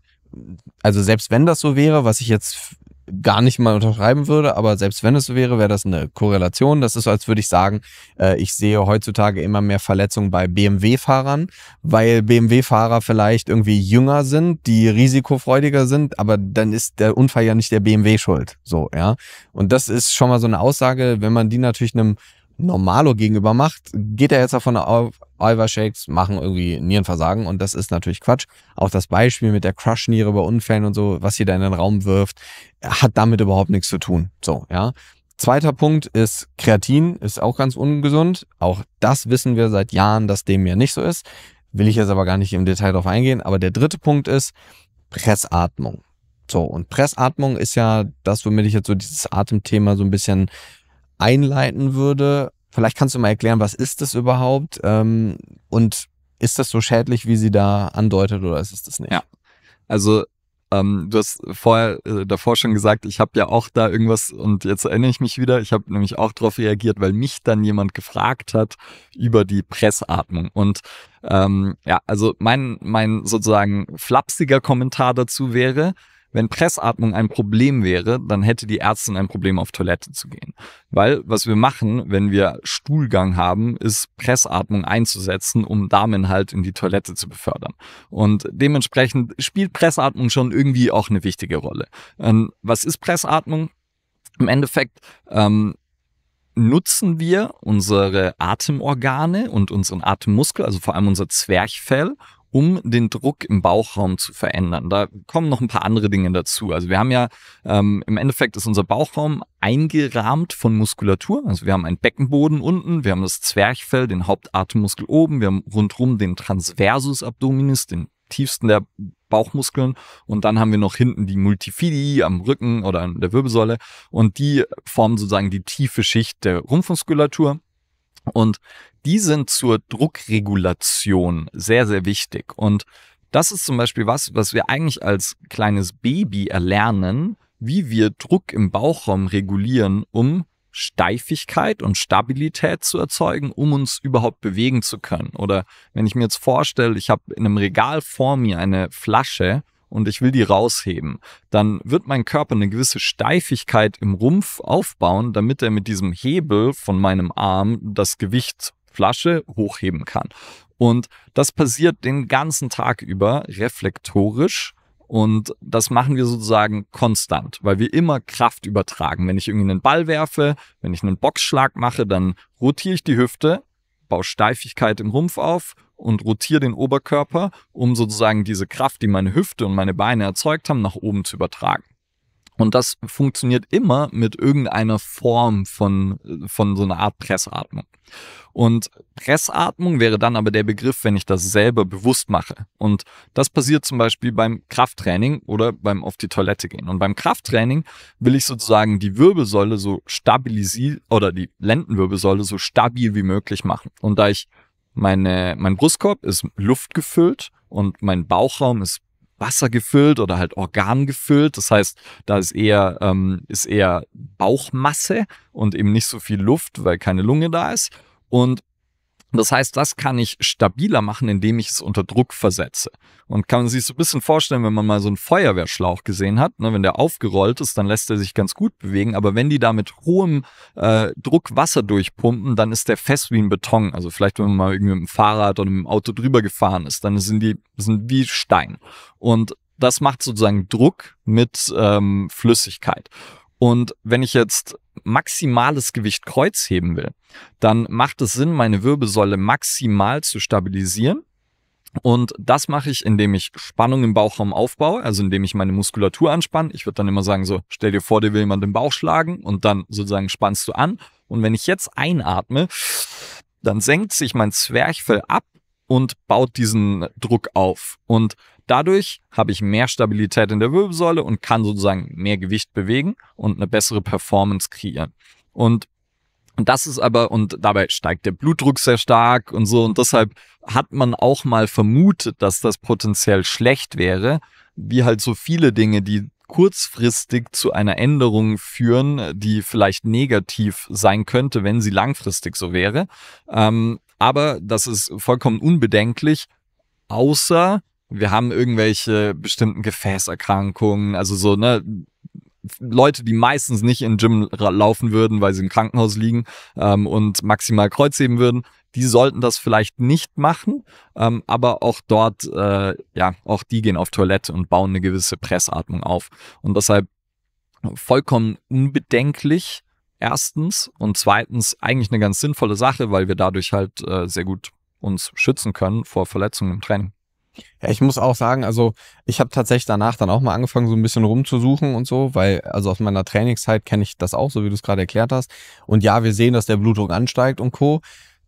also selbst wenn das so wäre, was ich jetzt gar nicht mal unterschreiben würde, aber selbst wenn es so wäre, wäre das eine Korrelation. Das ist, als würde ich sagen, äh, ich sehe heutzutage immer mehr Verletzungen bei BMW-Fahrern, weil BMW-Fahrer vielleicht irgendwie jünger sind, die risikofreudiger sind, aber dann ist der Unfall ja nicht der BMW schuld. So, ja. Und das ist schon mal so eine Aussage, wenn man die natürlich einem Normalo gegenüber macht, geht er jetzt davon auf, Shakes machen irgendwie Nierenversagen und das ist natürlich Quatsch. Auch das Beispiel mit der Crush-Niere bei Unfällen und so, was ihr da in den Raum wirft, hat damit überhaupt nichts zu tun. So, ja. Zweiter Punkt ist Kreatin, ist auch ganz ungesund. Auch das wissen wir seit Jahren, dass dem ja nicht so ist. Will ich jetzt aber gar nicht im Detail drauf eingehen. Aber der dritte Punkt ist Pressatmung. So, und Pressatmung ist ja das, womit ich jetzt so dieses Atemthema so ein bisschen einleiten würde. Vielleicht kannst du mal erklären, was ist das überhaupt ähm, und ist das so schädlich, wie sie da andeutet oder ist es das nicht? Ja, also ähm, du hast vorher äh, davor schon gesagt, ich habe ja auch da irgendwas und jetzt erinnere ich mich wieder. Ich habe nämlich auch darauf reagiert, weil mich dann jemand gefragt hat über die Pressatmung. Und ähm, ja, also mein mein sozusagen flapsiger Kommentar dazu wäre, wenn Pressatmung ein Problem wäre, dann hätte die Ärztin ein Problem, auf Toilette zu gehen. Weil was wir machen, wenn wir Stuhlgang haben, ist Pressatmung einzusetzen, um Darminhalt in die Toilette zu befördern. Und dementsprechend spielt Pressatmung schon irgendwie auch eine wichtige Rolle. Ähm, was ist Pressatmung? Im Endeffekt ähm, nutzen wir unsere Atemorgane und unseren Atemmuskel, also vor allem unser Zwerchfell, um den Druck im Bauchraum zu verändern. Da kommen noch ein paar andere Dinge dazu. Also wir haben ja, ähm, im Endeffekt ist unser Bauchraum eingerahmt von Muskulatur. Also wir haben einen Beckenboden unten, wir haben das Zwerchfell, den Hauptatemmuskel oben, wir haben rundherum den Transversus Abdominis, den tiefsten der Bauchmuskeln und dann haben wir noch hinten die Multifidi am Rücken oder an der Wirbelsäule und die formen sozusagen die tiefe Schicht der Rumpfmuskulatur und die sind zur Druckregulation sehr, sehr wichtig. Und das ist zum Beispiel was, was wir eigentlich als kleines Baby erlernen, wie wir Druck im Bauchraum regulieren, um Steifigkeit und Stabilität zu erzeugen, um uns überhaupt bewegen zu können. Oder wenn ich mir jetzt vorstelle, ich habe in einem Regal vor mir eine Flasche und ich will die rausheben, dann wird mein Körper eine gewisse Steifigkeit im Rumpf aufbauen, damit er mit diesem Hebel von meinem Arm das Gewicht Flasche hochheben kann. Und das passiert den ganzen Tag über reflektorisch. Und das machen wir sozusagen konstant, weil wir immer Kraft übertragen. Wenn ich irgendwie einen Ball werfe, wenn ich einen Boxschlag mache, dann rotiere ich die Hüfte, baue Steifigkeit im Rumpf auf und rotiere den Oberkörper, um sozusagen diese Kraft, die meine Hüfte und meine Beine erzeugt haben, nach oben zu übertragen. Und das funktioniert immer mit irgendeiner Form von, äh, von so einer Art Pressatmung. Und Pressatmung wäre dann aber der Begriff, wenn ich das selber bewusst mache. Und das passiert zum Beispiel beim Krafttraining oder beim auf die Toilette gehen. Und beim Krafttraining will ich sozusagen die Wirbelsäule so stabilisieren oder die Lendenwirbelsäule so stabil wie möglich machen. Und da ich meine, mein Brustkorb ist luftgefüllt und mein Bauchraum ist Wasser gefüllt oder halt Organ gefüllt. Das heißt, da ist eher, ähm, ist eher Bauchmasse und eben nicht so viel Luft, weil keine Lunge da ist. Und das heißt, das kann ich stabiler machen, indem ich es unter Druck versetze. Und kann man sich so ein bisschen vorstellen, wenn man mal so einen Feuerwehrschlauch gesehen hat, ne, wenn der aufgerollt ist, dann lässt er sich ganz gut bewegen. Aber wenn die da mit hohem äh, Druck Wasser durchpumpen, dann ist der fest wie ein Beton. Also vielleicht, wenn man mal irgendwie mit dem Fahrrad oder mit dem Auto drüber gefahren ist, dann sind die sind wie Stein. Und das macht sozusagen Druck mit ähm, Flüssigkeit. Und wenn ich jetzt maximales Gewicht Kreuz heben will, dann macht es Sinn, meine Wirbelsäule maximal zu stabilisieren. Und das mache ich, indem ich Spannung im Bauchraum aufbaue, also indem ich meine Muskulatur anspanne. Ich würde dann immer sagen, so, stell dir vor, dir will jemand den Bauch schlagen und dann sozusagen spannst du an. Und wenn ich jetzt einatme, dann senkt sich mein Zwerchfell ab und baut diesen Druck auf. Und Dadurch habe ich mehr Stabilität in der Wirbelsäule und kann sozusagen mehr Gewicht bewegen und eine bessere Performance kreieren. Und das ist aber, und dabei steigt der Blutdruck sehr stark und so. Und deshalb hat man auch mal vermutet, dass das potenziell schlecht wäre, wie halt so viele Dinge, die kurzfristig zu einer Änderung führen, die vielleicht negativ sein könnte, wenn sie langfristig so wäre. Ähm, aber das ist vollkommen unbedenklich, außer wir haben irgendwelche bestimmten Gefäßerkrankungen, also so, ne, Leute, die meistens nicht im Gym laufen würden, weil sie im Krankenhaus liegen ähm, und maximal kreuzheben würden, die sollten das vielleicht nicht machen. Ähm, aber auch dort, äh, ja, auch die gehen auf Toilette und bauen eine gewisse Pressatmung auf. Und deshalb vollkommen unbedenklich. Erstens und zweitens eigentlich eine ganz sinnvolle Sache, weil wir dadurch halt äh, sehr gut uns schützen können vor Verletzungen im Training. Ja, ich muss auch sagen, also ich habe tatsächlich danach dann auch mal angefangen, so ein bisschen rumzusuchen und so, weil also aus meiner Trainingszeit kenne ich das auch, so wie du es gerade erklärt hast. Und ja, wir sehen, dass der Blutdruck ansteigt und Co.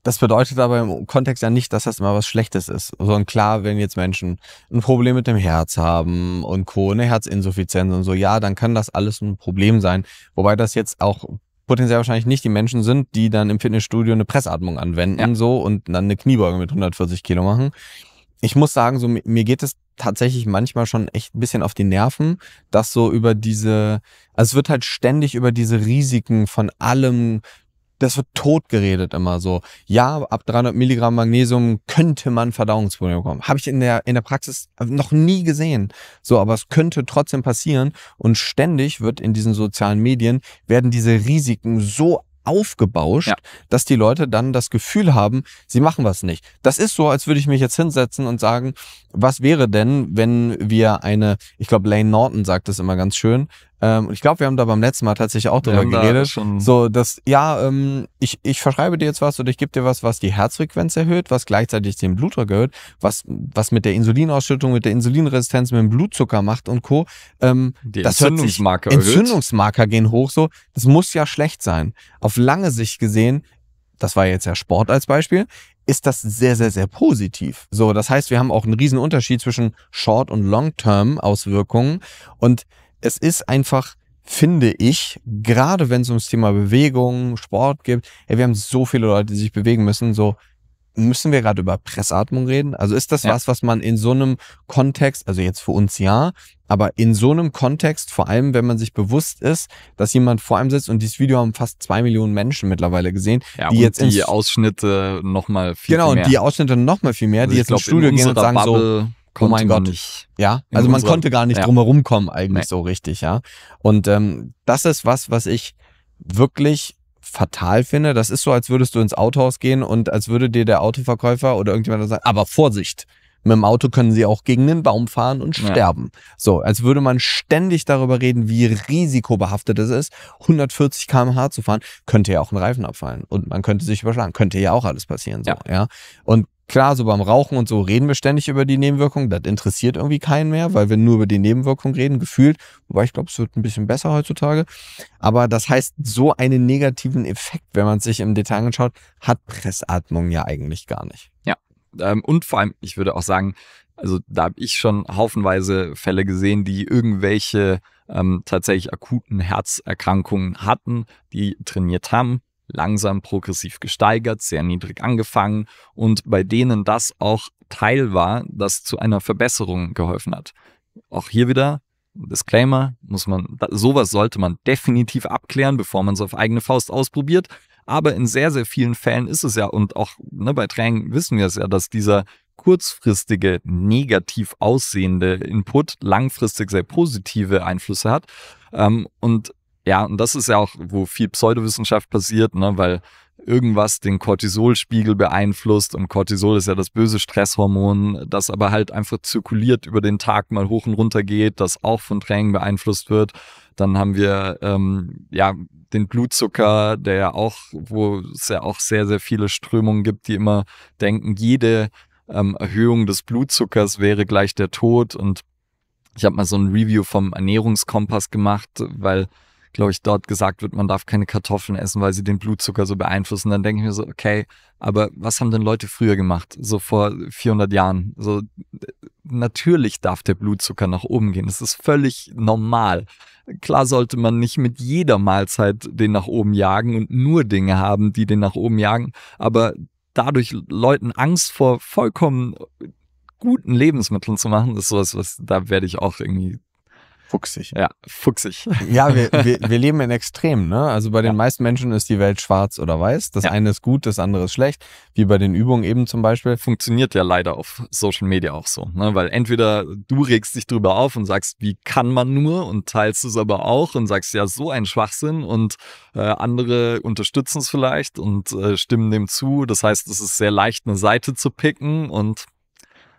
Das bedeutet aber im Kontext ja nicht, dass das immer was Schlechtes ist, sondern klar, wenn jetzt Menschen ein Problem mit dem Herz haben und Co., eine Herzinsuffizienz und so, ja, dann kann das alles ein Problem sein. Wobei das jetzt auch potenziell wahrscheinlich nicht die Menschen sind, die dann im Fitnessstudio eine Pressatmung anwenden ja. so und dann eine Kniebeuge mit 140 Kilo machen ich muss sagen, so mir geht es tatsächlich manchmal schon echt ein bisschen auf die Nerven, dass so über diese, also es wird halt ständig über diese Risiken von allem, das wird tot geredet immer so. Ja, ab 300 Milligramm Magnesium könnte man Verdauungsprobleme bekommen. Habe ich in der, in der Praxis noch nie gesehen. So, aber es könnte trotzdem passieren und ständig wird in diesen sozialen Medien werden diese Risiken so aufgebauscht, ja. dass die Leute dann das Gefühl haben, sie machen was nicht. Das ist so, als würde ich mich jetzt hinsetzen und sagen, was wäre denn, wenn wir eine, ich glaube, Lane Norton sagt das immer ganz schön, ähm, und ich glaube, wir haben da beim letzten Mal tatsächlich auch drüber geredet. Da so, dass, ja, ähm, ich, ich verschreibe dir jetzt was oder ich gebe dir was, was die Herzfrequenz erhöht, was gleichzeitig den Blutdruck erhöht, was, was mit der Insulinausschüttung, mit der Insulinresistenz, mit dem Blutzucker macht und Co. Ähm, die das Entzündungsmarker. Sich, Entzündungsmarker gehen hoch, so. Das muss ja schlecht sein. Auf lange Sicht gesehen, das war jetzt ja Sport als Beispiel, ist das sehr, sehr, sehr positiv. So, das heißt, wir haben auch einen riesen Unterschied zwischen Short- und Long-Term-Auswirkungen und es ist einfach, finde ich, gerade wenn es ums Thema Bewegung, Sport geht, ey, wir haben so viele Leute, die sich bewegen müssen, so müssen wir gerade über Pressatmung reden? Also ist das ja. was, was man in so einem Kontext, also jetzt für uns ja, aber in so einem Kontext, vor allem wenn man sich bewusst ist, dass jemand vor einem sitzt und dieses Video haben fast zwei Millionen Menschen mittlerweile gesehen, ja, die jetzt die Ausschnitte noch mal viel, genau, mehr. Genau, und die Ausschnitte noch mal viel mehr, also die jetzt glaub, ins Studio gehen und sagen Bubble, so, oh mein Gott. Nicht. Ja, also man konnte gar nicht ja. drumherum kommen eigentlich nee. so richtig, ja. Und ähm, das ist was, was ich wirklich fatal finde. Das ist so, als würdest du ins Autohaus gehen und als würde dir der Autoverkäufer oder irgendjemand sagen, aber Vorsicht, mit dem Auto können sie auch gegen den Baum fahren und sterben. Ja. So, als würde man ständig darüber reden, wie risikobehaftet es ist, 140 km/h zu fahren, könnte ja auch ein Reifen abfallen und man könnte sich überschlagen, könnte ja auch alles passieren. So, ja. ja? Und Klar, so beim Rauchen und so reden wir ständig über die Nebenwirkungen. Das interessiert irgendwie keinen mehr, weil wir nur über die Nebenwirkungen reden, gefühlt. Wobei ich glaube, es wird ein bisschen besser heutzutage. Aber das heißt, so einen negativen Effekt, wenn man es sich im Detail anschaut, hat Pressatmung ja eigentlich gar nicht. Ja. Ähm, und vor allem, ich würde auch sagen, also da habe ich schon haufenweise Fälle gesehen, die irgendwelche ähm, tatsächlich akuten Herzerkrankungen hatten, die trainiert haben langsam progressiv gesteigert, sehr niedrig angefangen und bei denen das auch Teil war, das zu einer Verbesserung geholfen hat. Auch hier wieder Disclaimer, muss man sowas sollte man definitiv abklären, bevor man es auf eigene Faust ausprobiert, aber in sehr sehr vielen Fällen ist es ja und auch ne, bei Training wissen wir es ja, dass dieser kurzfristige negativ aussehende Input langfristig sehr positive Einflüsse hat. Ähm, und ja, und das ist ja auch, wo viel Pseudowissenschaft passiert, ne, weil irgendwas den Cortisolspiegel beeinflusst und Cortisol ist ja das böse Stresshormon, das aber halt einfach zirkuliert über den Tag mal hoch und runter geht, das auch von Tränen beeinflusst wird. Dann haben wir ähm, ja den Blutzucker, der ja auch, wo es ja auch sehr, sehr viele Strömungen gibt, die immer denken, jede ähm, Erhöhung des Blutzuckers wäre gleich der Tod. Und ich habe mal so ein Review vom Ernährungskompass gemacht, weil glaube ich, dort gesagt wird, man darf keine Kartoffeln essen, weil sie den Blutzucker so beeinflussen. Dann denke ich mir so, okay, aber was haben denn Leute früher gemacht, so vor 400 Jahren? So, natürlich darf der Blutzucker nach oben gehen. Das ist völlig normal. Klar sollte man nicht mit jeder Mahlzeit den nach oben jagen und nur Dinge haben, die den nach oben jagen, aber dadurch Leuten Angst vor vollkommen guten Lebensmitteln zu machen, ist sowas, was da werde ich auch irgendwie Fuchsig. Ja, fuchsig. Ja, wir, wir, wir leben in Extremen. Ne? Also bei den ja. meisten Menschen ist die Welt schwarz oder weiß. Das ja. eine ist gut, das andere ist schlecht. Wie bei den Übungen eben zum Beispiel. Funktioniert ja leider auf Social Media auch so. Ne? Weil entweder du regst dich drüber auf und sagst, wie kann man nur und teilst es aber auch und sagst, ja, so ein Schwachsinn und äh, andere unterstützen es vielleicht und äh, stimmen dem zu. Das heißt, es ist sehr leicht, eine Seite zu picken und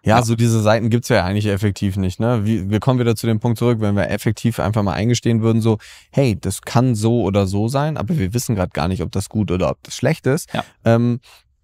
ja, so also diese Seiten gibt's ja eigentlich effektiv nicht. Ne? wir kommen wieder zu dem Punkt zurück, wenn wir effektiv einfach mal eingestehen würden, so, hey, das kann so oder so sein, aber wir wissen gerade gar nicht, ob das gut oder ob das schlecht ist, ja. ähm,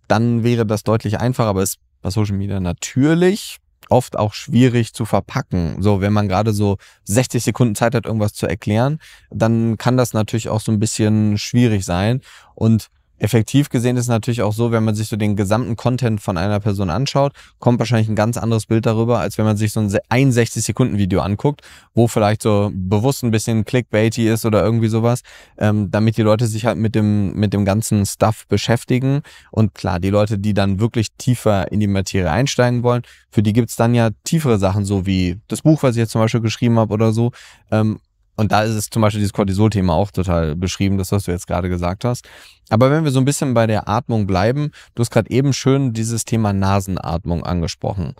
dann wäre das deutlich einfacher, aber ist bei Social Media natürlich oft auch schwierig zu verpacken. So, wenn man gerade so 60 Sekunden Zeit hat, irgendwas zu erklären, dann kann das natürlich auch so ein bisschen schwierig sein. Und effektiv gesehen ist natürlich auch so, wenn man sich so den gesamten Content von einer Person anschaut, kommt wahrscheinlich ein ganz anderes Bild darüber, als wenn man sich so ein 61-Sekunden-Video anguckt, wo vielleicht so bewusst ein bisschen clickbaity ist oder irgendwie sowas, ähm, damit die Leute sich halt mit dem, mit dem ganzen Stuff beschäftigen. Und klar, die Leute, die dann wirklich tiefer in die Materie einsteigen wollen, für die gibt's dann ja tiefere Sachen, so wie das Buch, was ich jetzt zum Beispiel geschrieben habe oder so, ähm, und da ist es zum Beispiel dieses Cortisol-Thema auch total beschrieben, das, was du jetzt gerade gesagt hast. Aber wenn wir so ein bisschen bei der Atmung bleiben, du hast gerade eben schön dieses Thema Nasenatmung angesprochen.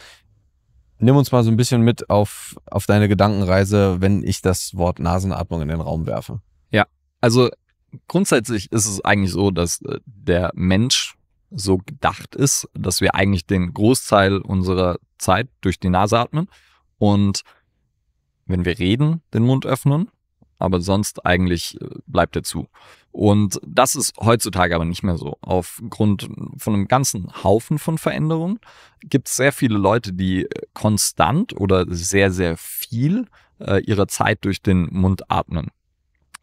Nimm uns mal so ein bisschen mit auf, auf deine Gedankenreise, wenn ich das Wort Nasenatmung in den Raum werfe. Ja, also grundsätzlich ist es eigentlich so, dass äh, der Mensch so gedacht ist, dass wir eigentlich den Großteil unserer Zeit durch die Nase atmen. Und wenn wir reden, den Mund öffnen, aber sonst eigentlich äh, bleibt er zu. Und das ist heutzutage aber nicht mehr so. Aufgrund von einem ganzen Haufen von Veränderungen gibt es sehr viele Leute, die äh, konstant oder sehr, sehr viel äh, ihrer Zeit durch den Mund atmen.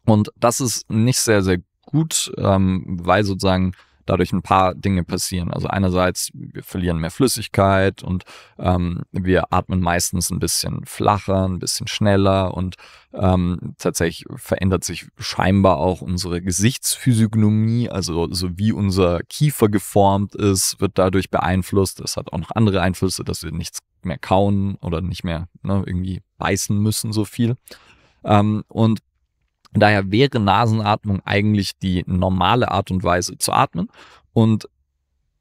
Und das ist nicht sehr, sehr gut, ähm, weil sozusagen dadurch ein paar Dinge passieren. Also einerseits, wir verlieren mehr Flüssigkeit und ähm, wir atmen meistens ein bisschen flacher, ein bisschen schneller und ähm, tatsächlich verändert sich scheinbar auch unsere Gesichtsphysiognomie, also so wie unser Kiefer geformt ist, wird dadurch beeinflusst. Das hat auch noch andere Einflüsse, dass wir nichts mehr kauen oder nicht mehr ne, irgendwie beißen müssen so viel. Ähm, und Daher wäre Nasenatmung eigentlich die normale Art und Weise zu atmen und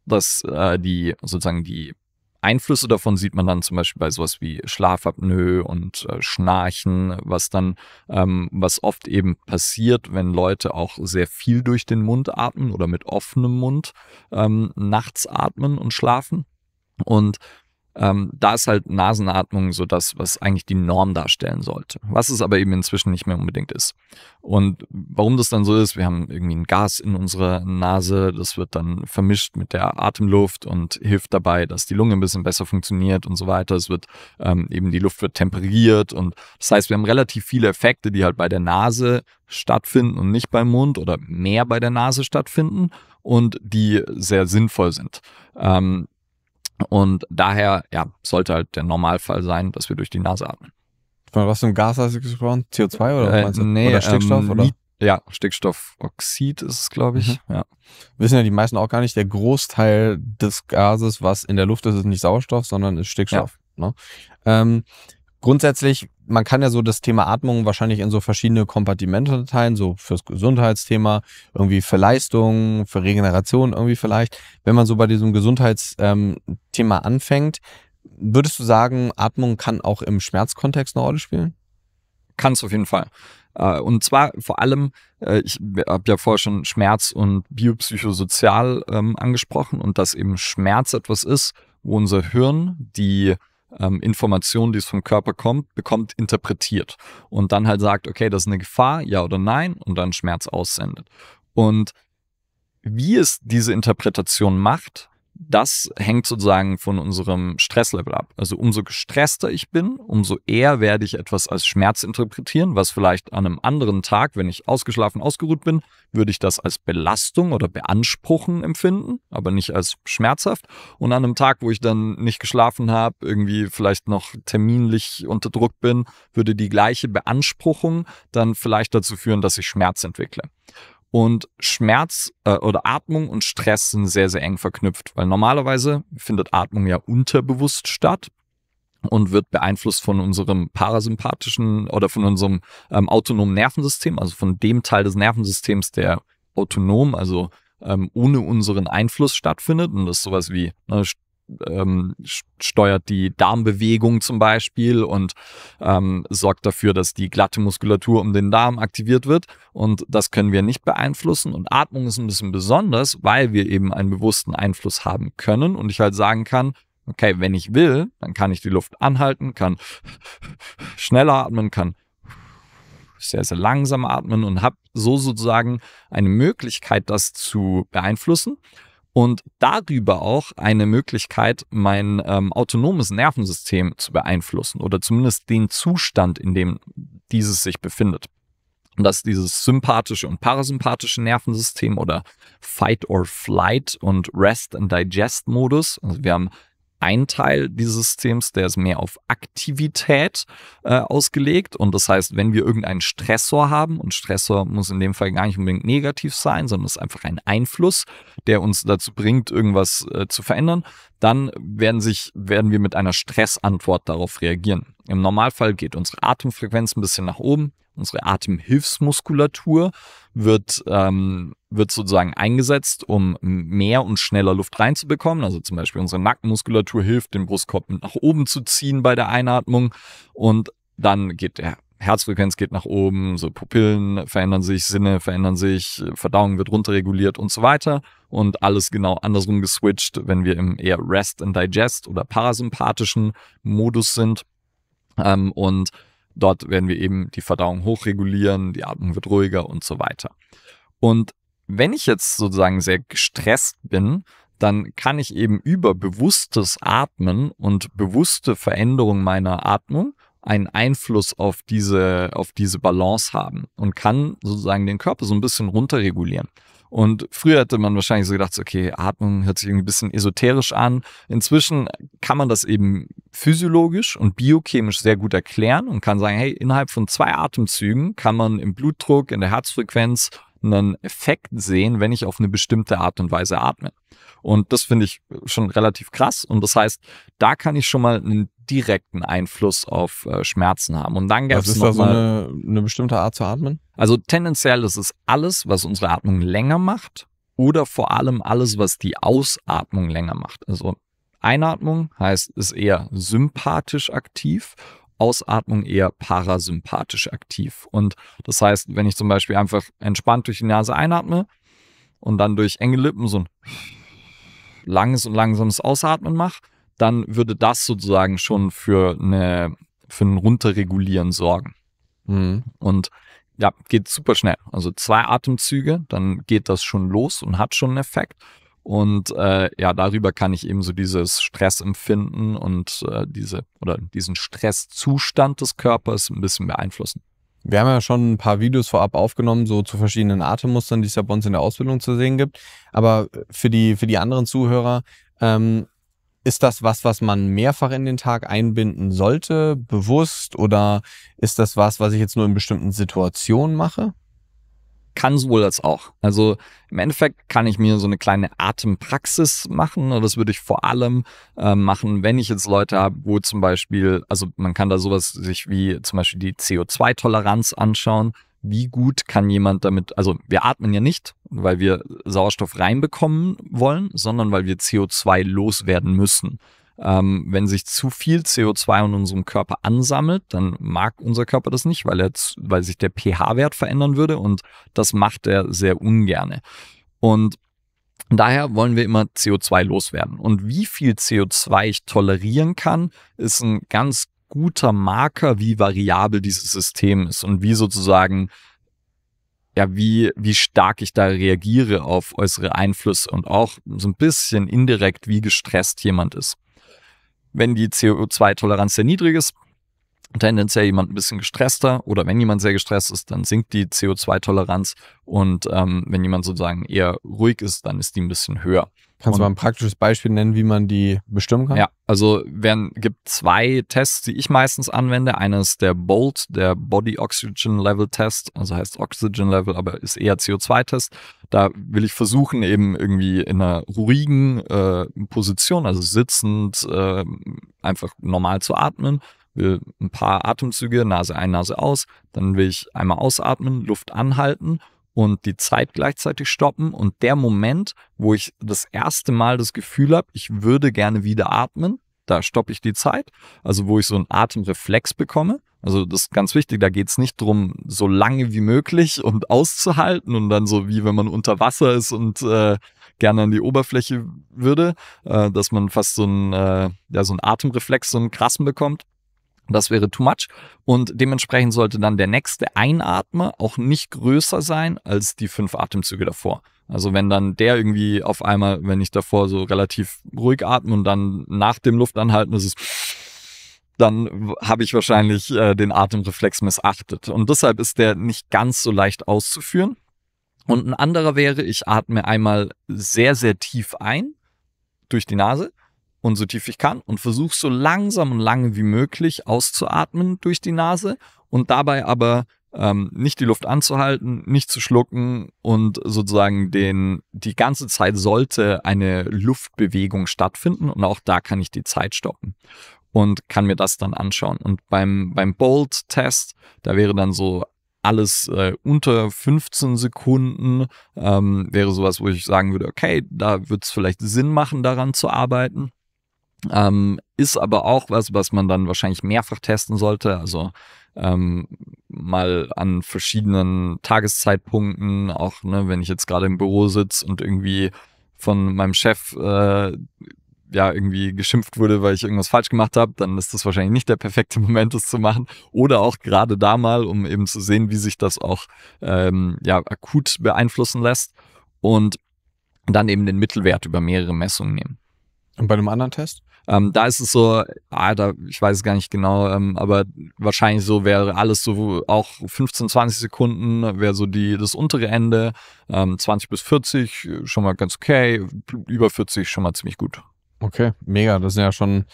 das, äh, die sozusagen die Einflüsse davon sieht man dann zum Beispiel bei sowas wie Schlafapnoe und äh, Schnarchen, was dann, ähm, was oft eben passiert, wenn Leute auch sehr viel durch den Mund atmen oder mit offenem Mund ähm, nachts atmen und schlafen. Und ähm, da ist halt Nasenatmung so das, was eigentlich die Norm darstellen sollte, was es aber eben inzwischen nicht mehr unbedingt ist. Und warum das dann so ist, wir haben irgendwie ein Gas in unserer Nase, das wird dann vermischt mit der Atemluft und hilft dabei, dass die Lunge ein bisschen besser funktioniert und so weiter. Es wird ähm, eben die Luft wird temperiert und das heißt, wir haben relativ viele Effekte, die halt bei der Nase stattfinden und nicht beim Mund oder mehr bei der Nase stattfinden und die sehr sinnvoll sind. Ähm, und daher, ja, sollte halt der Normalfall sein, dass wir durch die Nase atmen. Was für ein Gas hast du gesprochen? CO2 oder, äh, nee, oder Stickstoff? Ähm, oder? Ja, Stickstoffoxid ist es, glaube ich. Mhm. Ja. Wissen ja die meisten auch gar nicht, der Großteil des Gases, was in der Luft ist, ist nicht Sauerstoff, sondern ist Stickstoff. Ja. Ne? Ähm, grundsätzlich man kann ja so das Thema Atmung wahrscheinlich in so verschiedene Kompartimente teilen, so fürs Gesundheitsthema, irgendwie für Leistung, für Regeneration irgendwie vielleicht. Wenn man so bei diesem Gesundheitsthema ähm, anfängt, würdest du sagen, Atmung kann auch im Schmerzkontext eine Rolle spielen? Kann es auf jeden Fall. Äh, und zwar vor allem, äh, ich habe ja vorher schon Schmerz und biopsychosozial ähm, angesprochen und dass eben Schmerz etwas ist, wo unser Hirn die ähm, Information, die es vom Körper kommt, bekommt, interpretiert und dann halt sagt, okay, das ist eine Gefahr, ja oder nein, und dann Schmerz aussendet. Und wie es diese Interpretation macht, das hängt sozusagen von unserem Stresslevel ab. Also umso gestresster ich bin, umso eher werde ich etwas als Schmerz interpretieren, was vielleicht an einem anderen Tag, wenn ich ausgeschlafen, ausgeruht bin, würde ich das als Belastung oder Beanspruchen empfinden, aber nicht als schmerzhaft. Und an einem Tag, wo ich dann nicht geschlafen habe, irgendwie vielleicht noch terminlich unter Druck bin, würde die gleiche Beanspruchung dann vielleicht dazu führen, dass ich Schmerz entwickle. Und Schmerz äh, oder Atmung und Stress sind sehr, sehr eng verknüpft, weil normalerweise findet Atmung ja unterbewusst statt und wird beeinflusst von unserem parasympathischen oder von unserem ähm, autonomen Nervensystem, also von dem Teil des Nervensystems, der autonom, also ähm, ohne unseren Einfluss stattfindet. Und das ist sowas wie ne, ähm, steuert die Darmbewegung zum Beispiel und ähm, sorgt dafür, dass die glatte Muskulatur um den Darm aktiviert wird. Und das können wir nicht beeinflussen. Und Atmung ist ein bisschen besonders, weil wir eben einen bewussten Einfluss haben können und ich halt sagen kann, okay, wenn ich will, dann kann ich die Luft anhalten, kann schneller atmen, kann sehr, sehr langsam atmen und habe so sozusagen eine Möglichkeit, das zu beeinflussen und darüber auch eine Möglichkeit, mein ähm, autonomes Nervensystem zu beeinflussen oder zumindest den Zustand, in dem dieses sich befindet. Und das ist dieses sympathische und parasympathische Nervensystem oder Fight or Flight und Rest and Digest Modus. Also wir haben ein Teil dieses Systems, der ist mehr auf Aktivität äh, ausgelegt. Und das heißt, wenn wir irgendeinen Stressor haben, und Stressor muss in dem Fall gar nicht unbedingt negativ sein, sondern es ist einfach ein Einfluss, der uns dazu bringt, irgendwas äh, zu verändern, dann werden, sich, werden wir mit einer Stressantwort darauf reagieren. Im Normalfall geht unsere Atemfrequenz ein bisschen nach oben, unsere Atemhilfsmuskulatur wird, ähm, wird sozusagen eingesetzt, um mehr und schneller Luft reinzubekommen. Also zum Beispiel unsere Nackenmuskulatur hilft, den Brustkorb nach oben zu ziehen bei der Einatmung und dann geht der Herzfrequenz geht nach oben, so Pupillen verändern sich, Sinne verändern sich, Verdauung wird runterreguliert und so weiter. Und alles genau andersrum geswitcht, wenn wir im eher Rest and Digest oder parasympathischen Modus sind. Ähm, und Dort werden wir eben die Verdauung hochregulieren, die Atmung wird ruhiger und so weiter. Und wenn ich jetzt sozusagen sehr gestresst bin, dann kann ich eben über bewusstes Atmen und bewusste Veränderung meiner Atmung einen Einfluss auf diese, auf diese Balance haben und kann sozusagen den Körper so ein bisschen runterregulieren. Und früher hätte man wahrscheinlich so gedacht, okay, Atmung hört sich ein bisschen esoterisch an. Inzwischen kann man das eben physiologisch und biochemisch sehr gut erklären und kann sagen, hey, innerhalb von zwei Atemzügen kann man im Blutdruck, in der Herzfrequenz einen Effekt sehen, wenn ich auf eine bestimmte Art und Weise atme. Und das finde ich schon relativ krass. Und das heißt, da kann ich schon mal einen direkten Einfluss auf äh, Schmerzen haben. Und dann gab es. Was da so eine, eine bestimmte Art zu atmen? Also tendenziell ist es alles, was unsere Atmung länger macht oder vor allem alles, was die Ausatmung länger macht. Also Einatmung heißt, ist eher sympathisch aktiv Ausatmung eher parasympathisch aktiv. Und das heißt, wenn ich zum Beispiel einfach entspannt durch die Nase einatme und dann durch enge Lippen so ein langes und langsames Ausatmen mache, dann würde das sozusagen schon für, eine, für ein Runterregulieren sorgen. Mhm. Und ja, geht super schnell. Also zwei Atemzüge, dann geht das schon los und hat schon einen Effekt. Und äh, ja, darüber kann ich eben so dieses Stressempfinden und äh, diese oder diesen Stresszustand des Körpers ein bisschen beeinflussen. Wir haben ja schon ein paar Videos vorab aufgenommen, so zu verschiedenen Atemmustern, die es ja bei uns in der Ausbildung zu sehen gibt. Aber für die, für die anderen Zuhörer, ähm, ist das was, was man mehrfach in den Tag einbinden sollte, bewusst, oder ist das was, was ich jetzt nur in bestimmten Situationen mache? kann sowohl als auch. Also im Endeffekt kann ich mir so eine kleine Atempraxis machen. Und ne? Das würde ich vor allem äh, machen, wenn ich jetzt Leute habe, wo zum Beispiel, also man kann da sowas sich wie zum Beispiel die CO2-Toleranz anschauen wie gut kann jemand damit, also wir atmen ja nicht, weil wir Sauerstoff reinbekommen wollen, sondern weil wir CO2 loswerden müssen. Ähm, wenn sich zu viel CO2 in unserem Körper ansammelt, dann mag unser Körper das nicht, weil, er, weil sich der pH-Wert verändern würde und das macht er sehr ungerne. Und daher wollen wir immer CO2 loswerden. Und wie viel CO2 ich tolerieren kann, ist ein ganz guter Marker, wie variabel dieses System ist und wie sozusagen ja, wie, wie stark ich da reagiere auf äußere Einflüsse und auch so ein bisschen indirekt, wie gestresst jemand ist. Wenn die CO2-Toleranz sehr niedrig ist, tendenziell jemand ein bisschen gestresster oder wenn jemand sehr gestresst ist, dann sinkt die CO2-Toleranz und ähm, wenn jemand sozusagen eher ruhig ist, dann ist die ein bisschen höher. Kannst du mal ein praktisches Beispiel nennen, wie man die bestimmen kann? Ja, also werden, gibt zwei Tests, die ich meistens anwende. Eines der BOLT, der Body Oxygen Level Test, also heißt Oxygen Level, aber ist eher CO2-Test. Da will ich versuchen, eben irgendwie in einer ruhigen äh, Position, also sitzend, äh, einfach normal zu atmen. Will ein paar Atemzüge, Nase ein, Nase aus. Dann will ich einmal ausatmen, Luft anhalten und die Zeit gleichzeitig stoppen. Und der Moment, wo ich das erste Mal das Gefühl habe, ich würde gerne wieder atmen, da stoppe ich die Zeit. Also wo ich so einen Atemreflex bekomme. Also das ist ganz wichtig, da geht es nicht drum, so lange wie möglich und auszuhalten und dann so wie wenn man unter Wasser ist und äh, gerne an die Oberfläche würde, äh, dass man fast so einen, äh, ja, so einen Atemreflex, so einen krassen bekommt, das wäre too much und dementsprechend sollte dann der nächste Einatmer auch nicht größer sein als die fünf Atemzüge davor. Also wenn dann der irgendwie auf einmal, wenn ich davor so relativ ruhig atme und dann nach dem Luftanhalten ist es dann habe ich wahrscheinlich äh, den Atemreflex missachtet. Und deshalb ist der nicht ganz so leicht auszuführen. Und ein anderer wäre, ich atme einmal sehr, sehr tief ein durch die Nase und so tief ich kann und versuche so langsam und lange wie möglich auszuatmen durch die Nase und dabei aber ähm, nicht die Luft anzuhalten, nicht zu schlucken und sozusagen den, die ganze Zeit sollte eine Luftbewegung stattfinden und auch da kann ich die Zeit stoppen und kann mir das dann anschauen. Und beim, beim Bolt-Test, da wäre dann so alles äh, unter 15 Sekunden, ähm, wäre sowas, wo ich sagen würde, okay, da wird es vielleicht Sinn machen, daran zu arbeiten. Ähm, ist aber auch was, was man dann wahrscheinlich mehrfach testen sollte. Also ähm, mal an verschiedenen Tageszeitpunkten, auch ne, wenn ich jetzt gerade im Büro sitze und irgendwie von meinem Chef äh, ja irgendwie geschimpft wurde, weil ich irgendwas falsch gemacht habe, dann ist das wahrscheinlich nicht der perfekte Moment, das zu machen. Oder auch gerade da mal, um eben zu sehen, wie sich das auch ähm, ja akut beeinflussen lässt und dann eben den Mittelwert über mehrere Messungen nehmen. Und bei einem anderen Test? Ähm, da ist es so, ah, da, ich weiß es gar nicht genau, ähm, aber wahrscheinlich so wäre alles so auch 15, 20 Sekunden wäre so die, das untere Ende. Ähm, 20 bis 40 äh, schon mal ganz okay, über 40 schon mal ziemlich gut. Okay, mega. Das sind ja schon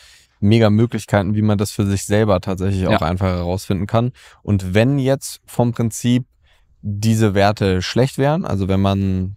mega Möglichkeiten, wie man das für sich selber tatsächlich auch ja. einfach herausfinden kann. Und wenn jetzt vom Prinzip diese Werte schlecht wären, also wenn man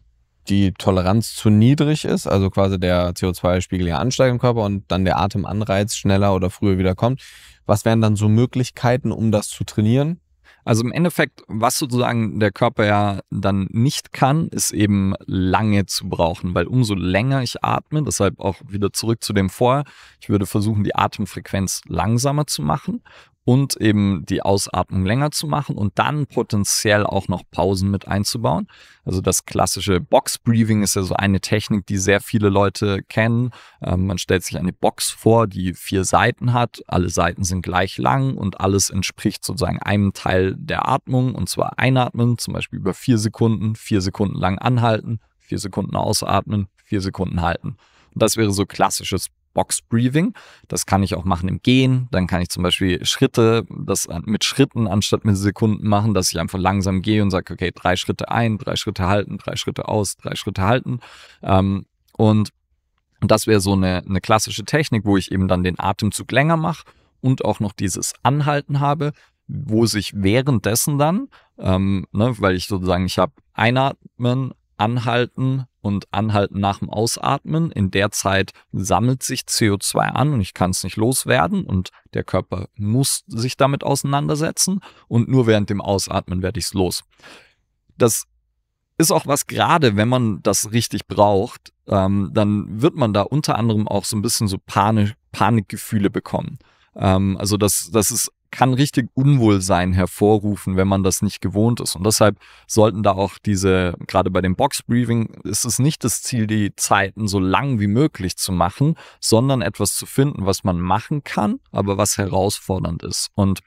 die Toleranz zu niedrig ist, also quasi der CO2-Spiegel ja ansteigt im Körper und dann der Atemanreiz schneller oder früher wieder kommt. Was wären dann so Möglichkeiten, um das zu trainieren? Also im Endeffekt, was sozusagen der Körper ja dann nicht kann, ist eben lange zu brauchen, weil umso länger ich atme, deshalb auch wieder zurück zu dem vorher, ich würde versuchen, die Atemfrequenz langsamer zu machen und eben die Ausatmung länger zu machen und dann potenziell auch noch Pausen mit einzubauen. Also das klassische Box Breathing ist ja so eine Technik, die sehr viele Leute kennen. Ähm, man stellt sich eine Box vor, die vier Seiten hat. Alle Seiten sind gleich lang und alles entspricht sozusagen einem Teil der Atmung und zwar einatmen, zum Beispiel über vier Sekunden, vier Sekunden lang anhalten, vier Sekunden ausatmen, vier Sekunden halten. Und das wäre so klassisches Box Breathing. Das kann ich auch machen im Gehen. Dann kann ich zum Beispiel Schritte, das mit Schritten anstatt mit Sekunden machen, dass ich einfach langsam gehe und sage, okay, drei Schritte ein, drei Schritte halten, drei Schritte aus, drei Schritte halten. Ähm, und das wäre so eine, eine klassische Technik, wo ich eben dann den Atemzug länger mache und auch noch dieses Anhalten habe, wo sich währenddessen dann, ähm, ne, weil ich sozusagen, ich habe einatmen, anhalten, und anhalten nach dem Ausatmen. In der Zeit sammelt sich CO2 an und ich kann es nicht loswerden und der Körper muss sich damit auseinandersetzen und nur während dem Ausatmen werde ich es los. Das ist auch was gerade, wenn man das richtig braucht, ähm, dann wird man da unter anderem auch so ein bisschen so Panik, Panikgefühle bekommen. Ähm, also das, das ist kann richtig Unwohlsein hervorrufen, wenn man das nicht gewohnt ist. Und deshalb sollten da auch diese, gerade bei dem Box-Briefing, ist es nicht das Ziel, die Zeiten so lang wie möglich zu machen, sondern etwas zu finden, was man machen kann, aber was herausfordernd ist. Und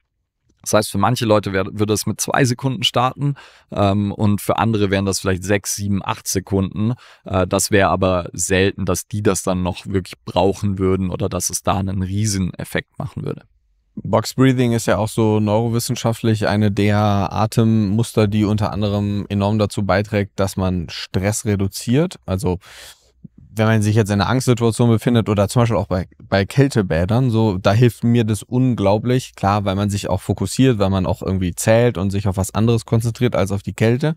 das heißt, für manche Leute würde es mit zwei Sekunden starten ähm, und für andere wären das vielleicht sechs, sieben, acht Sekunden. Äh, das wäre aber selten, dass die das dann noch wirklich brauchen würden oder dass es da einen Rieseneffekt machen würde. Box Breathing ist ja auch so neurowissenschaftlich eine der Atemmuster, die unter anderem enorm dazu beiträgt, dass man Stress reduziert. Also wenn man sich jetzt in einer Angstsituation befindet oder zum Beispiel auch bei, bei Kältebädern, so, da hilft mir das unglaublich. Klar, weil man sich auch fokussiert, weil man auch irgendwie zählt und sich auf was anderes konzentriert als auf die Kälte.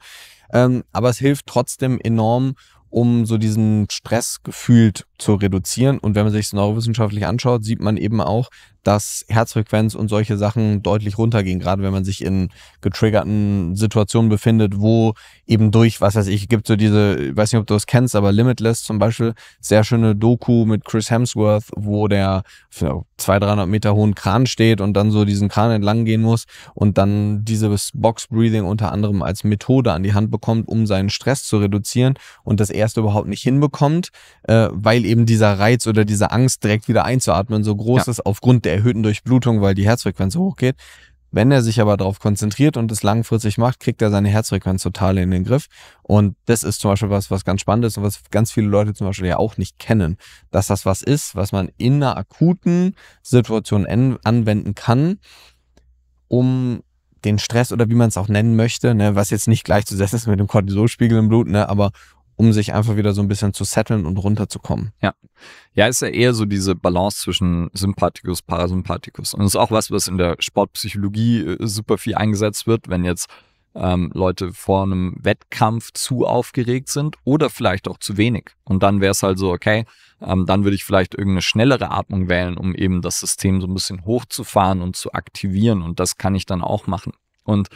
Ähm, aber es hilft trotzdem enorm, um so diesen Stress gefühlt zu reduzieren. Und wenn man sich es neurowissenschaftlich anschaut, sieht man eben auch, dass Herzfrequenz und solche Sachen deutlich runtergehen, gerade wenn man sich in getriggerten Situationen befindet, wo eben durch, was weiß ich, gibt so diese, ich weiß nicht, ob du das kennst, aber Limitless zum Beispiel, sehr schöne Doku mit Chris Hemsworth, wo der für 200, 300 Meter hohen Kran steht und dann so diesen Kran entlang gehen muss und dann dieses Box Breathing unter anderem als Methode an die Hand bekommt, um seinen Stress zu reduzieren und das erste überhaupt nicht hinbekommt, äh, weil eben dieser Reiz oder diese Angst direkt wieder einzuatmen so groß ja. ist aufgrund der erhöhten Durchblutung, weil die Herzfrequenz hochgeht. Wenn er sich aber darauf konzentriert und es langfristig macht, kriegt er seine Herzfrequenz total in den Griff. Und das ist zum Beispiel was, was ganz spannend ist und was ganz viele Leute zum Beispiel ja auch nicht kennen, dass das was ist, was man in einer akuten Situation anwenden kann, um den Stress oder wie man es auch nennen möchte, ne, was jetzt nicht gleichzusetzen ist mit dem Cortisolspiegel im Blut, ne, aber um sich einfach wieder so ein bisschen zu setteln und runterzukommen. Ja. Ja, ist ja eher so diese Balance zwischen Sympathikus, Parasympathikus. Und das ist auch was, was in der Sportpsychologie äh, super viel eingesetzt wird, wenn jetzt ähm, Leute vor einem Wettkampf zu aufgeregt sind oder vielleicht auch zu wenig. Und dann wäre es halt so, okay, ähm, dann würde ich vielleicht irgendeine schnellere Atmung wählen, um eben das System so ein bisschen hochzufahren und zu aktivieren. Und das kann ich dann auch machen. Und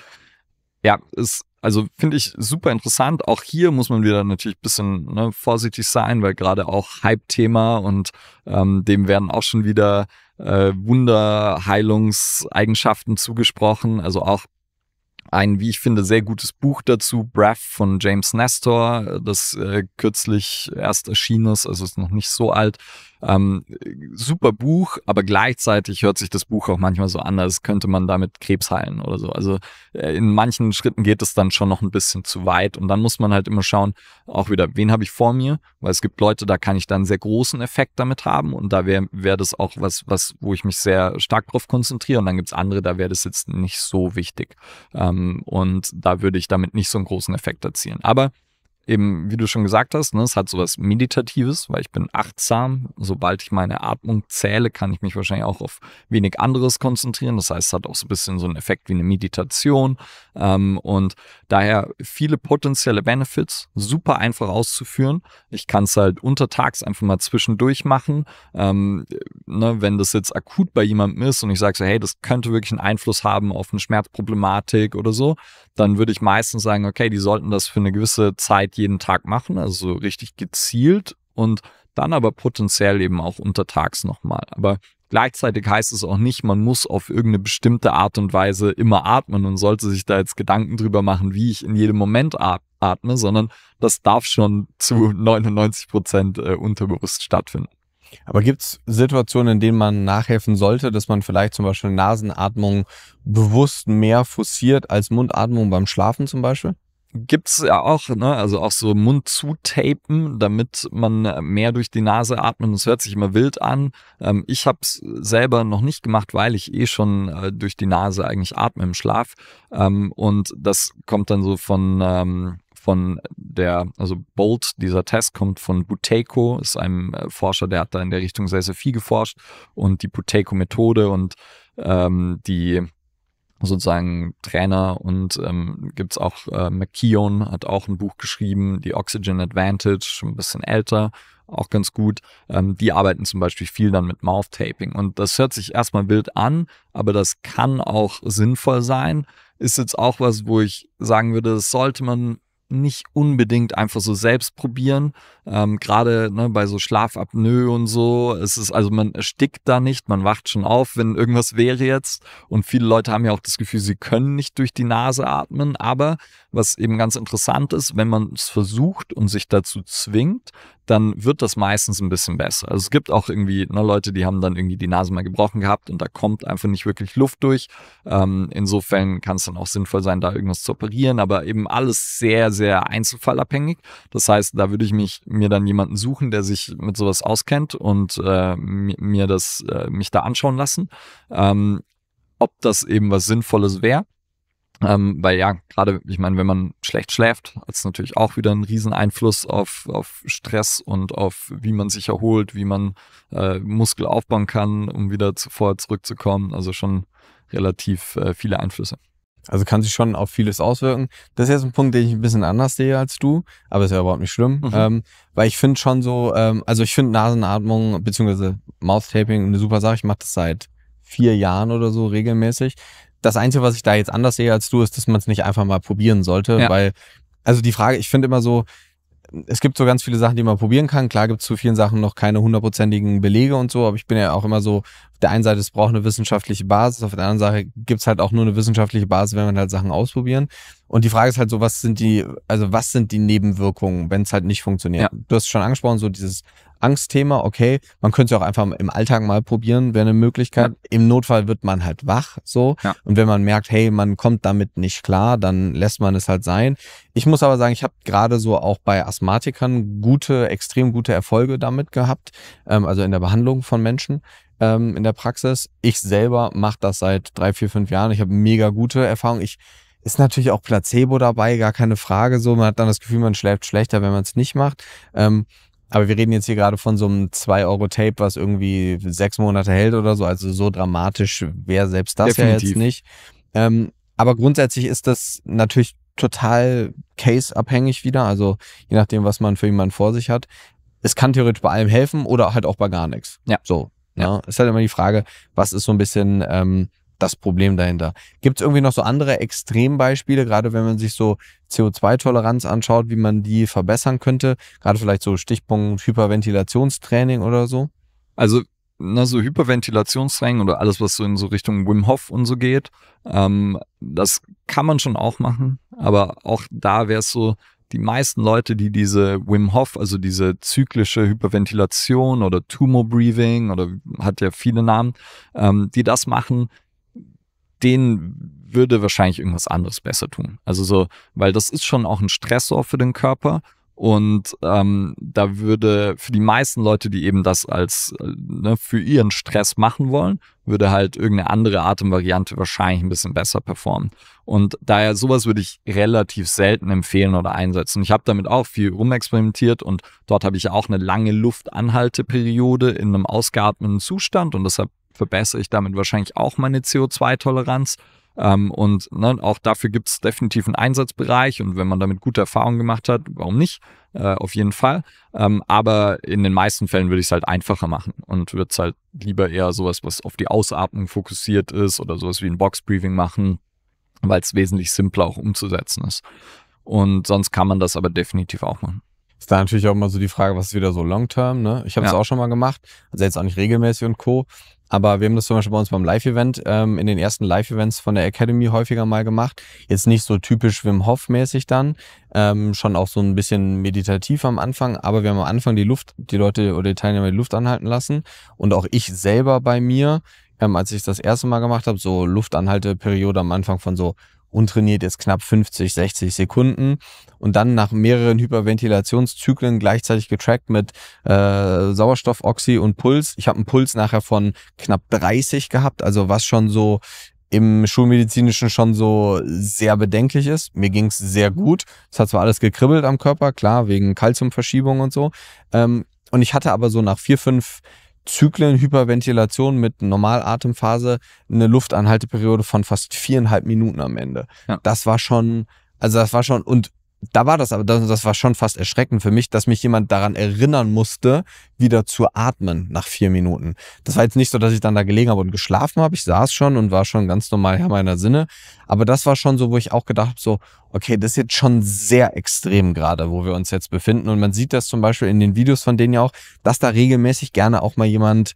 ja, ist also finde ich super interessant. Auch hier muss man wieder natürlich ein bisschen ne, vorsichtig sein, weil gerade auch Hype-Thema und ähm, dem werden auch schon wieder äh, Wunderheilungseigenschaften zugesprochen. Also auch ein, wie ich finde, sehr gutes Buch dazu, Breath von James Nestor, das äh, kürzlich erst erschienen ist, also ist noch nicht so alt, ähm, super Buch, aber gleichzeitig hört sich das Buch auch manchmal so an, als könnte man damit Krebs heilen oder so. Also äh, in manchen Schritten geht es dann schon noch ein bisschen zu weit und dann muss man halt immer schauen, auch wieder, wen habe ich vor mir, weil es gibt Leute, da kann ich dann sehr großen Effekt damit haben und da wäre wär das auch was, was, wo ich mich sehr stark drauf konzentriere und dann gibt es andere, da wäre das jetzt nicht so wichtig ähm, und da würde ich damit nicht so einen großen Effekt erzielen. Aber eben, wie du schon gesagt hast, ne, es hat sowas Meditatives, weil ich bin achtsam. Sobald ich meine Atmung zähle, kann ich mich wahrscheinlich auch auf wenig anderes konzentrieren. Das heißt, es hat auch so ein bisschen so einen Effekt wie eine Meditation. Ähm, und daher viele potenzielle Benefits, super einfach auszuführen. Ich kann es halt untertags einfach mal zwischendurch machen. Ähm, ne, wenn das jetzt akut bei jemandem ist und ich sage so, hey, das könnte wirklich einen Einfluss haben auf eine Schmerzproblematik oder so, dann würde ich meistens sagen, okay, die sollten das für eine gewisse Zeit Arbeit halt jeden Tag machen, also so richtig gezielt und dann aber potenziell eben auch untertags nochmal. Aber gleichzeitig heißt es auch nicht, man muss auf irgendeine bestimmte Art und Weise immer atmen und sollte sich da jetzt Gedanken drüber machen, wie ich in jedem Moment atme, sondern das darf schon zu 99 Prozent äh, unterbewusst stattfinden. Aber gibt es Situationen, in denen man nachhelfen sollte, dass man vielleicht zum Beispiel Nasenatmung bewusst mehr forciert als Mundatmung beim Schlafen zum Beispiel? gibt's ja auch, ne? Also auch so Mund zu tapen, damit man mehr durch die Nase atmet. Das hört sich immer wild an. Ähm, ich habe es selber noch nicht gemacht, weil ich eh schon äh, durch die Nase eigentlich atme im Schlaf. Ähm, und das kommt dann so von ähm, von der, also Bolt, dieser Test kommt von Buteco, ist einem äh, Forscher, der hat da in der Richtung sehr, sehr viel geforscht und die Buteco-Methode und ähm, die sozusagen Trainer und ähm, gibt auch, äh, McKeon, hat auch ein Buch geschrieben, die Oxygen Advantage, schon ein bisschen älter, auch ganz gut. Ähm, die arbeiten zum Beispiel viel dann mit Mouth-Taping und das hört sich erstmal wild an, aber das kann auch sinnvoll sein. Ist jetzt auch was, wo ich sagen würde, das sollte man nicht unbedingt einfach so selbst probieren. Ähm, Gerade ne, bei so Schlafapnoe und so. Es ist also man erstickt da nicht, man wacht schon auf, wenn irgendwas wäre jetzt. Und viele Leute haben ja auch das Gefühl, sie können nicht durch die Nase atmen. Aber was eben ganz interessant ist, wenn man es versucht und sich dazu zwingt, dann wird das meistens ein bisschen besser. Also es gibt auch irgendwie ne, Leute, die haben dann irgendwie die Nase mal gebrochen gehabt und da kommt einfach nicht wirklich Luft durch. Ähm, insofern kann es dann auch sinnvoll sein, da irgendwas zu operieren, aber eben alles sehr, sehr einzelfallabhängig. Das heißt, da würde ich mich mir dann jemanden suchen, der sich mit sowas auskennt und äh, mir das äh, mich da anschauen lassen, ähm, ob das eben was Sinnvolles wäre. Ähm, weil ja, gerade, ich meine, wenn man schlecht schläft, hat es natürlich auch wieder einen riesen Einfluss auf, auf Stress und auf wie man sich erholt, wie man äh, Muskel aufbauen kann, um wieder zuvor zurückzukommen. Also schon relativ äh, viele Einflüsse. Also kann sich schon auf vieles auswirken. Das ist jetzt ein Punkt, den ich ein bisschen anders sehe als du, aber ist ja überhaupt nicht schlimm. Mhm. Ähm, weil ich finde schon so, ähm, also ich finde Nasenatmung beziehungsweise Mouth-Taping eine super Sache. Ich mache das seit vier Jahren oder so regelmäßig das Einzige, was ich da jetzt anders sehe als du, ist, dass man es nicht einfach mal probieren sollte, ja. weil, also die Frage, ich finde immer so, es gibt so ganz viele Sachen, die man probieren kann. Klar gibt es zu vielen Sachen noch keine hundertprozentigen Belege und so, aber ich bin ja auch immer so, auf der einen Seite, es braucht eine wissenschaftliche Basis, auf der anderen Seite gibt es halt auch nur eine wissenschaftliche Basis, wenn man halt Sachen ausprobieren. Und die Frage ist halt so, was sind die, also was sind die Nebenwirkungen, wenn es halt nicht funktioniert? Ja. Du hast schon angesprochen, so dieses Angstthema, okay, man könnte es ja auch einfach im Alltag mal probieren, wäre eine Möglichkeit. Ja. Im Notfall wird man halt wach so. Ja. Und wenn man merkt, hey, man kommt damit nicht klar, dann lässt man es halt sein. Ich muss aber sagen, ich habe gerade so auch bei Asthmatikern gute, extrem gute Erfolge damit gehabt, ähm, also in der Behandlung von Menschen ähm, in der Praxis. Ich selber mache das seit drei, vier, fünf Jahren. Ich habe mega gute Erfahrungen. Ich ist natürlich auch Placebo dabei, gar keine Frage. So, man hat dann das Gefühl, man schläft schlechter, wenn man es nicht macht. Ähm, aber wir reden jetzt hier gerade von so einem 2-Euro-Tape, was irgendwie sechs Monate hält oder so. Also so dramatisch wäre selbst das Definitiv. ja jetzt nicht. Ähm, aber grundsätzlich ist das natürlich total case-abhängig wieder. Also je nachdem, was man für jemanden vor sich hat. Es kann theoretisch bei allem helfen oder halt auch bei gar nichts. Ja. So. Ja. Ne? ja. Ist halt immer die Frage, was ist so ein bisschen ähm, das Problem dahinter. Gibt es irgendwie noch so andere Extrembeispiele, gerade wenn man sich so CO2-Toleranz anschaut, wie man die verbessern könnte? Gerade vielleicht so Stichpunkt Hyperventilationstraining oder so? Also, na, so Hyperventilationstraining oder alles, was so in so Richtung Wim Hof und so geht, ähm, das kann man schon auch machen. Aber auch da wäre es so, die meisten Leute, die diese Wim Hof, also diese zyklische Hyperventilation oder Tumor Breathing oder hat ja viele Namen, ähm, die das machen, denen würde wahrscheinlich irgendwas anderes besser tun. Also so, weil das ist schon auch ein Stressor für den Körper. Und ähm, da würde für die meisten Leute, die eben das als äh, ne, für ihren Stress machen wollen, würde halt irgendeine andere Atemvariante wahrscheinlich ein bisschen besser performen. Und daher sowas würde ich relativ selten empfehlen oder einsetzen. Ich habe damit auch viel rumexperimentiert und dort habe ich auch eine lange Luftanhalteperiode in einem ausgeatmeten Zustand und deshalb verbessere ich damit wahrscheinlich auch meine CO2-Toleranz. Ähm, und ne, auch dafür gibt es definitiv einen Einsatzbereich und wenn man damit gute Erfahrungen gemacht hat, warum nicht? Äh, auf jeden Fall. Ähm, aber in den meisten Fällen würde ich es halt einfacher machen und würde es halt lieber eher sowas, was auf die Ausatmung fokussiert ist oder sowas wie ein Box-Briefing machen, weil es wesentlich simpler auch umzusetzen ist. Und sonst kann man das aber definitiv auch machen. Ist da natürlich auch immer so die Frage, was ist wieder so Long-Term, ne? Ich habe es ja. auch schon mal gemacht, also jetzt auch nicht regelmäßig und Co. Aber wir haben das zum Beispiel bei uns beim Live-Event, ähm, in den ersten Live-Events von der Academy häufiger mal gemacht. Jetzt nicht so typisch Wim Hof-mäßig dann, ähm, schon auch so ein bisschen meditativ am Anfang. Aber wir haben am Anfang die Luft, die Leute oder die Teilnehmer die Luft anhalten lassen. Und auch ich selber bei mir, ähm, als ich das erste Mal gemacht habe, so Luftanhalteperiode am Anfang von so und trainiert jetzt knapp 50, 60 Sekunden und dann nach mehreren Hyperventilationszyklen gleichzeitig getrackt mit äh, Sauerstoff, Oxy und Puls. Ich habe einen Puls nachher von knapp 30 gehabt, also was schon so im Schulmedizinischen schon so sehr bedenklich ist. Mir ging's sehr mhm. gut. Es hat zwar alles gekribbelt am Körper, klar, wegen Kalziumverschiebung und so. Ähm, und ich hatte aber so nach vier, fünf Zyklenhyperventilation mit Normalatemphase eine Luftanhalteperiode von fast viereinhalb Minuten am Ende. Ja. Das war schon, also das war schon, und da war das aber, das war schon fast erschreckend für mich, dass mich jemand daran erinnern musste, wieder zu atmen nach vier Minuten. Das war jetzt nicht so, dass ich dann da gelegen habe und geschlafen habe. Ich saß schon und war schon ganz normal Herr meiner Sinne. Aber das war schon so, wo ich auch gedacht habe, so, okay, das ist jetzt schon sehr extrem gerade, wo wir uns jetzt befinden. Und man sieht das zum Beispiel in den Videos von denen ja auch, dass da regelmäßig gerne auch mal jemand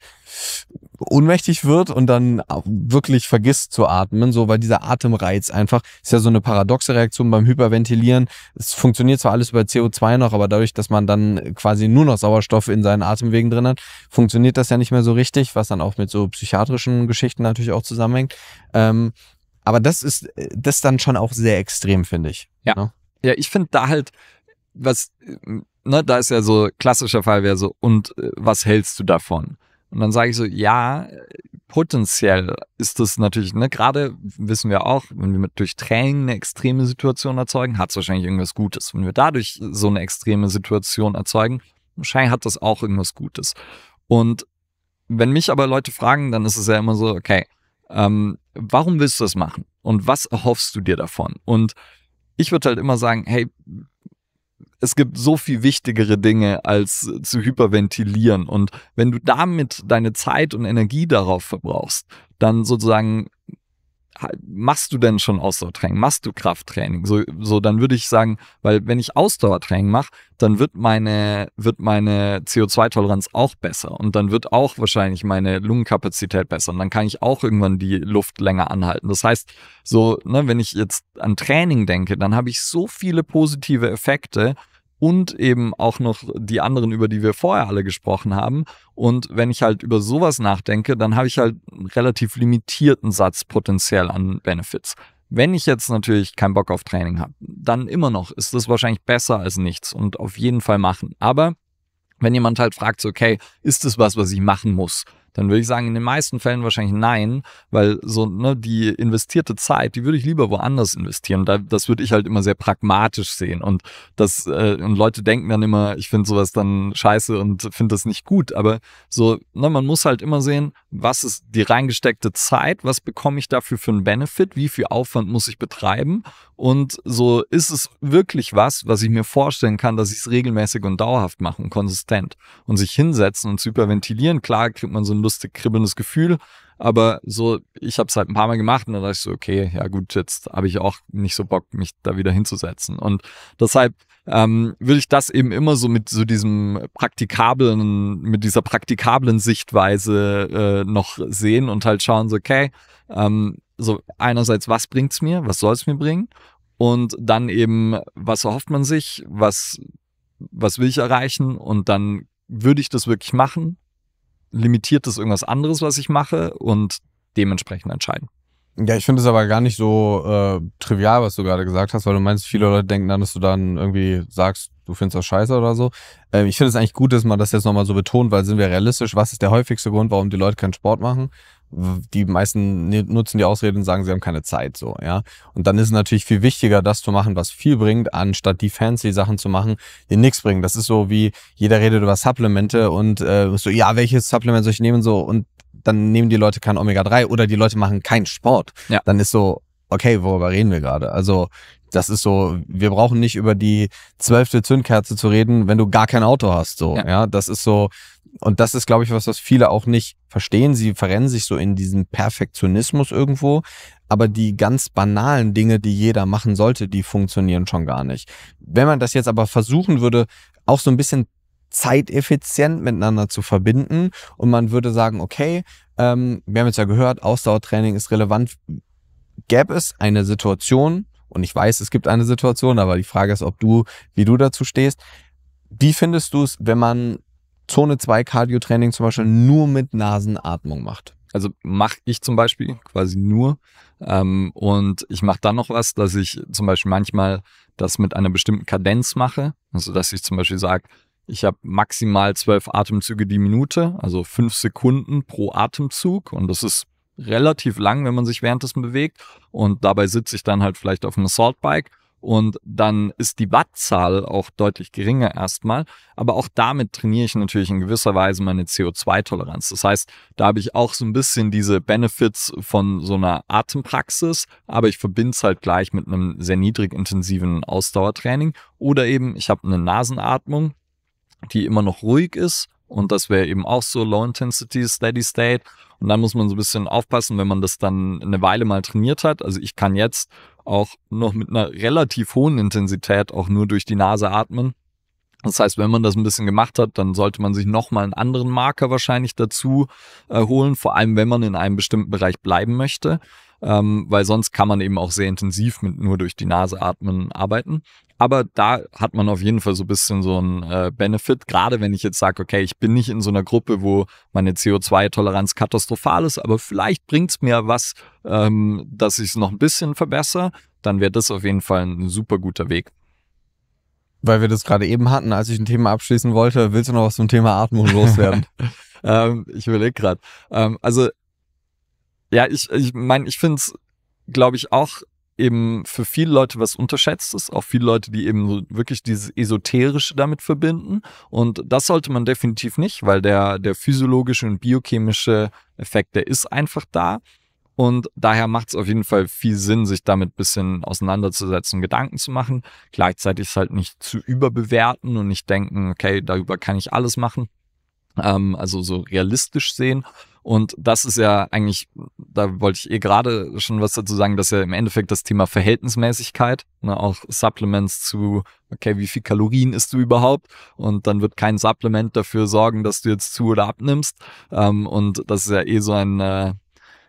ohnmächtig wird und dann wirklich vergisst zu atmen, so weil dieser Atemreiz einfach ist ja so eine paradoxe Reaktion beim Hyperventilieren. Es funktioniert zwar alles über CO2 noch, aber dadurch, dass man dann quasi nur noch Sauerstoff in seinen Atemwegen drin hat, funktioniert das ja nicht mehr so richtig, was dann auch mit so psychiatrischen Geschichten natürlich auch zusammenhängt. Ähm, aber das ist das dann schon auch sehr extrem, finde ich. Ja. Ne? Ja, ich finde da halt, was, äh, ne, da ist ja so klassischer Fall wäre so, und äh, was hältst du davon? Und dann sage ich so, ja, potenziell ist das natürlich, ne, gerade wissen wir auch, wenn wir durch Training eine extreme Situation erzeugen, hat es wahrscheinlich irgendwas Gutes. Wenn wir dadurch so eine extreme Situation erzeugen, wahrscheinlich hat das auch irgendwas Gutes. Und wenn mich aber Leute fragen, dann ist es ja immer so, okay, ähm, warum willst du das machen? Und was erhoffst du dir davon? Und ich würde halt immer sagen, hey, es gibt so viel wichtigere Dinge, als zu hyperventilieren. Und wenn du damit deine Zeit und Energie darauf verbrauchst, dann sozusagen machst du denn schon Ausdauertraining? Machst du Krafttraining? So, so dann würde ich sagen, weil wenn ich Ausdauertraining mache, dann wird meine, wird meine CO2-Toleranz auch besser und dann wird auch wahrscheinlich meine Lungenkapazität besser und dann kann ich auch irgendwann die Luft länger anhalten. Das heißt, so, ne, wenn ich jetzt an Training denke, dann habe ich so viele positive Effekte, und eben auch noch die anderen, über die wir vorher alle gesprochen haben. Und wenn ich halt über sowas nachdenke, dann habe ich halt einen relativ limitierten Satz potenziell an Benefits. Wenn ich jetzt natürlich keinen Bock auf Training habe, dann immer noch ist das wahrscheinlich besser als nichts und auf jeden Fall machen. Aber wenn jemand halt fragt, so, okay, ist das was, was ich machen muss? Dann würde ich sagen, in den meisten Fällen wahrscheinlich nein, weil so ne, die investierte Zeit, die würde ich lieber woanders investieren. Da, das würde ich halt immer sehr pragmatisch sehen. Und das äh, und Leute denken dann immer, ich finde sowas dann scheiße und finde das nicht gut. Aber so, ne, man muss halt immer sehen, was ist die reingesteckte Zeit, was bekomme ich dafür für einen Benefit, wie viel Aufwand muss ich betreiben und so ist es wirklich was, was ich mir vorstellen kann, dass ich es regelmäßig und dauerhaft mache und konsistent und sich hinsetzen und zu hyperventilieren. Klar kriegt man so ein lustig kribbelndes Gefühl. Aber so, ich habe es halt ein paar Mal gemacht und dann dachte ich so, okay, ja gut, jetzt habe ich auch nicht so Bock, mich da wieder hinzusetzen. Und deshalb ähm, würde ich das eben immer so mit so diesem praktikablen, mit dieser praktikablen Sichtweise äh, noch sehen und halt schauen, so, okay, ähm, so einerseits, was bringt es mir, was soll es mir bringen? Und dann eben, was erhofft man sich, was, was will ich erreichen? Und dann würde ich das wirklich machen? limitiert es irgendwas anderes, was ich mache und dementsprechend entscheiden. Ja, ich finde es aber gar nicht so äh, trivial, was du gerade gesagt hast, weil du meinst, viele mhm. Leute denken dann, dass du dann irgendwie sagst, du findest das scheiße oder so. Ähm, ich finde es eigentlich gut, dass man das jetzt nochmal so betont, weil sind wir realistisch, was ist der häufigste Grund, warum die Leute keinen Sport machen? die meisten ne, nutzen die Ausrede und sagen, sie haben keine Zeit so, ja. Und dann ist es natürlich viel wichtiger, das zu machen, was viel bringt, anstatt die fancy Sachen zu machen, die nichts bringen. Das ist so wie jeder redet über Supplemente mhm. und äh, so, ja, welches Supplement soll ich nehmen so und dann nehmen die Leute kein Omega 3 oder die Leute machen keinen Sport. Ja. Dann ist so, okay, worüber reden wir gerade? Also das ist so, wir brauchen nicht über die zwölfte Zündkerze zu reden, wenn du gar kein Auto hast. So, ja. ja das ist so, und das ist, glaube ich, was, was viele auch nicht verstehen. Sie verrennen sich so in diesen Perfektionismus irgendwo. Aber die ganz banalen Dinge, die jeder machen sollte, die funktionieren schon gar nicht. Wenn man das jetzt aber versuchen würde, auch so ein bisschen zeiteffizient miteinander zu verbinden und man würde sagen, okay, ähm, wir haben jetzt ja gehört, Ausdauertraining ist relevant. Gäbe es eine Situation, und ich weiß, es gibt eine Situation, aber die Frage ist, ob du, wie du dazu stehst. Wie findest du es, wenn man Zone 2 Cardio-Training zum Beispiel nur mit Nasenatmung macht? Also mache ich zum Beispiel quasi nur. Ähm, und ich mache dann noch was, dass ich zum Beispiel manchmal das mit einer bestimmten Kadenz mache. Also dass ich zum Beispiel sage, ich habe maximal zwölf Atemzüge die Minute, also fünf Sekunden pro Atemzug. Und das ist relativ lang, wenn man sich währenddessen bewegt. Und dabei sitze ich dann halt vielleicht auf einem Assault-Bike. Und dann ist die Wattzahl auch deutlich geringer erstmal. Aber auch damit trainiere ich natürlich in gewisser Weise meine CO2-Toleranz. Das heißt, da habe ich auch so ein bisschen diese Benefits von so einer Atempraxis, aber ich verbinde es halt gleich mit einem sehr niedrig intensiven Ausdauertraining. Oder eben, ich habe eine Nasenatmung, die immer noch ruhig ist. Und das wäre eben auch so Low Intensity Steady State. Und dann muss man so ein bisschen aufpassen, wenn man das dann eine Weile mal trainiert hat. Also ich kann jetzt auch noch mit einer relativ hohen Intensität auch nur durch die Nase atmen. Das heißt, wenn man das ein bisschen gemacht hat, dann sollte man sich nochmal einen anderen Marker wahrscheinlich dazu äh, holen, vor allem wenn man in einem bestimmten Bereich bleiben möchte ähm, weil sonst kann man eben auch sehr intensiv mit nur durch die Nase atmen arbeiten. Aber da hat man auf jeden Fall so ein bisschen so einen äh, Benefit, gerade wenn ich jetzt sage, okay, ich bin nicht in so einer Gruppe, wo meine CO2-Toleranz katastrophal ist, aber vielleicht bringt es mir was, ähm, dass ich es noch ein bisschen verbessere, dann wäre das auf jeden Fall ein super guter Weg weil wir das gerade eben hatten, als ich ein Thema abschließen wollte. Willst du noch was zum Thema Atmung loswerden? ähm, ich überlege gerade. Ähm, also ja, ich meine, ich, mein, ich finde es, glaube ich, auch eben für viele Leute was unterschätztes, auch viele Leute, die eben wirklich dieses Esoterische damit verbinden. Und das sollte man definitiv nicht, weil der, der physiologische und biochemische Effekt, der ist einfach da. Und daher macht es auf jeden Fall viel Sinn, sich damit bisschen auseinanderzusetzen, Gedanken zu machen. Gleichzeitig halt nicht zu überbewerten und nicht denken, okay, darüber kann ich alles machen ähm, also so realistisch sehen. Und das ist ja eigentlich, da wollte ich eh gerade schon was dazu sagen, dass ja im Endeffekt das Thema Verhältnismäßigkeit, ne, auch Supplements zu, okay, wie viel Kalorien isst du überhaupt? Und dann wird kein Supplement dafür sorgen, dass du jetzt zu oder abnimmst. Ähm, und das ist ja eh so ein, äh,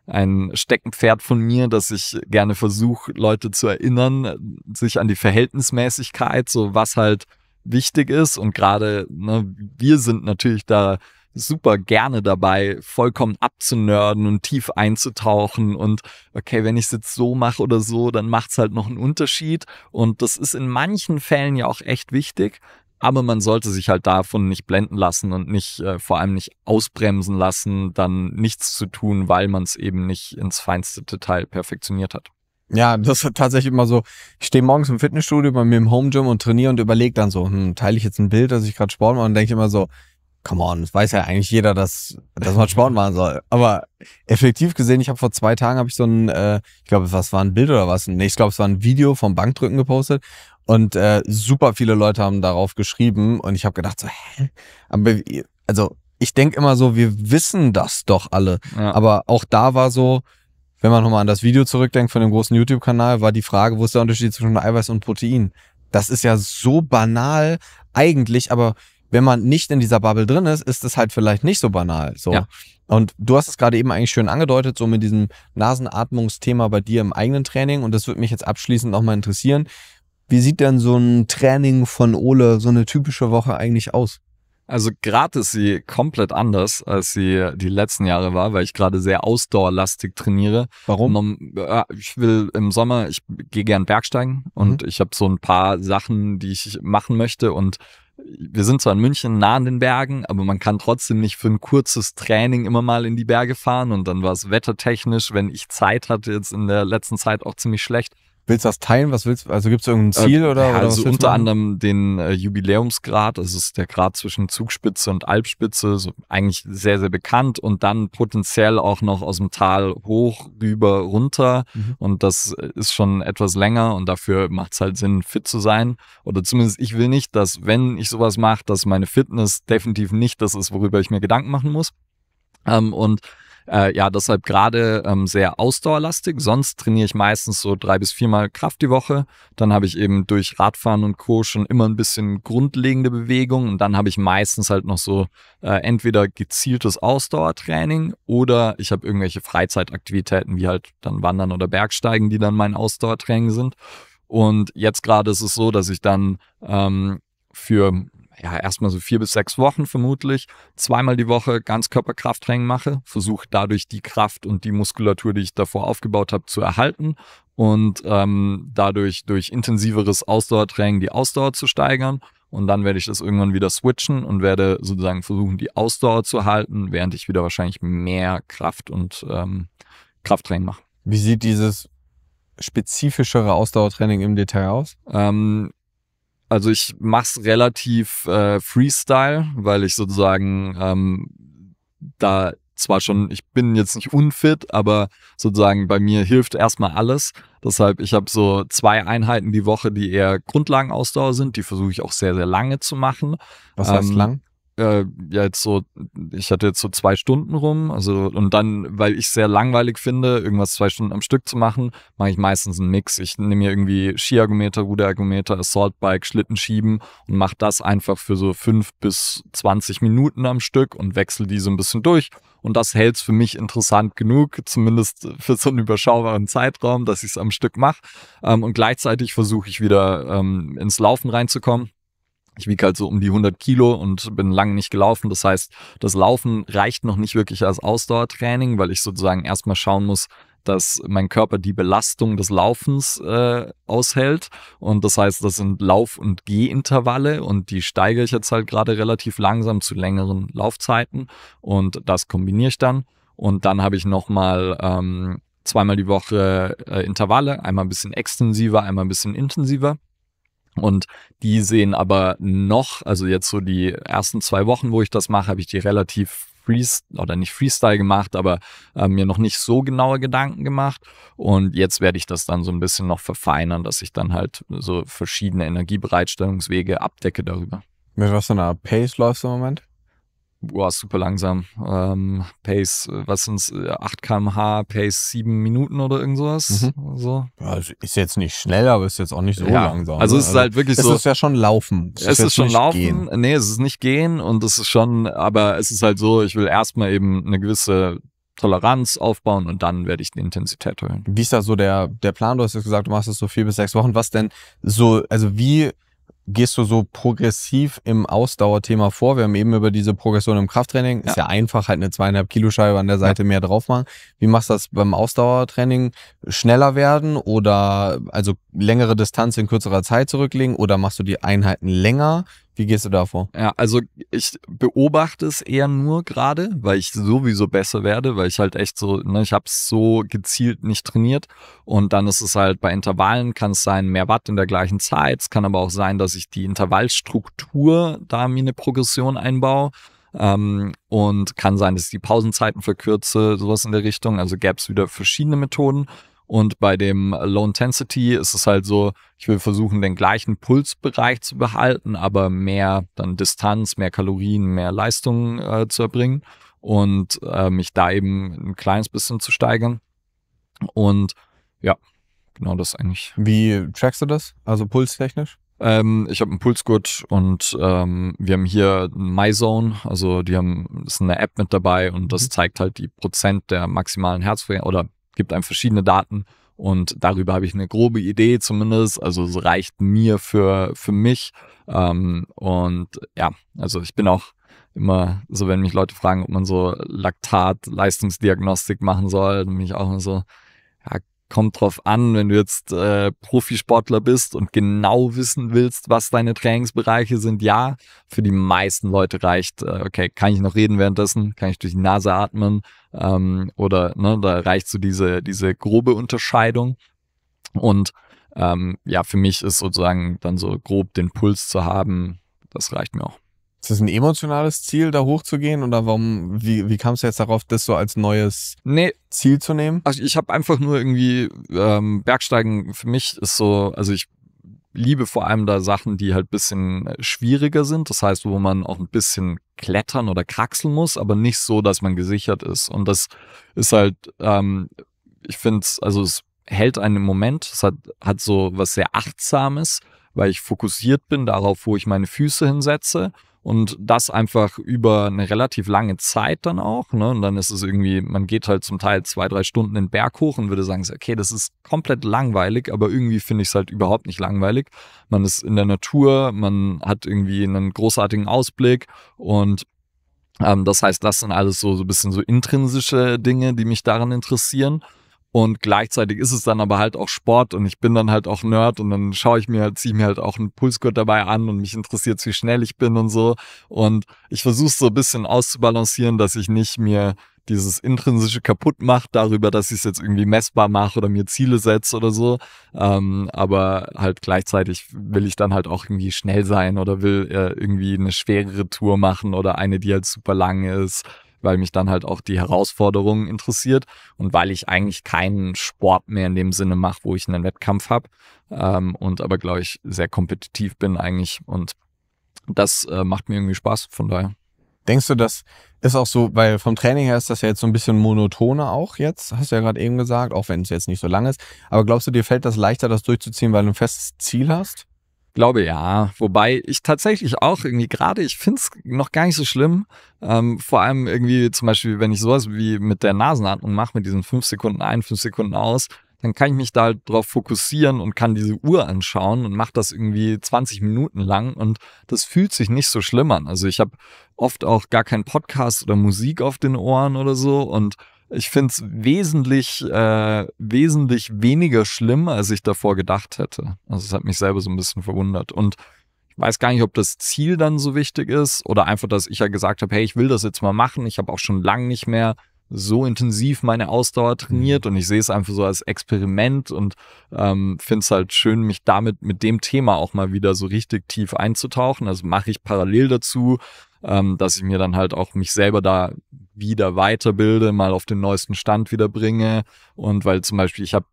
ein Steckenpferd von mir, dass ich gerne versuche, Leute zu erinnern, sich an die Verhältnismäßigkeit, so was halt wichtig ist. Und gerade ne, wir sind natürlich da super gerne dabei, vollkommen abzunörden und tief einzutauchen und okay, wenn ich es jetzt so mache oder so, dann macht es halt noch einen Unterschied. Und das ist in manchen Fällen ja auch echt wichtig, aber man sollte sich halt davon nicht blenden lassen und nicht, äh, vor allem nicht ausbremsen lassen, dann nichts zu tun, weil man es eben nicht ins feinste Detail perfektioniert hat. Ja, das ist tatsächlich immer so. Ich stehe morgens im Fitnessstudio bei mir im Home Gym und trainiere und überlege dann so, hm, teile ich jetzt ein Bild, dass ich gerade Sport mache und denke immer so, come on, das weiß ja eigentlich jeder, dass, dass man Sport machen soll. Aber effektiv gesehen, ich habe vor zwei Tagen habe ich so ein, äh, ich glaube, was war ein Bild oder was? Nee, ich glaube, es war ein Video vom Bankdrücken gepostet und äh, super viele Leute haben darauf geschrieben und ich habe gedacht so, hä? Aber, also ich denke immer so, wir wissen das doch alle. Ja. Aber auch da war so, wenn man nochmal an das Video zurückdenkt von dem großen YouTube-Kanal, war die Frage, wo ist der Unterschied zwischen Eiweiß und Protein? Das ist ja so banal eigentlich, aber wenn man nicht in dieser Bubble drin ist, ist es halt vielleicht nicht so banal. So. Ja. Und du hast es gerade eben eigentlich schön angedeutet, so mit diesem Nasenatmungsthema bei dir im eigenen Training. Und das würde mich jetzt abschließend nochmal interessieren. Wie sieht denn so ein Training von Ole, so eine typische Woche eigentlich aus? Also gerade ist sie komplett anders, als sie die letzten Jahre war, weil ich gerade sehr ausdauerlastig trainiere. Warum? Um, äh, ich will im Sommer, ich gehe gern Bergsteigen und mhm. ich habe so ein paar Sachen, die ich machen möchte und wir sind zwar in München nah an den Bergen, aber man kann trotzdem nicht für ein kurzes Training immer mal in die Berge fahren und dann war es wettertechnisch, wenn ich Zeit hatte, jetzt in der letzten Zeit auch ziemlich schlecht. Willst du das teilen? Was willst Also gibt es irgendein äh, Ziel äh, oder? Ja, also oder unter anderem den äh, Jubiläumsgrad, das ist der Grad zwischen Zugspitze und Alpspitze, so eigentlich sehr, sehr bekannt und dann potenziell auch noch aus dem Tal hoch, rüber, runter. Mhm. Und das äh, ist schon etwas länger und dafür macht es halt Sinn, fit zu sein. Oder zumindest ich will nicht, dass, wenn ich sowas mache, dass meine Fitness definitiv nicht das ist, worüber ich mir Gedanken machen muss. Ähm, und äh, ja, deshalb gerade ähm, sehr ausdauerlastig. Sonst trainiere ich meistens so drei bis viermal Kraft die Woche. Dann habe ich eben durch Radfahren und Co. schon immer ein bisschen grundlegende Bewegung. Und dann habe ich meistens halt noch so äh, entweder gezieltes Ausdauertraining oder ich habe irgendwelche Freizeitaktivitäten wie halt dann Wandern oder Bergsteigen, die dann mein Ausdauertraining sind. Und jetzt gerade ist es so, dass ich dann ähm, für ja, erstmal so vier bis sechs Wochen vermutlich, zweimal die Woche Ganzkörperkrafttraining mache, versuche dadurch die Kraft und die Muskulatur, die ich davor aufgebaut habe, zu erhalten und ähm, dadurch durch intensiveres Ausdauertraining die Ausdauer zu steigern. Und dann werde ich das irgendwann wieder switchen und werde sozusagen versuchen, die Ausdauer zu halten, während ich wieder wahrscheinlich mehr Kraft und ähm, Krafttraining mache. Wie sieht dieses spezifischere Ausdauertraining im Detail aus? Ähm, also ich mach's relativ äh, Freestyle, weil ich sozusagen ähm, da zwar schon, ich bin jetzt nicht unfit, aber sozusagen bei mir hilft erstmal alles. Deshalb, ich habe so zwei Einheiten die Woche, die eher Grundlagenausdauer sind. Die versuche ich auch sehr, sehr lange zu machen. Was heißt ähm, lang? äh, ja jetzt so, ich hatte jetzt so zwei Stunden rum, also und dann, weil ich sehr langweilig finde, irgendwas zwei Stunden am Stück zu machen, mache ich meistens einen Mix. Ich nehme mir irgendwie Skiergometer, Ruderergometer, Assaultbike, schieben und mache das einfach für so fünf bis zwanzig Minuten am Stück und wechsle die so ein bisschen durch. Und das hält es für mich interessant genug, zumindest für so einen überschaubaren Zeitraum, dass ich es am Stück mache. Ähm, und gleichzeitig versuche ich wieder ähm, ins Laufen reinzukommen ich wiege halt so um die 100 Kilo und bin lange nicht gelaufen. Das heißt, das Laufen reicht noch nicht wirklich als Ausdauertraining, weil ich sozusagen erstmal schauen muss, dass mein Körper die Belastung des Laufens äh, aushält. Und das heißt, das sind Lauf- und Gehintervalle und die steigere ich jetzt halt gerade relativ langsam zu längeren Laufzeiten. Und das kombiniere ich dann. Und dann habe ich nochmal ähm, zweimal die Woche äh, Intervalle, einmal ein bisschen extensiver, einmal ein bisschen intensiver. Und die sehen aber noch, also jetzt so die ersten zwei Wochen, wo ich das mache, habe ich die relativ Freestyle oder nicht Freestyle gemacht, aber äh, mir noch nicht so genaue Gedanken gemacht. Und jetzt werde ich das dann so ein bisschen noch verfeinern, dass ich dann halt so verschiedene Energiebereitstellungswege abdecke darüber. Mit was für einer Pace läufst du im Moment? boah, super langsam. Ähm, Pace, was sind es? 8 km/h, Pace 7 Minuten oder irgend sowas. Mhm. So. Ja, also ist jetzt nicht schnell, aber ist jetzt auch nicht so ja. langsam. Also ne? es ist halt also wirklich also, so. Es ist ja schon Laufen. Es, es ist, ist schon Laufen. Gehen. Nee, es ist nicht Gehen und es ist schon, aber es ist halt so, ich will erstmal eben eine gewisse Toleranz aufbauen und dann werde ich die Intensität erhöhen. Wie ist da so der, der Plan? Du hast jetzt gesagt, du machst das so vier bis sechs Wochen. Was denn so, also wie gehst du so progressiv im Ausdauerthema vor? Wir haben eben über diese Progression im Krafttraining. Ja. Ist ja einfach, halt eine zweieinhalb Kilo Scheibe an der Seite ja. mehr drauf machen. Wie machst du das beim Ausdauertraining? Schneller werden oder also längere Distanz in kürzerer Zeit zurücklegen oder machst du die Einheiten länger? Wie gehst du da vor? Ja, also ich beobachte es eher nur gerade, weil ich sowieso besser werde, weil ich halt echt so, ne, ich habe es so gezielt nicht trainiert. Und dann ist es halt bei Intervallen, kann es sein, mehr Watt in der gleichen Zeit. Es kann aber auch sein, dass ich die Intervallstruktur da mir eine Progression einbaue. Ähm, und kann sein, dass ich die Pausenzeiten verkürze, sowas in der Richtung. Also gäbe es wieder verschiedene Methoden. Und bei dem Low Intensity ist es halt so, ich will versuchen, den gleichen Pulsbereich zu behalten, aber mehr dann Distanz, mehr Kalorien, mehr Leistung äh, zu erbringen und äh, mich da eben ein kleines bisschen zu steigern. Und ja, genau das eigentlich. Wie trackst du das? Also pulstechnisch? Ähm, ich habe einen Pulsgurt und ähm, wir haben hier MyZone, also die haben ist eine App mit dabei und das mhm. zeigt halt die Prozent der maximalen Herzfrequenz oder gibt einem verschiedene Daten und darüber habe ich eine grobe Idee zumindest. Also es reicht mir für, für mich. Ähm, und ja, also ich bin auch immer so, wenn mich Leute fragen, ob man so Laktat-Leistungsdiagnostik machen soll, dann bin ich auch immer so, ja, kommt drauf an, wenn du jetzt äh, Profisportler bist und genau wissen willst, was deine Trainingsbereiche sind, ja, für die meisten Leute reicht, äh, okay, kann ich noch reden währenddessen, kann ich durch die Nase atmen ähm, oder ne, da reicht so diese, diese grobe Unterscheidung. Und ähm, ja, für mich ist sozusagen dann so grob den Puls zu haben, das reicht mir auch. Ist das ein emotionales Ziel, da hochzugehen? Oder warum, wie, wie kamst du jetzt darauf, das so als neues nee. Ziel zu nehmen? Also ich habe einfach nur irgendwie ähm, Bergsteigen für mich ist so, also ich liebe vor allem da Sachen, die halt bisschen schwieriger sind. Das heißt, wo man auch ein bisschen klettern oder kraxeln muss, aber nicht so, dass man gesichert ist. Und das ist halt, ähm, ich finde es, also es hält einen im Moment. Es hat, hat so was sehr Achtsames, weil ich fokussiert bin darauf, wo ich meine Füße hinsetze und das einfach über eine relativ lange Zeit dann auch. Ne? Und dann ist es irgendwie, man geht halt zum Teil zwei, drei Stunden den Berg hoch und würde sagen, okay, das ist komplett langweilig, aber irgendwie finde ich es halt überhaupt nicht langweilig. Man ist in der Natur, man hat irgendwie einen großartigen Ausblick und ähm, das heißt, das sind alles so, so ein bisschen so intrinsische Dinge, die mich daran interessieren. Und gleichzeitig ist es dann aber halt auch Sport und ich bin dann halt auch Nerd und dann schaue ich mir, halt, ziehe mir halt auch einen Pulsgurt dabei an und mich interessiert, wie schnell ich bin und so. Und ich versuche so ein bisschen auszubalancieren, dass ich nicht mir dieses intrinsische kaputt macht darüber, dass ich es jetzt irgendwie messbar mache oder mir Ziele setze oder so. Ähm, aber halt gleichzeitig will ich dann halt auch irgendwie schnell sein oder will äh, irgendwie eine schwerere Tour machen oder eine, die halt super lang ist weil mich dann halt auch die Herausforderungen interessiert und weil ich eigentlich keinen Sport mehr in dem Sinne mache, wo ich einen Wettkampf habe ähm, und aber, glaube ich, sehr kompetitiv bin eigentlich und das äh, macht mir irgendwie Spaß, von daher. Denkst du, das ist auch so, weil vom Training her ist das ja jetzt so ein bisschen monotoner auch jetzt, hast du ja gerade eben gesagt, auch wenn es jetzt nicht so lang ist. Aber glaubst du, dir fällt das leichter, das durchzuziehen, weil du ein festes Ziel hast? glaube ja. Wobei ich tatsächlich auch irgendwie gerade, ich finde es noch gar nicht so schlimm. Ähm, vor allem irgendwie zum Beispiel, wenn ich sowas wie mit der Nasenatmung mache, mit diesen fünf Sekunden ein, fünf Sekunden aus, dann kann ich mich da halt drauf fokussieren und kann diese Uhr anschauen und mache das irgendwie 20 Minuten lang und das fühlt sich nicht so schlimm an. Also ich habe oft auch gar keinen Podcast oder Musik auf den Ohren oder so und ich finde es wesentlich, äh, wesentlich weniger schlimm, als ich davor gedacht hätte. Also es hat mich selber so ein bisschen verwundert. Und ich weiß gar nicht, ob das Ziel dann so wichtig ist oder einfach, dass ich ja gesagt habe, hey, ich will das jetzt mal machen. Ich habe auch schon lange nicht mehr so intensiv meine Ausdauer mhm. trainiert und ich sehe es einfach so als Experiment und ähm, finde es halt schön, mich damit mit dem Thema auch mal wieder so richtig tief einzutauchen. Also mache ich parallel dazu, ähm, dass ich mir dann halt auch mich selber da wieder weiterbilde, mal auf den neuesten Stand wieder bringe. Und weil zum Beispiel, ich habe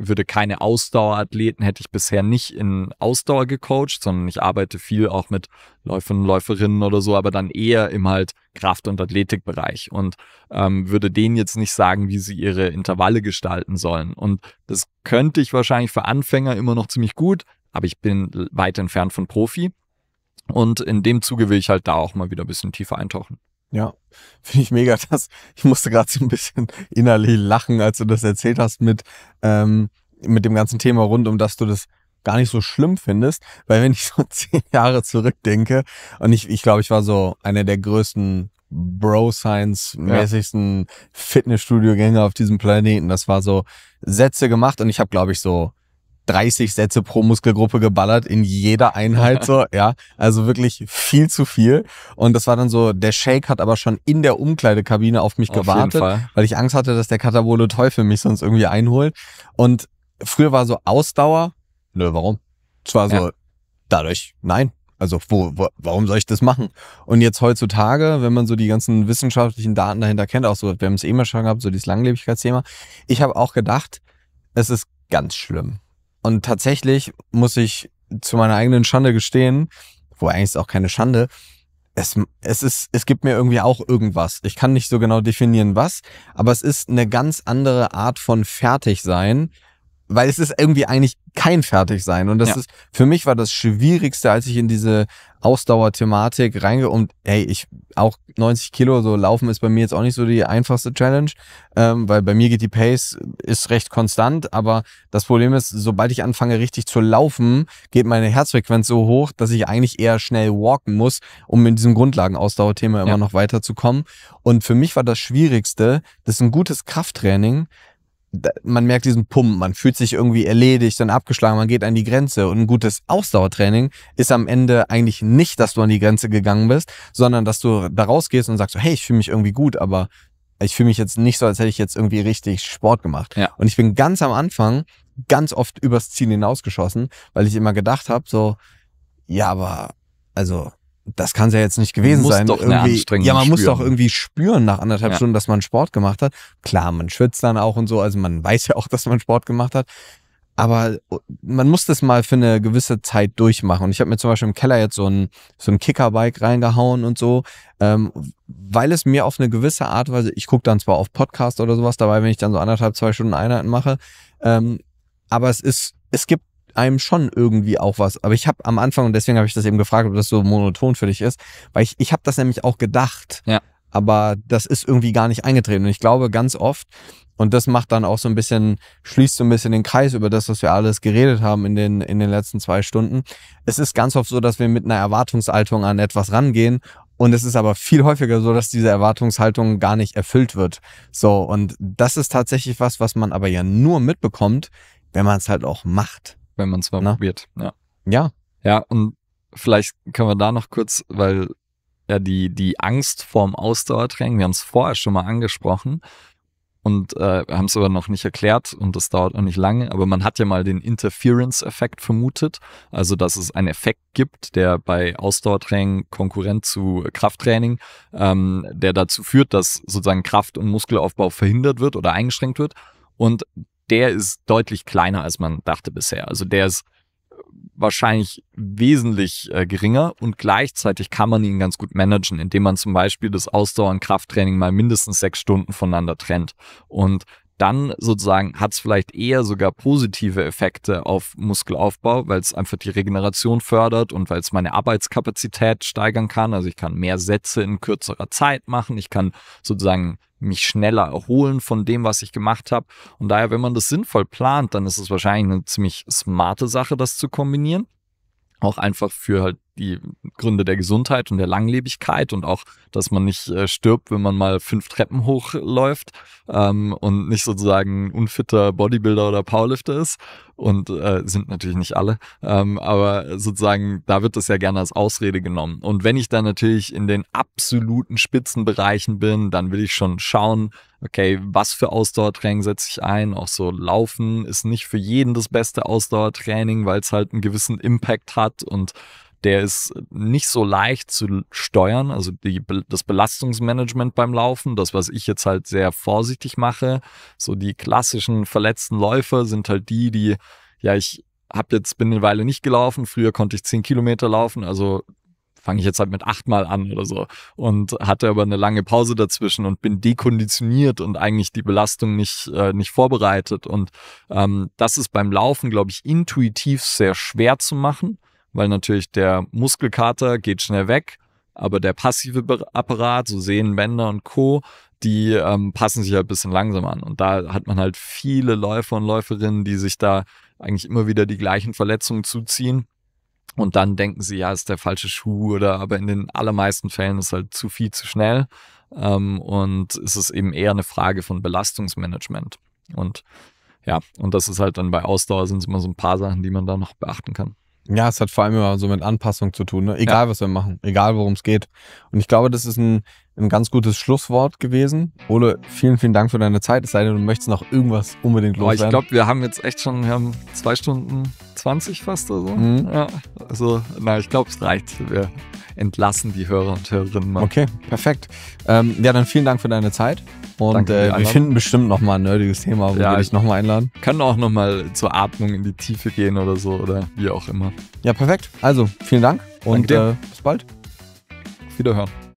würde keine Ausdauerathleten, hätte ich bisher nicht in Ausdauer gecoacht, sondern ich arbeite viel auch mit Läufern und Läuferinnen oder so, aber dann eher im halt Kraft- und Athletikbereich und ähm, würde denen jetzt nicht sagen, wie sie ihre Intervalle gestalten sollen. Und das könnte ich wahrscheinlich für Anfänger immer noch ziemlich gut, aber ich bin weit entfernt von Profi. Und in dem Zuge will ich halt da auch mal wieder ein bisschen tiefer eintauchen. Ja, finde ich mega. Das, ich musste gerade so ein bisschen innerlich lachen, als du das erzählt hast mit, ähm, mit dem ganzen Thema rund um, dass du das gar nicht so schlimm findest, weil wenn ich so zehn Jahre zurückdenke und ich, ich glaube, ich war so einer der größten Bro-Science-mäßigsten ja. fitnessstudio gänge auf diesem Planeten. Das war so Sätze gemacht und ich habe, glaube ich, so 30 Sätze pro Muskelgruppe geballert in jeder Einheit so, ja, also wirklich viel zu viel und das war dann so der Shake hat aber schon in der Umkleidekabine auf mich auf gewartet, weil ich Angst hatte, dass der katabole Teufel mich sonst irgendwie einholt und früher war so Ausdauer, nö, warum? Es war so ja. dadurch, nein, also wo, wo, warum soll ich das machen? Und jetzt heutzutage, wenn man so die ganzen wissenschaftlichen Daten dahinter kennt, auch so, wir haben es eh eben schon gehabt, so dieses Langlebigkeitsthema, ich habe auch gedacht, es ist ganz schlimm. Und tatsächlich muss ich zu meiner eigenen Schande gestehen, wo eigentlich ist auch keine Schande, es, es, ist, es gibt mir irgendwie auch irgendwas. Ich kann nicht so genau definieren, was, aber es ist eine ganz andere Art von Fertigsein, weil es ist irgendwie eigentlich kein Fertigsein. Und das ja. ist, für mich war das Schwierigste, als ich in diese Ausdauerthematik reingehe und hey, ich auch 90 Kilo, so laufen ist bei mir jetzt auch nicht so die einfachste Challenge, ähm, weil bei mir geht die Pace, ist recht konstant, aber das Problem ist, sobald ich anfange richtig zu laufen, geht meine Herzfrequenz so hoch, dass ich eigentlich eher schnell walken muss, um in diesem Grundlagen-Ausdauerthema immer ja. noch weiterzukommen. Und für mich war das Schwierigste, das ist ein gutes Krafttraining, man merkt diesen Pump, man fühlt sich irgendwie erledigt und abgeschlagen, man geht an die Grenze. Und ein gutes Ausdauertraining ist am Ende eigentlich nicht, dass du an die Grenze gegangen bist, sondern dass du da rausgehst und sagst, so, hey, ich fühle mich irgendwie gut, aber ich fühle mich jetzt nicht so, als hätte ich jetzt irgendwie richtig Sport gemacht. Ja. Und ich bin ganz am Anfang ganz oft übers Ziel hinausgeschossen, weil ich immer gedacht habe, so, ja, aber also das kann es ja jetzt nicht gewesen man muss sein. Doch irgendwie, eine ja, man spüren. muss doch irgendwie spüren nach anderthalb ja. Stunden, dass man Sport gemacht hat. Klar, man schwitzt dann auch und so, also man weiß ja auch, dass man Sport gemacht hat. Aber oh, man muss das mal für eine gewisse Zeit durchmachen. Und ich habe mir zum Beispiel im Keller jetzt so ein, so ein Kickerbike reingehauen und so, ähm, weil es mir auf eine gewisse Art und Weise, ich gucke dann zwar auf Podcast oder sowas dabei, wenn ich dann so anderthalb, zwei Stunden Einheiten mache, ähm, aber es ist, es gibt einem schon irgendwie auch was. Aber ich habe am Anfang, und deswegen habe ich das eben gefragt, ob das so monoton für dich ist, weil ich, ich habe das nämlich auch gedacht. Ja. Aber das ist irgendwie gar nicht eingetreten. Und ich glaube ganz oft, und das macht dann auch so ein bisschen, schließt so ein bisschen den Kreis über das, was wir alles geredet haben in den, in den letzten zwei Stunden. Es ist ganz oft so, dass wir mit einer Erwartungshaltung an etwas rangehen. Und es ist aber viel häufiger so, dass diese Erwartungshaltung gar nicht erfüllt wird. So. Und das ist tatsächlich was, was man aber ja nur mitbekommt, wenn man es halt auch macht wenn man es mal Na? probiert. Ja. ja. Ja, und vielleicht können wir da noch kurz, weil ja die, die Angst vorm Ausdauertraining, wir haben es vorher schon mal angesprochen und äh, haben es aber noch nicht erklärt und das dauert auch nicht lange, aber man hat ja mal den Interference-Effekt vermutet, also dass es einen Effekt gibt, der bei Ausdauertraining konkurrent zu Krafttraining, ähm, der dazu führt, dass sozusagen Kraft- und Muskelaufbau verhindert wird oder eingeschränkt wird. Und der ist deutlich kleiner, als man dachte bisher. Also der ist äh, wahrscheinlich wesentlich äh, geringer und gleichzeitig kann man ihn ganz gut managen, indem man zum Beispiel das Ausdauer- und Krafttraining mal mindestens sechs Stunden voneinander trennt. Und dann sozusagen hat es vielleicht eher sogar positive Effekte auf Muskelaufbau, weil es einfach die Regeneration fördert und weil es meine Arbeitskapazität steigern kann. Also ich kann mehr Sätze in kürzerer Zeit machen, ich kann sozusagen mich schneller erholen von dem, was ich gemacht habe. Und daher, wenn man das sinnvoll plant, dann ist es wahrscheinlich eine ziemlich smarte Sache, das zu kombinieren. Auch einfach für halt die Gründe der Gesundheit und der Langlebigkeit und auch, dass man nicht äh, stirbt, wenn man mal fünf Treppen hochläuft ähm, und nicht sozusagen unfitter Bodybuilder oder Powerlifter ist. Und äh, sind natürlich nicht alle, ähm, aber sozusagen, da wird das ja gerne als Ausrede genommen. Und wenn ich dann natürlich in den absoluten Spitzenbereichen bin, dann will ich schon schauen, okay, was für Ausdauertraining setze ich ein? Auch so Laufen ist nicht für jeden das beste Ausdauertraining, weil es halt einen gewissen Impact hat und der ist nicht so leicht zu steuern. Also die, das Belastungsmanagement beim Laufen, das, was ich jetzt halt sehr vorsichtig mache. So die klassischen verletzten Läufer sind halt die, die, ja, ich habe jetzt, bin eine Weile nicht gelaufen. Früher konnte ich zehn Kilometer laufen. Also fange ich jetzt halt mit achtmal an oder so und hatte aber eine lange Pause dazwischen und bin dekonditioniert und eigentlich die Belastung nicht, äh, nicht vorbereitet. Und ähm, das ist beim Laufen, glaube ich, intuitiv sehr schwer zu machen weil natürlich der Muskelkater geht schnell weg, aber der passive Apparat, so Sehnen, Bänder und Co., die ähm, passen sich halt ein bisschen langsam an. Und da hat man halt viele Läufer und Läuferinnen, die sich da eigentlich immer wieder die gleichen Verletzungen zuziehen. Und dann denken sie, ja, ist der falsche Schuh oder aber in den allermeisten Fällen ist halt zu viel zu schnell. Ähm, und es ist eben eher eine Frage von Belastungsmanagement. Und ja, und das ist halt dann bei Ausdauer sind es immer so ein paar Sachen, die man da noch beachten kann. Ja, es hat vor allem immer so mit Anpassung zu tun, ne? egal ja. was wir machen, egal worum es geht. Und ich glaube, das ist ein, ein ganz gutes Schlusswort gewesen. Ole, vielen, vielen Dank für deine Zeit. Es sei denn, du möchtest noch irgendwas unbedingt loswerden. Ich glaube, wir haben jetzt echt schon, wir haben zwei Stunden 20 fast oder so. Mhm. Ja, also, na, ich glaube, es reicht. Wir entlassen die Hörer und Hörerinnen mal. Okay, perfekt. Ähm, ja, dann vielen Dank für deine Zeit. Und äh, wir finden bestimmt nochmal ein nerdiges Thema, wo ja, wir dich nochmal einladen. Können auch nochmal zur Atmung in die Tiefe gehen oder so oder wie auch immer. Ja, perfekt. Also, vielen Dank und äh, bis bald. Auf Wiederhören.